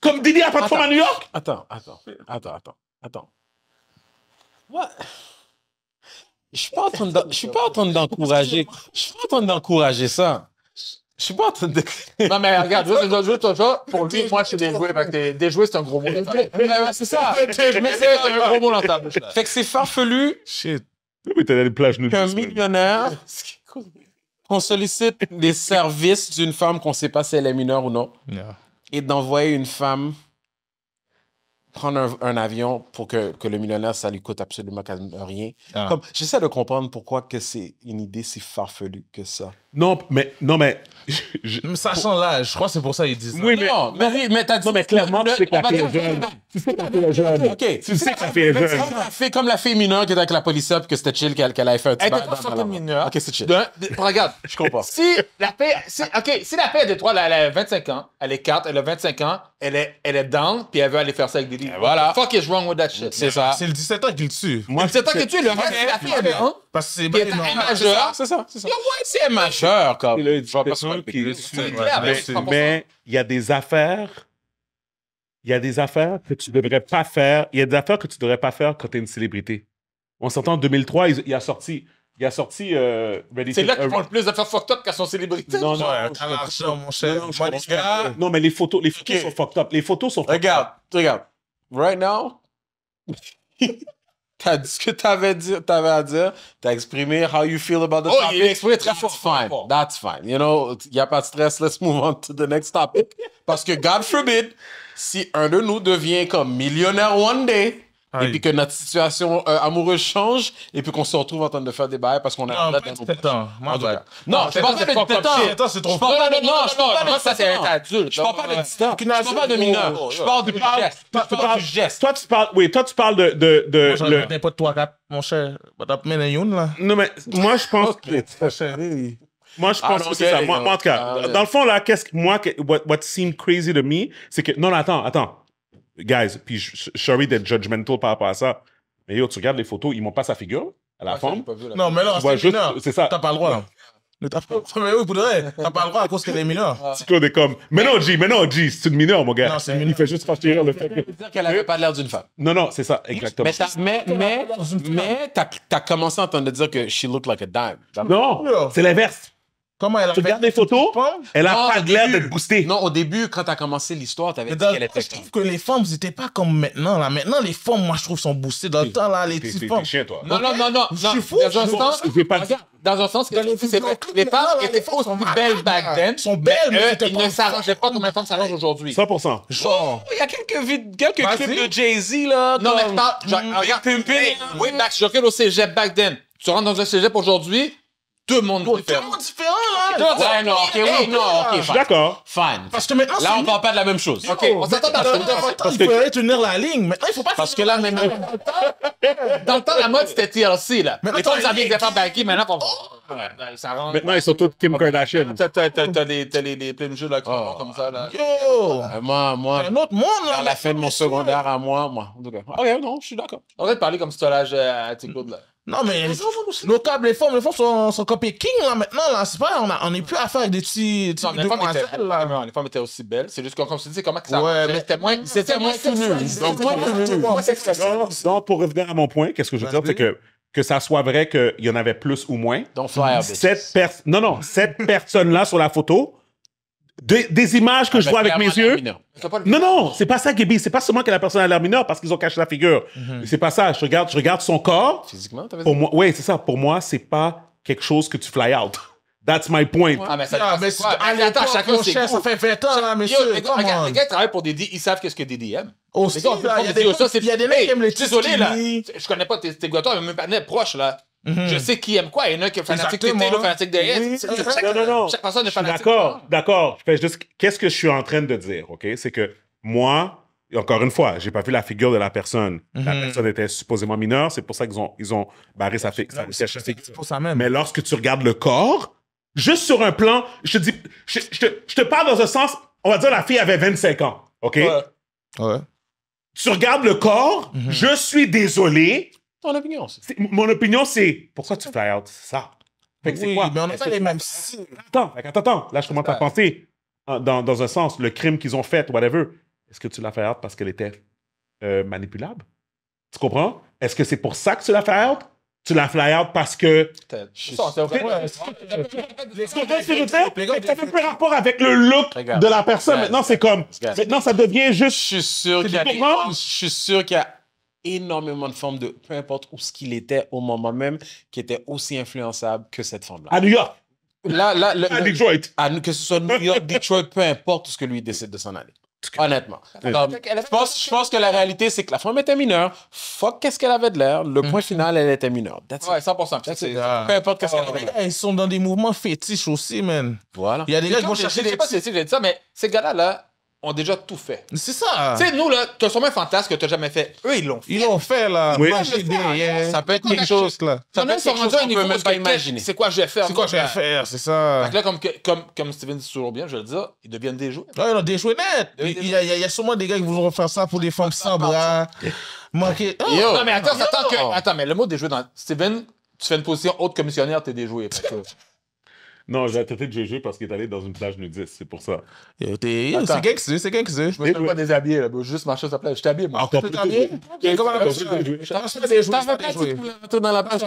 Comme Didier a pas de forme à New York Attends, attends, attends, attends, attends. je suis pas en train suis pas en train d'encourager, je suis pas en train d'encourager ça. Je suis pas en train de. non, mais regarde, je jouer toi, toi, pour lui, moi, je suis déjoué. Déjouer, déjoué, c'est un gros mot. c'est ça. mais c'est un gros mot dans ta bouche. Fait que c'est farfelu. Shit. Oui, t'es des plages, nous. Qu'un millionnaire qu'on sollicite des services d'une femme qu'on ne sait pas si elle est mineure ou non. Et d'envoyer une femme prendre un, avion pour que, que, le millionnaire, ça lui coûte absolument rien. Ah. Comme, j'essaie de comprendre pourquoi que c'est une idée si farfelue que ça. Non, mais. Non, mais. sachant l'âge, je crois que c'est pour ça qu'ils disent. Oui, mais. Non, mais, mais, mais t'as dit. Non, mais clairement, tu sais que la fille est jeune. Tu sais que la fille est jeune. OK. Tu sais que la fille est jeune. Fait comme la fille mineure qui était avec la police et que c'était chill qu'elle avait fait un petit Elle était pas mineure. OK, c'est chill. Regarde, je comprends. Si la fille. OK, si la fille est de 3, elle a 25 ans, elle est 4, elle a 25 ans, elle est, elle est down, puis elle veut aller faire ça avec des livres. Voilà. Fuck is wrong with that shit. C'est ça. C'est le 17 ans qu'il tue. Moi, le 17 ans qu'il tue, le reste, la fille est parce que c'est un majeur, c'est ça, c'est ça. C'est majeur, comme. Il a une personne qui Mais il y a des affaires, il y a des affaires que tu devrais pas faire. Il y a des affaires que tu devrais pas faire quand tu es une célébrité. On s'entend en 2003, il, il a sorti. Il a sorti euh, Ready C'est là qu'il prend le plus d'affaires fucked up qu'à son célébrité. Non, non, À marche, mon cher. Non, mais les photos, les photos sont fucked up. Les photos sont fucked up. Regarde, regarde. Right now. T'as dit ce que t'avais dit, à dire. T'as exprimé how you feel about the oh, topic. Oh, il exprimé très fort. That's fine. That's fine. You know, y a pas de stress. Let's move on to the next topic. Parce que God forbid, si un de nous devient comme millionnaire one day, et puis que notre situation euh, amoureuse change, et puis qu'on se retrouve en train de faire des bails parce qu'on a. Non, peut-être tête Non, non c'est pas peut-être tête C'est trop Je parle pas de. Non, je parle pas Ça, c'est adulte. Je parle pas de distance. Je parle pas de mineur. Je parle du geste. Je parle du geste. Toi, tu parles. Oui, toi, tu parles de. de, de moi, j'en ne pas de toi, rap, mon cher. là. Non, mais moi, je pense. Moi, je ah, pense que c'est ça. Moi, en tout cas, ah, dans le fond, là, qu'est-ce que moi, what, what seemed crazy to me, c'est que, non, attends, attends. Guys, puis Shari d'être judgmental par rapport à ça. Mais yo, tu regardes les photos, ils montrent pas sa figure, à la ah, forme. non, mais là, c'est juste. C'est ça. T'as pas le droit, là. T'as pas le droit à cause qu'elle est mineure. Claude est comme, mais non, G, mais non, G, c'est une mineure, mon gars. Non, c'est Il fait juste franchir le fait que. dire qu'elle avait pas l'air d'une femme. Non, non, c'est ça, exactement. Mais, mais, mais, t'as commencé à entendre dire que she looked like a dime. Non, c'est l'inverse. Comment elle a tu regardes des photos, elle a pas l'air d'être boostée. Non, au début, quand t'as commencé l'histoire, t'avais dit qu'elle était Je trouve que les femmes, c'était pas comme maintenant, là. Maintenant, les femmes, moi, je trouve, sont boostées. Dans le temps, là, les petites femmes. Chien, toi. Non, non, non, non. Je suis fou. Dans un sens, dans un sens que les femmes étaient sont belles back then. sont belles, mais ils ne s'arrangeaient pas comme les femmes s'arrangent aujourd'hui. 100%. Genre. Il y a quelques quelques clips de Jay-Z, là. Non, mais pas. Mm. Regarde, Pimpin. Oui, Max Jokel au cégep back then. Tu rentres dans un cégep aujourd'hui, deux mondes Deux différents. mondes différents, là. non, ok, oui, non, ok, ah. D'accord. Fine. Parce que maintenant, Là, on parle pas de la même chose. Ok, on s'attend à ce que votre temps, il tenir la ligne. Maintenant, il faut pas. Parce que là, même... dans le temps, la mode, c'était TLC, là. Maintenant, Les femmes avaient des femmes baggy, maintenant, on... Oh! Ouais, ça rentre. Maintenant, ils sont tous Kim Kardashian. T'as- T'as t'as- t'as les, t'as les, les de jeux, là, qui oh. comme ça, là. Yo! Euh, moi, moi, Un autre monde, là. à la fin de mon secondaire, à moi, moi, en tout cas. Ok, non, je suis d'accord. On va te parler comme si tu as l'âge à tes là. Non, ah, mais nos câbles, les formes, les formes sont, sont copiées King, là, maintenant, là. C'est pas, on, n'est on est plus à faire avec des petits. Des les, femmes étaient, là. Non, les femmes étaient aussi belles. C'est juste que, comme tu dis, comment que ça. Ouais, mais c'était moins. C'était moins Donc, pour revenir à mon point, qu'est-ce que je veux dire, c'est que que ça soit vrai qu'il y en avait plus ou moins. Donc, cette Non, non, cette personne-là sur la photo, des, des images que ah, je vois avec mes yeux. Non, non, c'est pas ça, Gaby. C'est pas seulement que la personne a l'air mineure parce qu'ils ont caché la figure. Mhm. C'est pas ça. Je regarde, je regarde son corps. Physiquement, t'avais Pour moi, oui, c'est ça. Pour moi, c'est pas quelque chose que tu fly out. That's my point. Ah, mais ça, ah, mais quoi? Allez, attends, chacun ses Ça fait 20 ans, là, hein, monsieur. les gars, les gars travaillent pour Didi, ils savent qu'est-ce que Didi aime. Aussi, il y a des mecs qui aiment les Désolé, là. Je connais pas tes goûts, mais même pas proches, là. Mhm. Je sais qui aime quoi. Il y en a qui est fanatique fanatique de chaque, non, non, non. personne est fanatique. D'accord, d'accord. Je fais juste. Qu'est-ce que je suis en train de dire, OK? C'est que moi, encore une fois, j'ai pas vu la figure de la personne. La mhm. personne était supposément mineure, c'est pour ça qu'ils ont, ils ont barré sa fille. Mais lorsque tu regardes le corps, juste sur un plan, je te dis. Je, te, parle dans un sens. On va dire la fille avait 25 ans, OK? Ouais. Tu regardes le corps, mhm. je suis désolé c'est. Mon opinion, c'est pourquoi tu ah. fly out? ça. Fait c'est quoi? Mais on a pas les mêmes signes. Attends, attends, attends. Là, je commence à penser dans, dans un sens, le crime qu'ils ont fait, whatever. Est-ce que tu l'as fait out parce qu'elle était euh, manipulable? Tu comprends? Est-ce que c'est pour ça que tu l'as fait out? Tu l'as fly out parce que. Je ça, c'est Ça fait plus rapport avec le look de la personne. Maintenant, c'est comme. Maintenant, ça devient juste. Je suis sûr qu'il y a. Je suis sûr qu'il y a énormément de femmes de peu importe où ce qu'il était au moment même qui était aussi influençable que cette femme-là. À New York. Là, là, à que ce soit New York, Detroit, peu importe ce que lui décide de s'en aller. Honnêtement. je, pense, que la réalité, c'est que la femme était mineure. Fuck, qu'est-ce qu'elle avait de l'air. Le mm. point final, elle était mineure. ouais, 100%. Peu importe qu'est-ce qu'elle avait. Ils sont dans des mouvements fétiches aussi, man. Voilà. Il y a des gars qui vont chercher des. Je sais pas si j'ai ça, mais ces gars-là, là, ont déjà tout fait. C'est ça. Tu sais, nous, là, tu as sûrement un fantasme que tu n'as jamais fait. Eux, ils l'ont fait. Ils l'ont fait, là. Oui. Hein. Ça peut être quelque chose, là. Ça peut être quelque chose qu'on peut même pas imaginer. C'est quoi je vais faire? C'est quoi je vais faire, c'est ça. là, comme, comme, comme Steven dit toujours bien, je vais le dire, ils deviennent des joueurs. Ah, ils non, des mais nets. Il y, a sûrement des gars qui voudront faire ça pour des femmes sans bras. Manquer. Oh! Non, mais attends, attends que... Attends, mais le mot des dans... Steven, tu fais une position haute commissionnaire, t'es déjoué. Non, j'ai traité de GG parce qu'il est allé dans une plage nudiste, c'est pour ça. C'est quelqu'un qui c'est quelqu'un qui Je me suis pas déshabillé, là, juste marcher sur la plage. Je t'habille, moi. Encore plus. Je t'en dans la plage.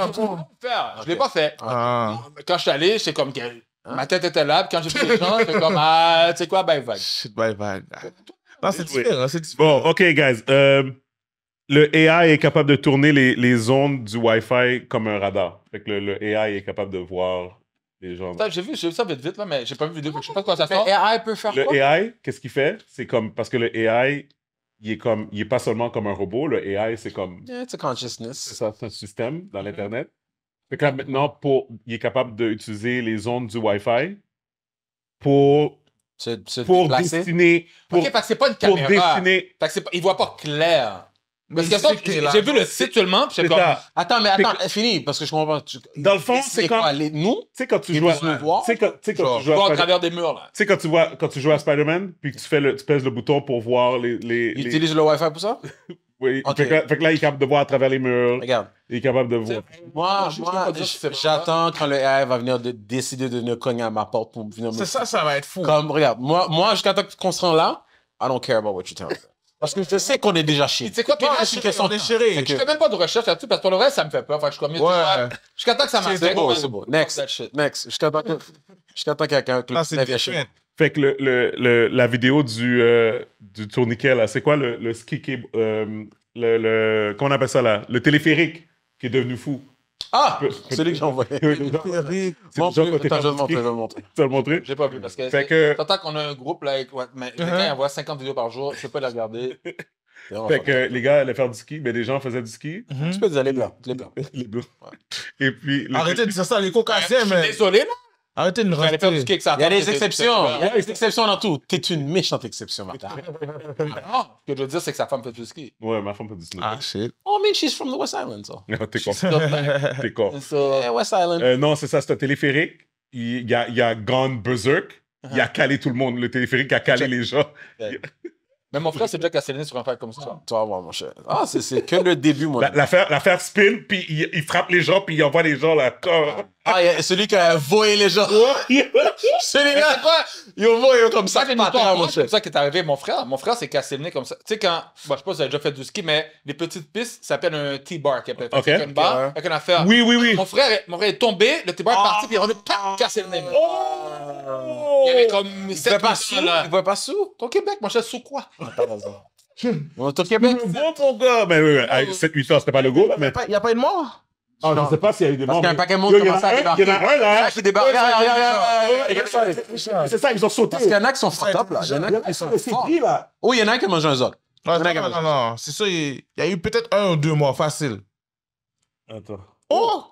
Je l'ai pas fait. Ah. Quand je suis allé, c'est comme hein? ma tête était là, puis quand j'ai suis les gens, c'est comme, ah, tu sais quoi, bye bye. Shit, bye Non, c'est différent, c'est différent. Bon, OK, guys. Euh, le AI est capable de tourner les, les ondes du Wi-Fi comme un radar. Fait que le, le AI est capable de voir j'ai vu, vu, ça vite vite, là, mais j'ai pas vu vidéo, je sais pas quoi ça AI peut faire le quoi? AI, qu'est-ce qu'il fait? C'est comme, parce que le AI, il est comme, il est pas seulement comme un robot, le AI, c'est comme... consciousness. C'est ça, c'est un système dans mm-hmm. l'Internet. Fait là, maintenant, pour, il est capable d'utiliser les ondes du Wi-Fi pour... pour dessiner... Pour, parce que c'est pas une caméra. Pour dessiner... Fait que il voit pas clair. Parce que j'ai vu le site seulement, puis Attends, mais attends, fini, parce que je comprends pas. Dans le fond, c'est quand... Tu sais, quand tu joues à... Tu sais, quand, tu vois à... travers des murs, là. Tu sais, quand tu vois, quand tu joues à Spider-Man, puis que tu fais le, tu pèses le bouton pour voir les... les, Il utilise le Wi-Fi pour ça? oui. Fait, que, là, il est capable de voir à travers les murs. Regarde. Il est capable de voir. Moi, moi, j'attends quand le AI va venir décider de ne cogner à ma porte pour venir me... C'est ça, ça va être fou. Comme, regarde, moi, moi jusqu'à temps qu'on se rend là, I don't care about what you tell me. Parce que je sais qu'on est déjà Tu C'est quoi, puis là, je, sont... Je fais même pas de recherche là-dessus parce que pour le reste, ça me fait peur. Enfin je suis comme, ouais. jusqu'à que ça marche. C'est beau, c'est beau. Next. Next. Jusqu'à temps que, jusqu'à temps quelqu'un, que ah, le fait que le, le, le, la vidéo du, euh, du tourniquet, là, c'est quoi le, le ski qui. Euh, le, le, comment on appelle ça là Le téléphérique qui est devenu fou. Ah C'est lui que j'ai envoyé. Montre, je vais montrer, Tu vas le montrer J'ai pas vu parce que. T'entends qu'on a un groupe là, avec... mais quelqu'un envoie 50 vidéos par jour, je peux pas les regarder. Fait que les gars allaient faire du ski, mais les gens faisaient du ski. Tu peux dire les blancs. Les blancs. les Et puis. Arrêtez de dire ça, les caucasiens, mais. Désolé, Arrêtez de nous ça, Il y a des exceptions. Il y a des exceptions dans tout. T'es une méchante exception, Martha. Ah, ce que je veux dire, c'est que sa femme fait du ski. Ouais, ma femme fait du ski. Ah, shit. Oh, mais she's from the West Island, so. T'es con. T'es con. yeah, West Island. Euh, non, c'est ça, c'est un téléphérique. Il y a, il y a Gone Berserk. Uh-huh. Il a calé tout le monde. Le téléphérique a calé les gens. Mais mon frère, c'est déjà cassé sur un faire comme ça. Ah. Toi, vas mon cher. Ah, c'est que le début, mon L'affaire spin, puis il, frappe les gens, puis il envoie les gens là. Ah, y a celui qui a voyé les gens. Celui-là, quoi? Il a voyé comme ça. C'est ça qui est arrivé. Mon frère, mon frère s'est cassé le nez comme ça. Tu sais, quand, bon, je sais pas si avez déjà fait du ski, mais les petites pistes, ça s'appelle un T-bar. qui une barre okay. avec une affaire. Oui, oui, oui. Mon frère, mon frère est tombé, le T-bar est ah. parti, puis il est revenu, paf, cassé le nez. Oh! Il y avait comme. c'est pas sous. Il voit pas sous. Ton Québec, mon je sous quoi? Ton Québec. Bon, ton gars. Mais oui, oui. 7-8 c'était pas le go, mais. Il n'y a pas eu de mort? Ah, je ne sais pas s'il y a eu des morts. Parce qu'il y a un paquet de monde qui commence à débarquer. Il y en a un là. Qui débarque. C'est ça, ils ont sauté. Parce qu'il y en a qui sont fucked up là. Il y en a qui sont oh, il y en a un qui a mangé un zoc. Non, non, non, C'est ça, il y a eu peut-être un ou deux mois, facile. Attends. Oh!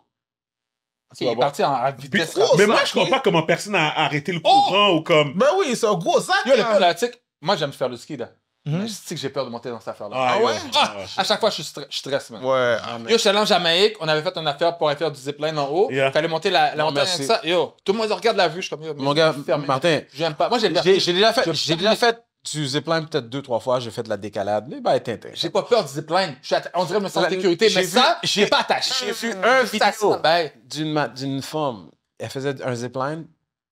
Il est parti en vitesse. Oh, mais moi, je comprends pas comment personne a arrêté le courant oh! ou comme. Ben oui, c'est un gros sac. Hein. moi, j'aime faire le ski là. Mhm. je sais que j'ai peur de monter dans cette affaire-là. Ah, ah ouais? Ah! à chaque fois, je, stre je stresse, man. Ouais. Ah, yo, je suis allé en Jamaïque, on avait fait une affaire pour aller faire du zipline en haut. Il Fallait monter la, la montagne ça. Yo, tout le monde regarde la vue, je suis comme. Mon gars, Martin. J'aime pas. Moi, j'ai J'ai déjà fait. J'ai déjà fait tu peut-être deux, trois fois, j'ai fait de la décalade. Mais bah, tintin. J'ai pas peur du zipline. On dirait que je me sens en sécurité, mais ça, j'ai pas attaché. J'ai vu un vidéo d'une femme. Elle faisait un zipline,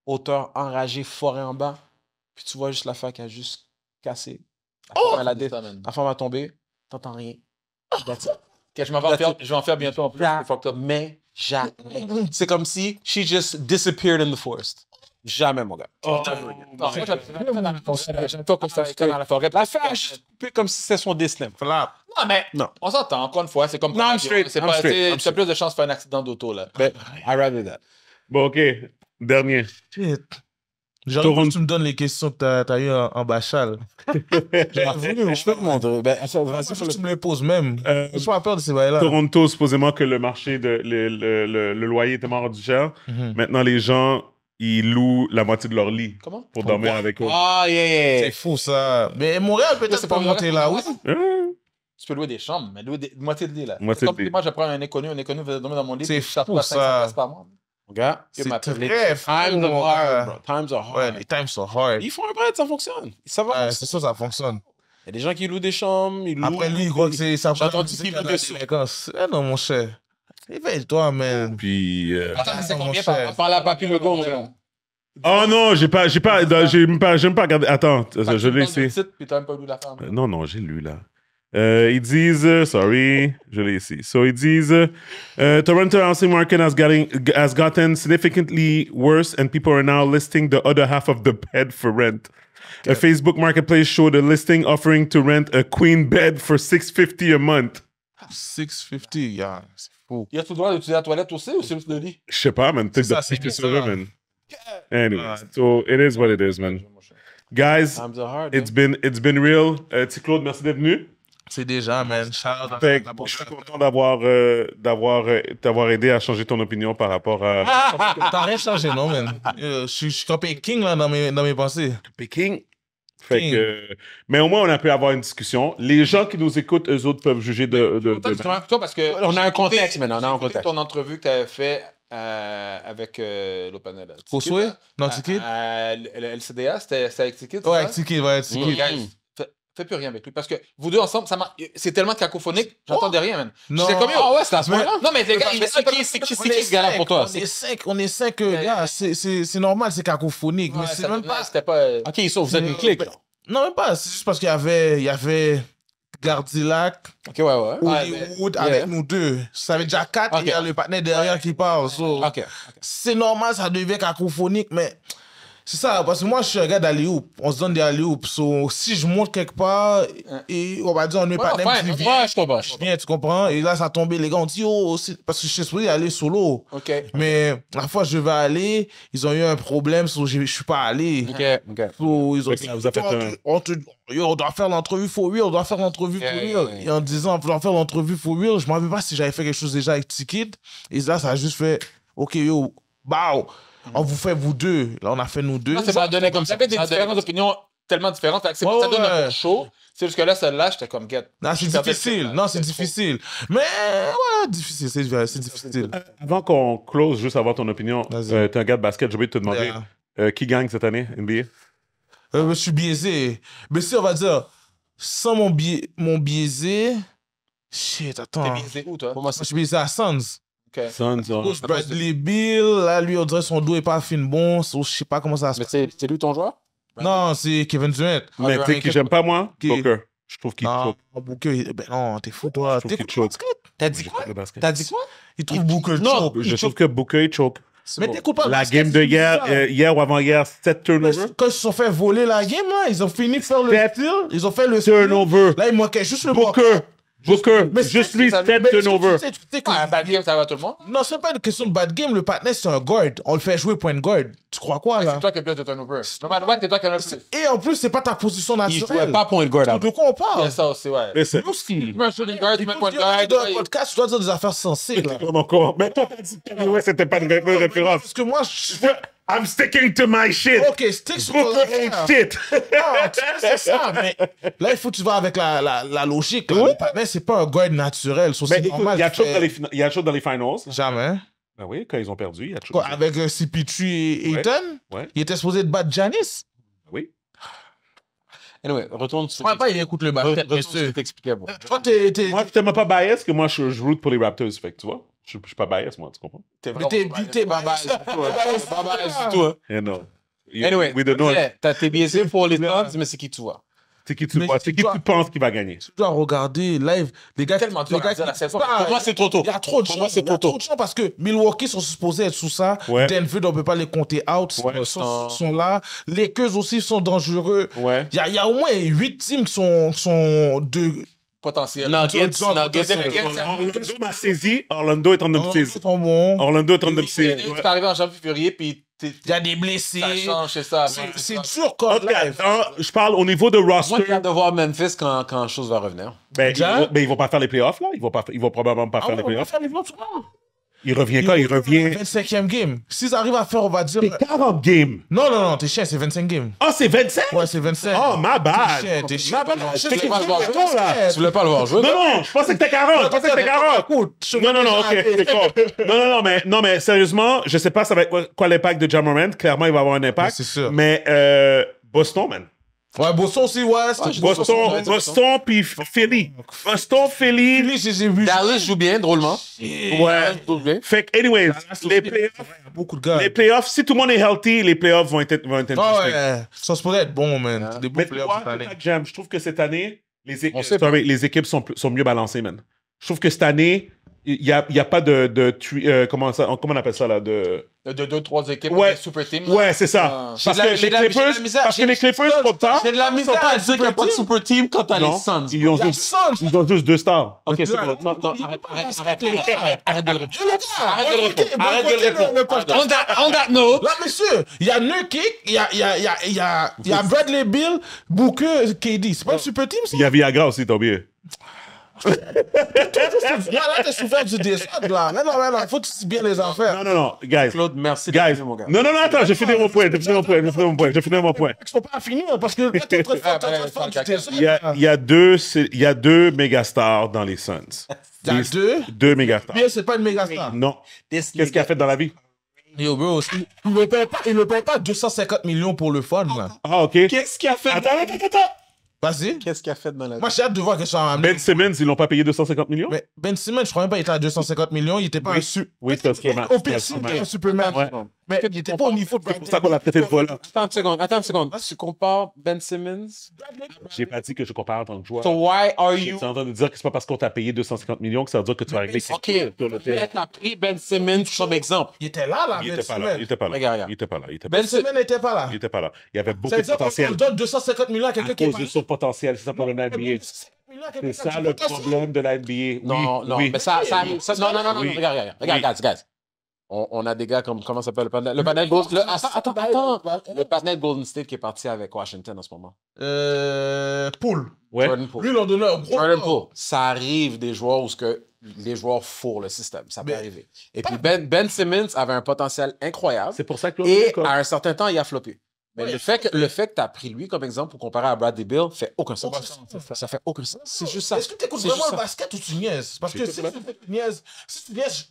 hauteur enragée, forêt en bas. Puis tu vois juste l'affaire qui a juste cassé Oh! La oh! Femme, elle a La femme a tombé, t'entends rien. That's it. Okay, je, vais en faire, je vais en faire bientôt en plus. Mais jamais. C'est comme si she just disappeared in the forest. Jamais, mon gars. Oh, oh, oh moi, j'aime pas qu'on la forêt. Ah, la comme si c'était son destin. Non, mais non. on s'entend, encore une fois, c'est comme... Non, I'm straight, C'est pas, as plus de chances de faire un accident d'auto, là. But ben, I rather that. Bon, OK. Dernier. Shit. Toronto, tu me donnes les questions que tu as, eues en, en Bachal. Je peux te montrer. Ben, ça, tu me les poses même. Euh, je suis pas peur de ces bails-là. Toronto, supposément que le marché, de, le, le, le, loyer était mort du cher. Mhm. Maintenant, les gens, ils louent la moitié de leur lit Comment? pour dormir avec eux. Ah, yeah, yeah. C'est fou, ça. Mais Montréal, peut-être, c'est pas monté là, oui. tu peux louer des chambres, mais louer des moitié de lit là. Moitié de lit. Moi, je prends un inconnu, un inconnu va dormir dans mon lit. C'est fou ça. pas Gars, c'est très les times are hard, Times are hard. les times sont hard. Ils font un bread, ça fonctionne. Ça va. c'est sûr, ça fonctionne. Il y a des gens qui louent des chambres, ils louent. Après lui, il croit que c'est ça. J'ai entendu qu'il loue des vacances. Eh non, mon cher. Éveille-toi, oh, man. Puis. Euh, Attends, ah, c'est combien par, par la papy le gong, Oh non, j'ai pas, j'ai pas, ah. j'ai même pas, j'ai pas Attends, je l'ai essayé. Puis même pas lu la euh, Non, non, j'ai lu là. Uh, it is uh, sorry, je l'ai ici. So it is uh, uh Toronto housing market has gotten has gotten significantly worse, and people are now listing the other half of the bed for rent. Okay. A Facebook marketplace showed a listing offering to rent a queen bed for 650 a month. 650, yeah, c'est fou. Y a-tu le droit d'utiliser la toilette aussi ou c'est juste le lit? Je sais pas, man. C'est ça, c'est plus so it is what it is, man. Guys, it's been it's been real. Uh, Claude, merci d'être venu. C'est déjà, man. je suis content d'avoir, d'avoir, aidé à changer ton opinion par rapport à. T'as rien changé, non, man. je suis comme Péking, là, dans mes, dans mes pensées. Tu King. mais au moins, on a pu avoir une discussion. Les gens qui nous écoutent, eux autres, peuvent juger de. de, Toi parce que on a un contexte maintenant. On a un contexte. ton entrevue que tu avais fait avec euh, panel. Au Non, Tikid? le LCDA, c'était avec Tiki. Ouais, avec ouais, Tiki fais plus rien avec lui. Parce que vous deux ensemble, c'est tellement cacophonique, oh! j'entendais rien, man. Non. C'est comme, oh ouais, c'est à ce moment là Non, mais les gars, c'est qui, ce gars-là pour toi? On est cinq, on est cinq, euh, gars. C'est normal, c'est cacophonique. mais c'est même pas. C'était pas. Euh, ok, vous êtes une clique. Non, même pas. C'est juste parce qu'il y avait, il y avait Gardilac. Hollywood avec nous deux. Ça avait déjà quatre. Il y a le partenaire derrière qui parle. Ok. C'est normal, ça devient cacophonique, mais. C'est ça, parce que moi, je suis un gars On se donne des Alioub. si je monte quelque part, et on va dire, on n'est pas même tu viens, je viens, tu comprends. Et là, ça a tombé, les gars, on dit, oh, oh parce que je suis supposé aller solo. OK. Mais la fois, je vais aller, ils ont eu un problème, so, je ne suis pas allé. OK. ils ont fait oh, on, doit faire l'entrevue for real, on doit faire l'entrevue for real. Et en disant, on doit faire l'entrevue for real, je ne m'en pas si j'avais fait quelque chose déjà avec Ticket. Et là, ça a juste fait, OK, yo, bow. Mm. On vous fait vous deux. Là, on a fait nous deux. Non, c'est pas donné comme ça. Ça des différentes opinions tellement différentes. C'est ça donne un show. C'est que là, celle-là, j'étais comme guette. c'est difficile. Non, c'est difficile. Mais ouais, difficile. C'est euh, difficile. Euh, avant qu'on close, juste avoir ton opinion, euh, t'es un gars de basket, j'ai oublié de te demander qui gagne cette année, NBA? je suis biaisé. Mais si on va dire, sans mon, mon biaisé. Shit, attends. T'es biaisé où, toi? je suis biaisé à Suns. Okay. Cause Bradley Bill, là, lui, on dirait son dos est pas fin bon, so, je sais pas comment ça se passe. Mais c'est lui ton joueur Non, c'est Kevin Durant. Ah, Mais tu qui j'aime pas, moi Booker. Je trouve qu'il choque. Oh, Booker, ben non, t'es fou, toi. Je trouve qu'il choque. T'as dit quoi T'as dit quoi Il trouve Booker choke. Je trouve que Booker, il choke. Mais t'es coupable. La game de hier, euh, hier ou avant-hier, 7 turnovers. Quand ils se sont fait voler la game, ils ont fini de faire le steal. Ils ont fait le turnover. Là, il manquait juste le Booker. Booker, juste lui, un turnover. Tu sais quand un bad game, ça va tout le monde Non, c'est pas une question de bad game. Le partner, c'est un guard. On le fait jouer point guard. Tu crois quoi, là C'est toi qui as plus de turnover. Normalement, c'est toi qui as le plus. Et en plus, c'est pas ta position naturelle. Il pas point guard. De quoi on parle C'est ça aussi, ouais. Mais c'est. Nous aussi. Tu guard, tu mets point guard. un podcast, tu dois dire des affaires sensées, là. Mais toi, t'as dit que c'était pas une référence. Parce que moi, je. I'm sticking to my shit. OK, stick to your shit. Ah, c'est ça, mais là, il faut que tu vas avec la, la, logique. Là. Oui. c'est pas un guide naturel. mais il y a de choses dans les finals. Jamais. Ben oui, quand ils ont perdu, il y a chose. Avec euh, CP3 et Eaton, ouais. il était supposé de battre Janice. Oui. Anyway, retourne sur. Ouais, pas, il écoute le basket, Re retourne explicable. Euh, t'es. Moi, je suis tellement pas biased que moi, je, je route pour les Raptors, fait que tu vois. Je suis pas biased, moi, tu comprends? T'es vraiment T'es babaise. baba babaise du tout, hein? non. anyway, tu don't know. t'as t'es biaisé pour les Suns, mais c'est qui tu vois? C'est qui tu vois? C'est qui tu penses qui va gagner? Tu dois regarder live. Les gars, tellement les gars, Pour moi, c'est trop tôt. Il y a trop de gens. c'est trop tôt. parce que Milwaukee sont supposés être sous ça. Denver, on ne peut pas les compter out. sont, là. Les Queues aussi sont dangereux. Il y, a au moins 8 teams qui sont, sont de potentiel. Non, Gates, non, Orlando m'a saisi. Orlando est en bon. Orlando est en obsèse. Tu es arrivé en janvier, février, puis il y a des blessés. Ça change, c'est ça. C'est dur quand Je parle au niveau de roster. Moi, j'ai hâte de voir Memphis quand, quand chose va revenir. Ben, ils, vont, ben, ils vont pas faire les playoffs, là. Ils vont, pas, ils vont probablement pas ah faire les playoffs. Ils vont faire les playoffs, il revient quand Il, revient. 25e game. S'ils arrivent à faire, on va dire. C'est 40 games. Non, non, non, t'es chien, c'est 25 games. Oh, c'est 25 Ouais, c'est 25. Oh, ma bad. T'es chien, t'es chien. Je voulais pas le voir jouer. Tu voulais pas le voir jouer. Non, non, je pensais que t'es 40. Je pensais que t'es 40. Non, non, non, ok, c'est con. Non, non, non, mais, non, mais sérieusement, je sais pas ça va être quoi l'impact de Jamorant. Clairement, il va avoir un impact. c'est sûr. Mais, euh, Boston, man. Ouais, Boston aussi, ouais. c'est Boston, Boston, puis Philly. Boston, Philly. Philly, j'ai vu. Dallas joue bien, drôlement. Ouais. Fait que, anyways, les playoffs. Beaucoup de gars. Les playoffs, si tout le monde est healthy, les playoffs vont être, vont ah ouais. Ça se pourrait être bon, man. Ouais. Des bons playoffs cette année. je trouve que cette année, les équipes, sont, sont mieux balancées, man. Je trouve que cette année, il n'y a, a, pas de, de euh, comment, ça, comment on appelle ça là de de deux, trois équipes ouais. super team ouais c'est ça ah. parce, que les Clippers, misère, parce que les Clippers trop tard j'ai de la misère à dire qu'il n'y a pas de super team quand t'as les Suns ils ont juste deux stars ok c'est bon non non arrête arrête arrête arrête de le répondre arrête de le répondre arrête de le répondre on a on note là monsieur il y a Nurkic il y a Bradley Bill Booker KD c'est pas le super team ça il y a Viagra aussi t'as oublié ce gars-là, t'es souffert du désordre, là. Mais non, mais non, faut que tu bien les affaires. Non, non, non, guys. Claude, merci. Guys. Mon gars. Non, non, non, attends, j'ai fini mon point, j'ai fini mon point, j'ai fini mon point, j'ai fini mon point. Je peux pas finir parce que là, t'es en train ah, ben, Il y a, deux, il y a deux mégastars dans les Suns. Il y a deux? Deux mégastars. Bien, c'est pas une mégastar. Non. Qu'est-ce qu'il a fait dans la vie? Yo, bro, il ne paye pas, il ne paye pas 250 millions pour le fun, là. Ah, ok. Qu'est-ce qu'il a fait? Attends, attends, attends. Vas-y. Qu'est-ce qu'il a fait dans la. Moi, j'ai hâte de voir que ça Ben Simmons, ils l'ont pas payé 250 millions Ben Simmons, je crois même pas, il était à 250 millions, il était pas. Oui, oui c'est un Superman. Au pire, un Superman. Mais il était pas au niveau de. C'est pour ça qu'on l'a traité de voilà. Attends une seconde, attends une seconde. Tu compares Ben Simmons J'ai pas dit que je compare en tant que joueur. So why are you. Tu es en train de dire que c'est pas parce qu'on t'a payé 250 millions que ça veut dire que tu as vas régler Ok, t'as pris Ben Simmons comme exemple. Il était là, là, Il ben était pas là. Il était pas là. Il était ben pas là. Ben Simmons n'était pas là. Il était pas là. Il y avait beaucoup de potentiel. qu'on donne 250 millions à quelqu'un qui est potentiel, c'est ça pour l'NBA C'est ça le problème de la NBA. non, non, mais ça, non, non, non, regarde, regarde, regarde, On, a des gars comme, comment s'appelle le panel? Le panel Golden State. Ah, attends, attends, Le panel Golden State qui est parti avec Washington en ce moment. Euh, Poole. Ouais. Jordan Poole. Lui, un gros. Jordan Poole. Ça arrive des joueurs où ce que les joueurs fourrent le système. Ça peut arriver. Et puis ben, ben Simmons avait un potentiel incroyable. C'est pour ça que Et à un certain temps, il a floppé. Mais le, fait que, le fait tu as pris lui comme exemple pour comparer à Bradley Bill fait aucun sens. ça. fait aucun sens. C'est juste ça. Est-ce que tu écoutes vraiment le basket ou tu niaises Parce que si tu niaises,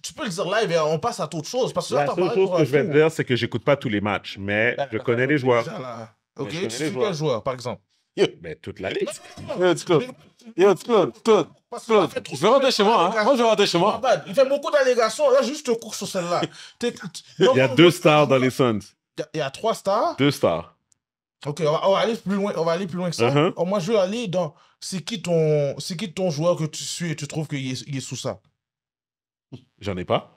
tu peux le dire live et on passe à autre chose. Parce que La seule chose que je vais te dire, c'est que j'écoute pas tous les matchs, mais ben, je connais les joueurs. ok, tu sais quel joueur, par exemple mais toute la liste Yo, Claude. Yo, Claude, hein. Je vais rentrer chez moi. Hein. je vais rentrer chez moi. Il fait beaucoup d'allégations. Là, juste cours sur celle-là. Il y a deux stars dans les Suns. Il y a trois stars. Deux stars. Ok, on va, aller plus loin. que ça. Uh-huh. moi, je veux aller dans c'est qui ton qui ton joueur que tu suis et tu trouves qu'il est, sous ça. J'en ai pas.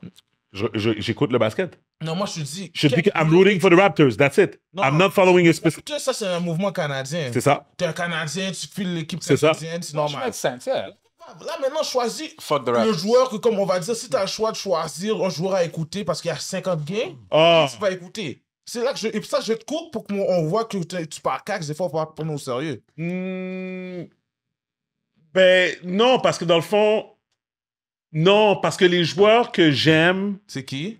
J'écoute le basket. Non, moi je te dis. Je te dis que I'm rooting for the Raptors. That's it. Non, I'm not following a specific. Tu ça c'est un mouvement canadien. C'est ça. T'es un Canadien, tu files l'équipe canadienne, c'est normal. Là, maintenant, choisis le joueur que, comme on va dire, si tu as le choix de choisir un joueur à écouter parce qu'il y a 50 games, oh. tu vas écouter. C'est là que ça, je te coupe pour qu'on voit que tu pars cac, des fois, on va prendre au sérieux. Hmm. ben, non, parce que dans le fond, non, parce que les joueurs que j'aime. C'est qui?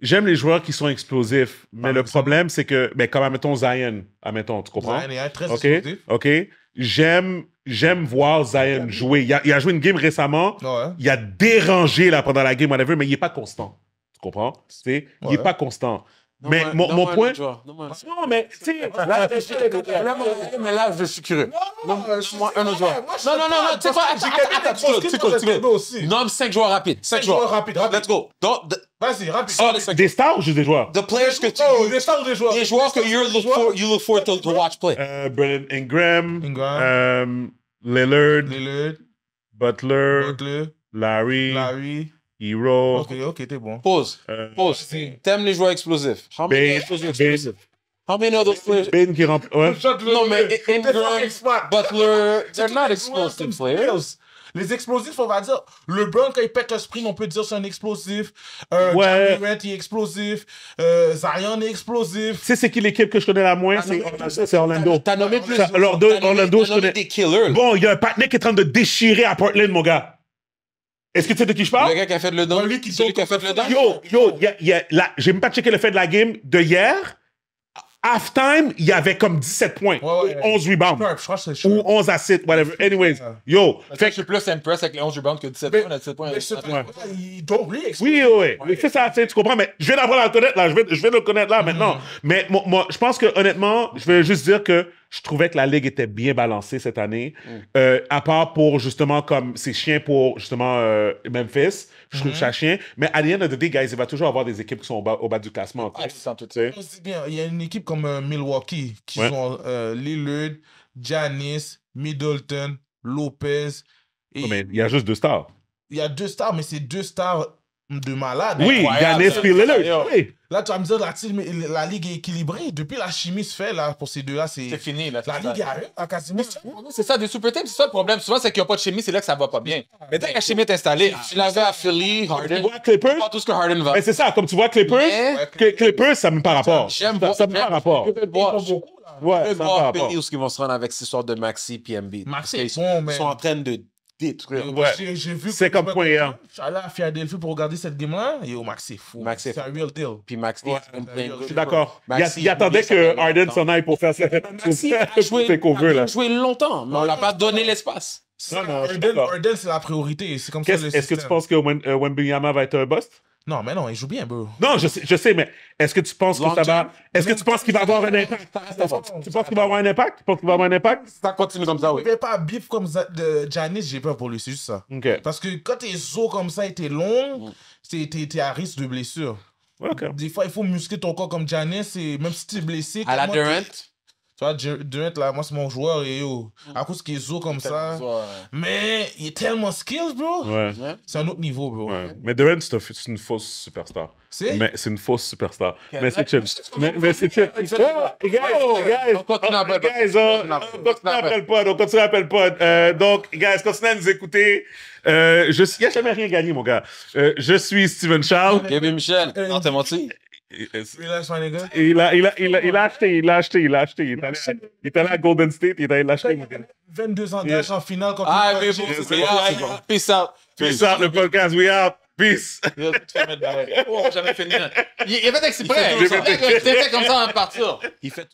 J'aime les joueurs qui sont explosifs, mais le problème, c'est que, ben, comme, admettons, Zion, admettons, tu comprends? Zion est très explosif. OK? J'aime, j'aime voir Zion jouer. Il a, joué une game récemment, il a dérangé là, pendant la game, whatever, mais il n'est pas constant. Tu comprends? sais, Il n'est pas constant mais non, mon, non, mon non, point. Non, mais tu sais. Là, mais là, je suis curieux. Non, moi, un autre joueur. Non, non, non, tu sais quoi? Tu continues. Nomme 5 joueurs rapides. 5 joueurs rapides. Let's go. Vas-y, rapide. Oh, des stars ou juste des joueurs? Des joueurs que tu. Oh, des stars ou des joueurs? Des joueurs que you look for, you look for to, watch play. Euh, Brennan Ingram. Ingram. Um, Lillard. Lillard. Butler. Butler. Larry. Larry. Hero. Ok, ok, t'es bon. Pause. Euh, Pause. T'aimes les joueurs explosifs. How many ben, ben How many other ben players? Ben qui remplit. Ouais. non, mais Ingram, Butler, they're not explosive players. Les explosifs, on va dire, LeBron, quand il pète un sprint, on peut dire c'est un explosif. Euh, ouais. il est explosif. Euh, Zion est explosif. Tu sais, c'est qui l'équipe que je connais la moins? C'est Orlando. T'as nommé plus. Orlando, je connais. Des bon, il y a un patinet qui est en train de déchirer à Portland, mon gars. Est-ce que tu sais de qui je parle? Le gars qui a fait le don. Celui qui, qui a fait le don. Yo, yo, y a, y a, j'ai même pas checké le fait de la game de hier halftime, il y avait comme 17 points, ouais, ouais, ou 11 rebounds, ou 11 assists, whatever. Anyways, yo. Fait, fait que je suis plus impressed avec les 11 rebounds que 17 mais, points. 17 points Il doit oublier. Oui, oui, oui. C'est ça, tu comprends, mais je viens l'avoir à le connaître, là. Je vais, je le connaître, là, maintenant. Mm. Mais moi, moi je pense que, honnêtement, je vais juste dire que je trouvais que la ligue était bien balancée cette année, mm. euh, à part pour, justement, comme, c'est chiens pour, justement, euh, Memphis je trouve ça mhm. chien. Mais à l'end de the il va toujours avoir des équipes qui sont au bas, du classement. bien. Il y a une équipe comme euh, Milwaukee qui sont euh, Lillard, Giannis, Middleton, Lopez. Et... mais il y a juste deux stars. Il y a deux stars, mais c'est deux stars de malade. Oui, Yannis puis Oui. Là, tu vas me dire, la, ligue est équilibrée. Depuis la chimie se fait, là, pour ces deux-là, c'est. fini, La ligue est à quasiment. C'est ça, des super teams, c'est ça le problème. Souvent, c'est qu'il n'y a pas de chimie, c'est là que ça ne va pas bien. Ah, mais dès que la chimie est installée, tu l'avais à Philly, Harden. Tu vois Clippers. Pas tout ce que Harden va. Mais ben, c'est ça, comme tu vois Clippers, Clippers, ça me par rapport. J'aime pas. Ça me par rapport. Ouais, ça me par rapport. Où ce qu'ils vont se rendre avec cette histoire de Maxi PMB? Maxi, ils sont en train de détruire. Euh, ouais. C'est comme point suis J'allais à Philadelphie pour regarder cette game-là. Yo, Max, c'est fou. c'est un real deal. Puis Max, Je suis d'accord. Il, attendait que Arden s'en aille pour faire qu'on veut. Il a joué longtemps, mais on ne l'a pas donné l'espace. Non, non, c'est la priorité. C'est comme ça Est-ce que tu penses que euh, Wembyama va être un bust? Non, mais non, il joue bien, bro. Non, je sais, je sais mais est-ce que tu penses que ça va. Est-ce que tu penses qu'il va avoir un impact Tu penses qu'il va avoir un impact Tu penses qu'il va avoir un impact Ça continue comme ça, oui. vais pas bif comme ça, j'ai peur pour lui, c'est juste ça. Parce que quand tes os comme ça étaient longs, long, mm. t'es, à risque de blessure. Des fois, il faut muscler ton corps comme Janice et même si t'es blessé. À la tu vois, Durant, là, moi, c'est mon joueur, et yo, à cause qu'il est zo comme ça. ouais. Mais il est tellement skills, bro. Ouais. C'est un autre niveau, bro. Ouais. Mais Durant, c'est une fausse superstar. C'est Mais c'est une fausse superstar. mais c'est chill. Mais, mais c'est chill. Oh, ah, guys, guys. Donc, rappelle hein, pas. Donc, quand tu rappelles pas. Euh, donc, guys, continuez à nous écouter. Euh, suis... Il n'y a jamais rien gagné, mon gars. Euh, je suis Steven Charles. Gabriel Michel. Non, t'es menti. Il a, acheté, il a acheté, il a acheté. Il, était est allé à Golden State, il a acheté 22 ans d'âge en finale contre le Peace out. Peace out, le podcast, we out. Peace. Oh, jamais fait de Il, il fait exprès. Il fait comme ça en hein, partir. Il fait